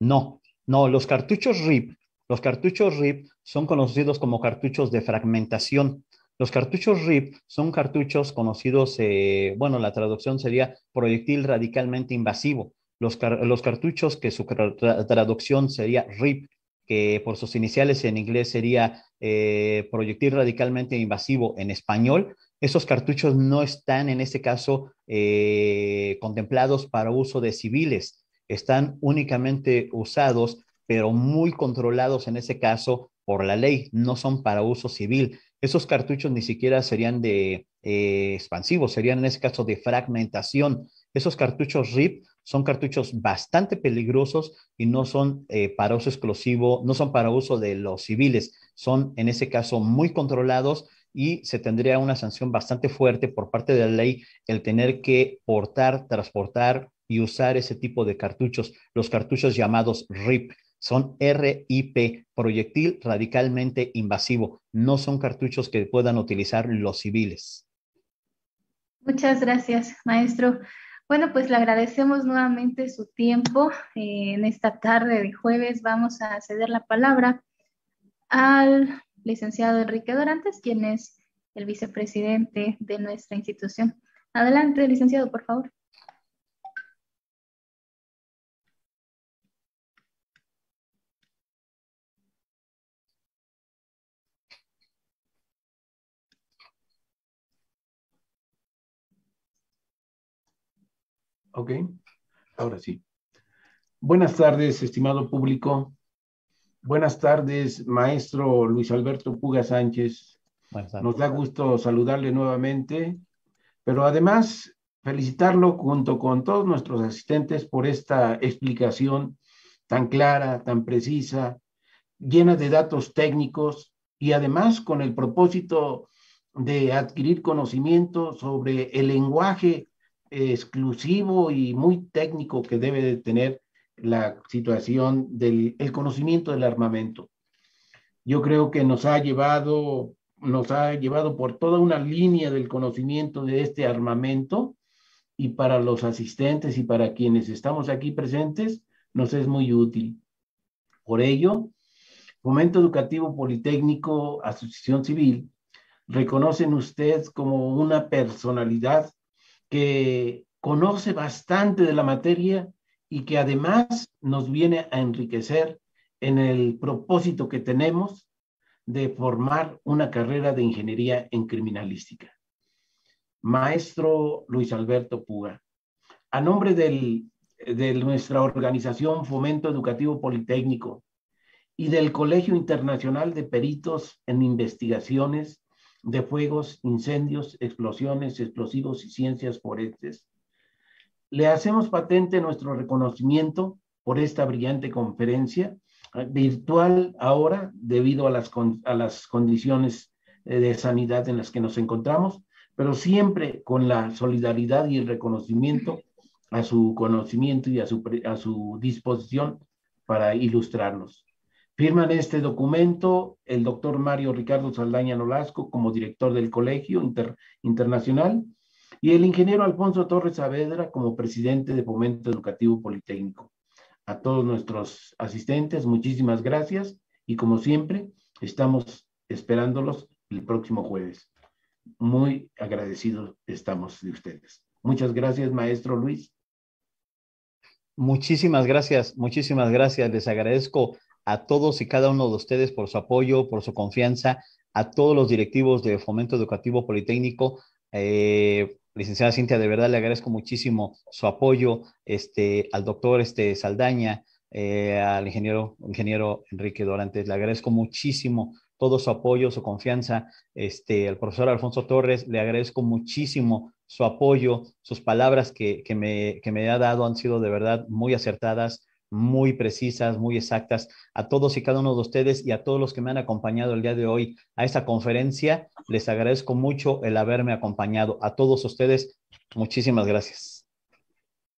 No, no, los cartuchos RIP, los cartuchos RIP son conocidos como cartuchos de fragmentación. Los cartuchos RIP son cartuchos conocidos, eh, bueno, la traducción sería proyectil radicalmente invasivo. Los, cartuchos que su traducción sería RIP, que por sus iniciales en inglés sería eh, proyectil radicalmente invasivo en español, esos cartuchos no están en este caso eh, contemplados para uso de civiles, están únicamente usados, pero muy controlados en ese caso por la ley, no son para uso civil. Esos cartuchos ni siquiera serían de expansivo eh, expansivos, serían en ese caso de fragmentación. Esos cartuchos RIP son cartuchos bastante peligrosos y no son eh, para uso exclusivo, no son para uso de los civiles, son en ese caso muy controlados y se tendría una sanción bastante fuerte por parte de la ley el tener que portar, transportar y usar ese tipo de cartuchos, los cartuchos llamados RIP. Son RIP, proyectil radicalmente invasivo. No son cartuchos que puedan utilizar los civiles. Muchas gracias, maestro. Bueno, pues le agradecemos nuevamente su tiempo. Eh, en esta tarde de jueves vamos a ceder la palabra al licenciado Enrique Dorantes, quien es el vicepresidente de nuestra institución. Adelante, licenciado, por favor. Ok, ahora sí. Buenas tardes, estimado público. Buenas tardes, maestro Luis Alberto Puga Sánchez. Nos da gusto saludarle nuevamente, pero además felicitarlo junto con todos nuestros asistentes por esta explicación tan clara, tan precisa, llena de datos técnicos y además con el propósito de adquirir conocimiento sobre el lenguaje eh, exclusivo y muy técnico que debe de tener la situación del conocimiento del armamento. Yo creo que nos ha llevado nos ha llevado por toda una línea del conocimiento de este armamento y para los asistentes y para quienes estamos aquí presentes nos es muy útil. Por ello, momento Educativo Politécnico Asociación Civil reconocen ustedes como una personalidad que conoce bastante de la materia y que además nos viene a enriquecer en el propósito que tenemos de formar una carrera de ingeniería en criminalística. Maestro Luis Alberto Puga, a nombre de nuestra organización Fomento Educativo Politécnico y del Colegio Internacional de Peritos en Investigaciones de Fuegos, Incendios, Explosiones, Explosivos y Ciencias Forestes, le hacemos patente nuestro reconocimiento por esta brillante conferencia eh, virtual ahora debido a las, condiciones eh, de sanidad en las que nos encontramos, pero siempre con la solidaridad y el reconocimiento a su conocimiento y a su, disposición para ilustrarnos. Firman este documento el doctor Mario Ricardo Saldaña Nolasco como director del Colegio Internacional y el ingeniero Alfonso Torres Saavedra como presidente de Fomento Educativo Politécnico. A todos nuestros asistentes, muchísimas gracias y como siempre, estamos esperándolos el próximo jueves. Muy agradecidos estamos de ustedes. Muchas gracias, maestro Luis. Muchísimas gracias, muchísimas gracias. Les agradezco a todos y cada uno de ustedes por su apoyo, por su confianza, a todos los directivos de Fomento Educativo Politécnico. Eh, Licenciada Cintia, de verdad le agradezco muchísimo su apoyo este, al doctor este, Saldaña, eh, al ingeniero, ingeniero Enrique Dorantes. Le agradezco muchísimo todo su apoyo, su confianza. Este, al profesor Alfonso Torres, le agradezco muchísimo su apoyo, sus palabras que, que, me, que me ha dado han sido de verdad muy acertadas, muy precisas, muy exactas. A todos y cada uno de ustedes y a todos los que me han acompañado el día de hoy a esta conferencia, les agradezco mucho el haberme acompañado. A todos ustedes, muchísimas gracias.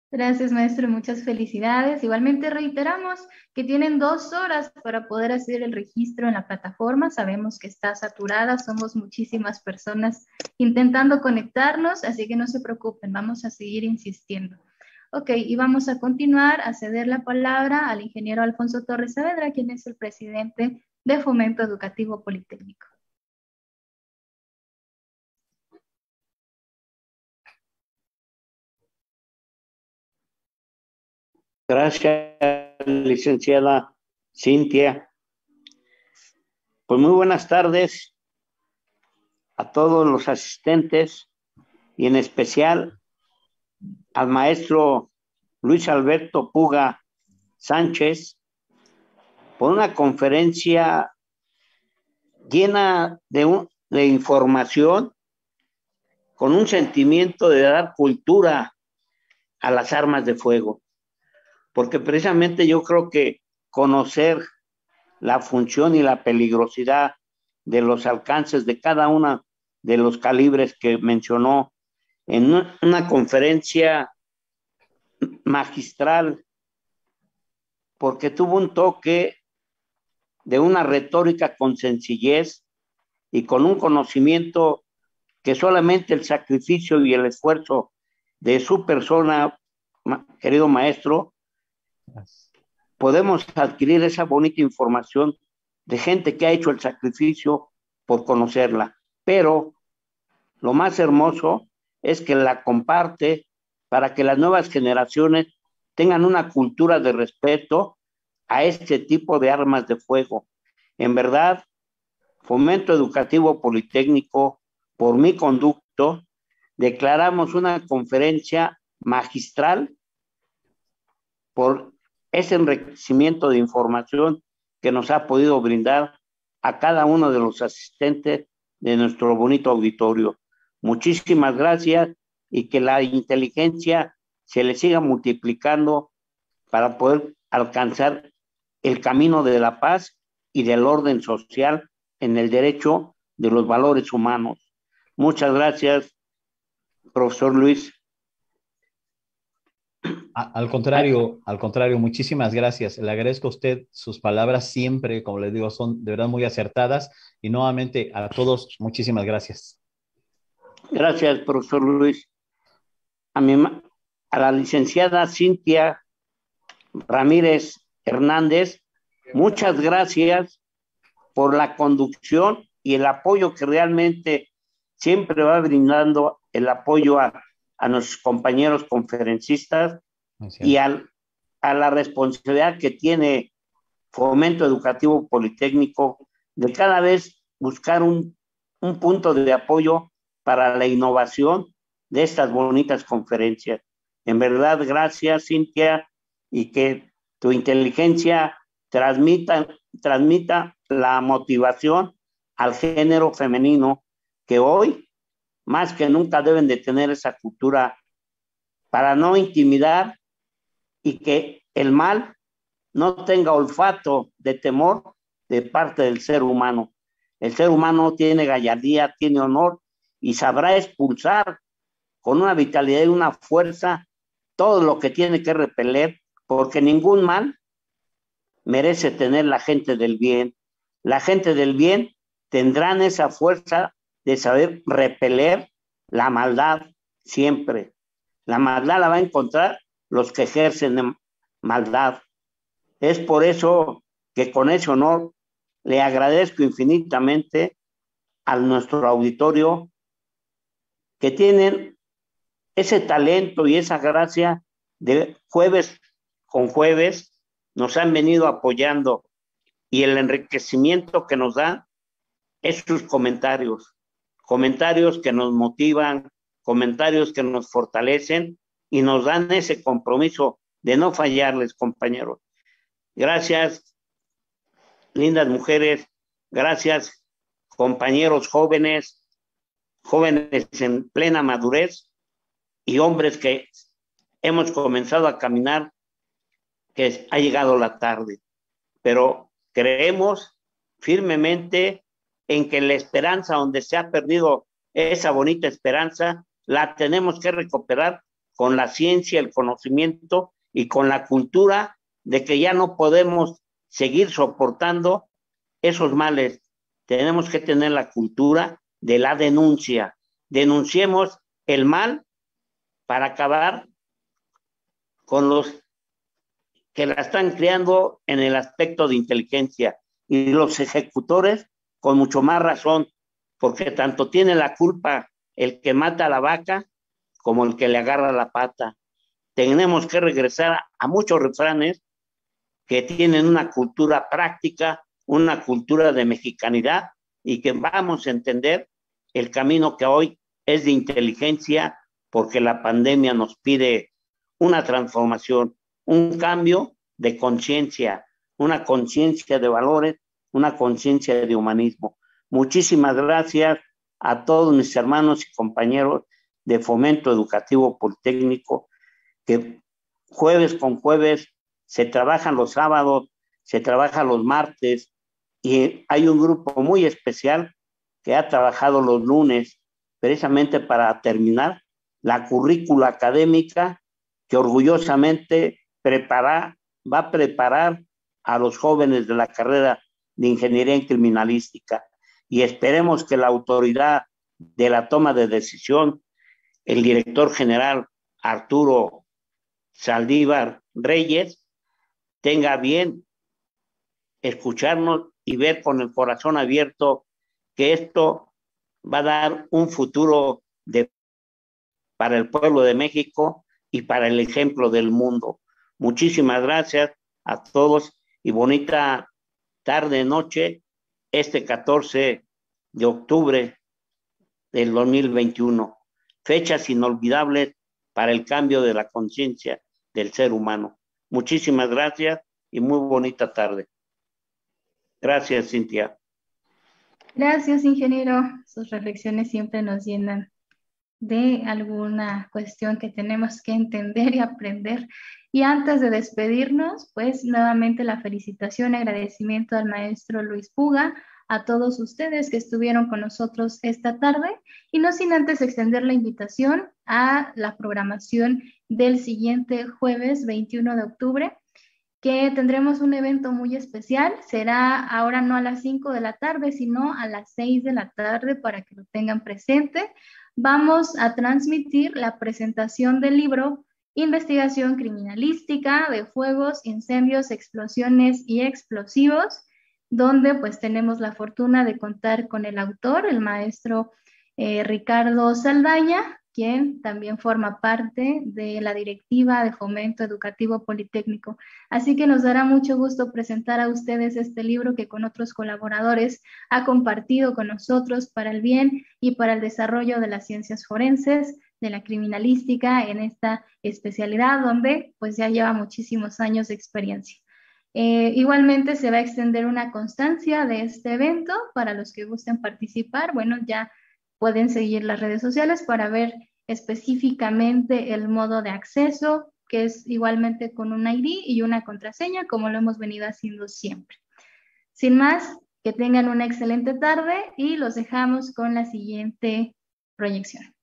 Gracias, maestro. Muchas felicidades. Igualmente reiteramos que tienen dos horas para poder hacer el registro en la plataforma. Sabemos que está saturada, somos muchísimas personas intentando conectarnos, así que no se preocupen, vamos a seguir insistiendo. Ok, y vamos a continuar a ceder la palabra al ingeniero Alfonso Torres Saavedra, quien es el presidente de Fomento Educativo Politécnico. Gracias, licenciada Cintia. Pues muy buenas tardes a todos los asistentes y en especial al maestro Luis Alberto Puga Sánchez por una conferencia llena de, información con un sentimiento de dar cultura a las armas de fuego, porque precisamente yo creo que conocer la función y la peligrosidad de los alcances de cada una de los calibres que mencionó en una, conferencia magistral, porque tuvo un toque de una retórica con sencillez y con un conocimiento que solamente el sacrificio y el esfuerzo de su persona, querido maestro, podemos adquirir esa bonita información de gente que ha hecho el sacrificio por conocerla. Pero lo más hermoso es que la comparte para que las nuevas generaciones tengan una cultura de respeto a este tipo de armas de fuego. En verdad, Fomento Educativo Politécnico, por mi conducto, declaramos una conferencia magistral por ese enriquecimiento de información que nos ha podido brindar a cada uno de los asistentes de nuestro bonito auditorio. Muchísimas gracias y que la inteligencia se le siga multiplicando para poder alcanzar el camino de la paz y del orden social en el derecho de los valores humanos. Muchas gracias, profesor Luis. Al contrario, al contrario, muchísimas gracias. Le agradezco a usted sus palabras siempre, como les digo, son de verdad muy acertadas. Y nuevamente a todos, muchísimas gracias. Gracias, profesor Luis. A, la licenciada Cintia Ramírez Hernández, muchas gracias por la conducción y el apoyo que realmente siempre va brindando el apoyo a, nuestros compañeros conferencistas y al, a la responsabilidad que tiene Fomento Educativo Politécnico de cada vez buscar un, un punto de apoyo para la innovación de estas bonitas conferencias. En verdad, gracias Cintia y que tu inteligencia transmita, transmita la motivación al género femenino que hoy más que nunca deben de tener esa cultura para no intimidar y que el mal no tenga olfato de temor de parte del ser humano. El ser humano tiene gallardía, tiene honor y sabrá expulsar con una vitalidad y una fuerza todo lo que tiene que repeler, porque ningún mal merece tener la gente del bien. La gente del bien tendrán esa fuerza de saber repeler la maldad siempre. La maldad la va a encontrar los que ejercen maldad. Es por eso que con ese honor le agradezco infinitamente a nuestro auditorio que tienen ese talento y esa gracia de jueves con jueves, nos han venido apoyando y el enriquecimiento que nos da es sus comentarios, comentarios que nos motivan, comentarios que nos fortalecen y nos dan ese compromiso de no fallarles, compañeros. Gracias, lindas mujeres, gracias, compañeros jóvenes, jóvenes en plena madurez y hombres que hemos comenzado a caminar, que ha llegado la tarde. Pero creemos firmemente en que la esperanza, donde se ha perdido esa bonita esperanza, la tenemos que recuperar con la ciencia, el conocimiento y con la cultura de que ya no podemos seguir soportando esos males. Tenemos que tener la cultura de la denuncia. Denunciemos el mal para acabar con los que la están creando en el aspecto de inteligencia y los ejecutores con mucho más razón, porque tanto tiene la culpa el que mata la vaca como el que le agarra la pata. Tenemos que regresar a muchos refranes que tienen una cultura práctica, una cultura de mexicanidad y que vamos a entender el camino que hoy es de inteligencia porque la pandemia nos pide una transformación, un cambio de conciencia, una conciencia de valores, una conciencia de humanismo. Muchísimas gracias a todos mis hermanos y compañeros de Fomento Educativo Politécnico, que jueves con jueves se trabajan los sábados, se trabajan los martes, y hay un grupo muy especial que ha trabajado los lunes precisamente para terminar la currícula académica que orgullosamente prepara, va a preparar a los jóvenes de la carrera de ingeniería en criminalística. Y esperemos que la autoridad de la toma de decisión, el director general Arturo Saldívar Reyes, tenga bien escucharnos y ver con el corazón abierto que esto va a dar un futuro para el pueblo de México y para el ejemplo del mundo. Muchísimas gracias a todos y bonita tarde, noche, este 14 de octubre del 2021. Fechas inolvidables para el cambio de la conciencia del ser humano. Muchísimas gracias y muy bonita tarde. Gracias, Cintia. Gracias, ingeniero. Sus reflexiones siempre nos llenan de alguna cuestión que tenemos que entender y aprender. Y antes de despedirnos, pues nuevamente la felicitación y agradecimiento al maestro Luis Puga, a todos ustedes que estuvieron con nosotros esta tarde y no sin antes extender la invitación a la programación del siguiente jueves 21 de octubre que tendremos un evento muy especial. Será ahora no a las 5 de la tarde, sino a las 6 de la tarde para que lo tengan presente. Vamos a transmitir la presentación del libro Investigación Criminalística de Fuegos, Incendios, Explosiones y Explosivos, donde pues tenemos la fortuna de contar con el autor, el maestro eh, Ricardo Saldaña, quien también forma parte de la directiva de Fomento Educativo Politécnico. Así que nos dará mucho gusto presentar a ustedes este libro que con otros colaboradores ha compartido con nosotros para el bien y para el desarrollo de las ciencias forenses, de la criminalística en esta especialidad donde pues ya lleva muchísimos años de experiencia. Eh, igualmente se va a extender una constancia de este evento para los que gusten participar. Bueno, ya pueden seguir las redes sociales para ver específicamente el modo de acceso, que es igualmente con un ID y una contraseña, como lo hemos venido haciendo siempre. Sin más, que tengan una excelente tarde y los dejamos con la siguiente proyección.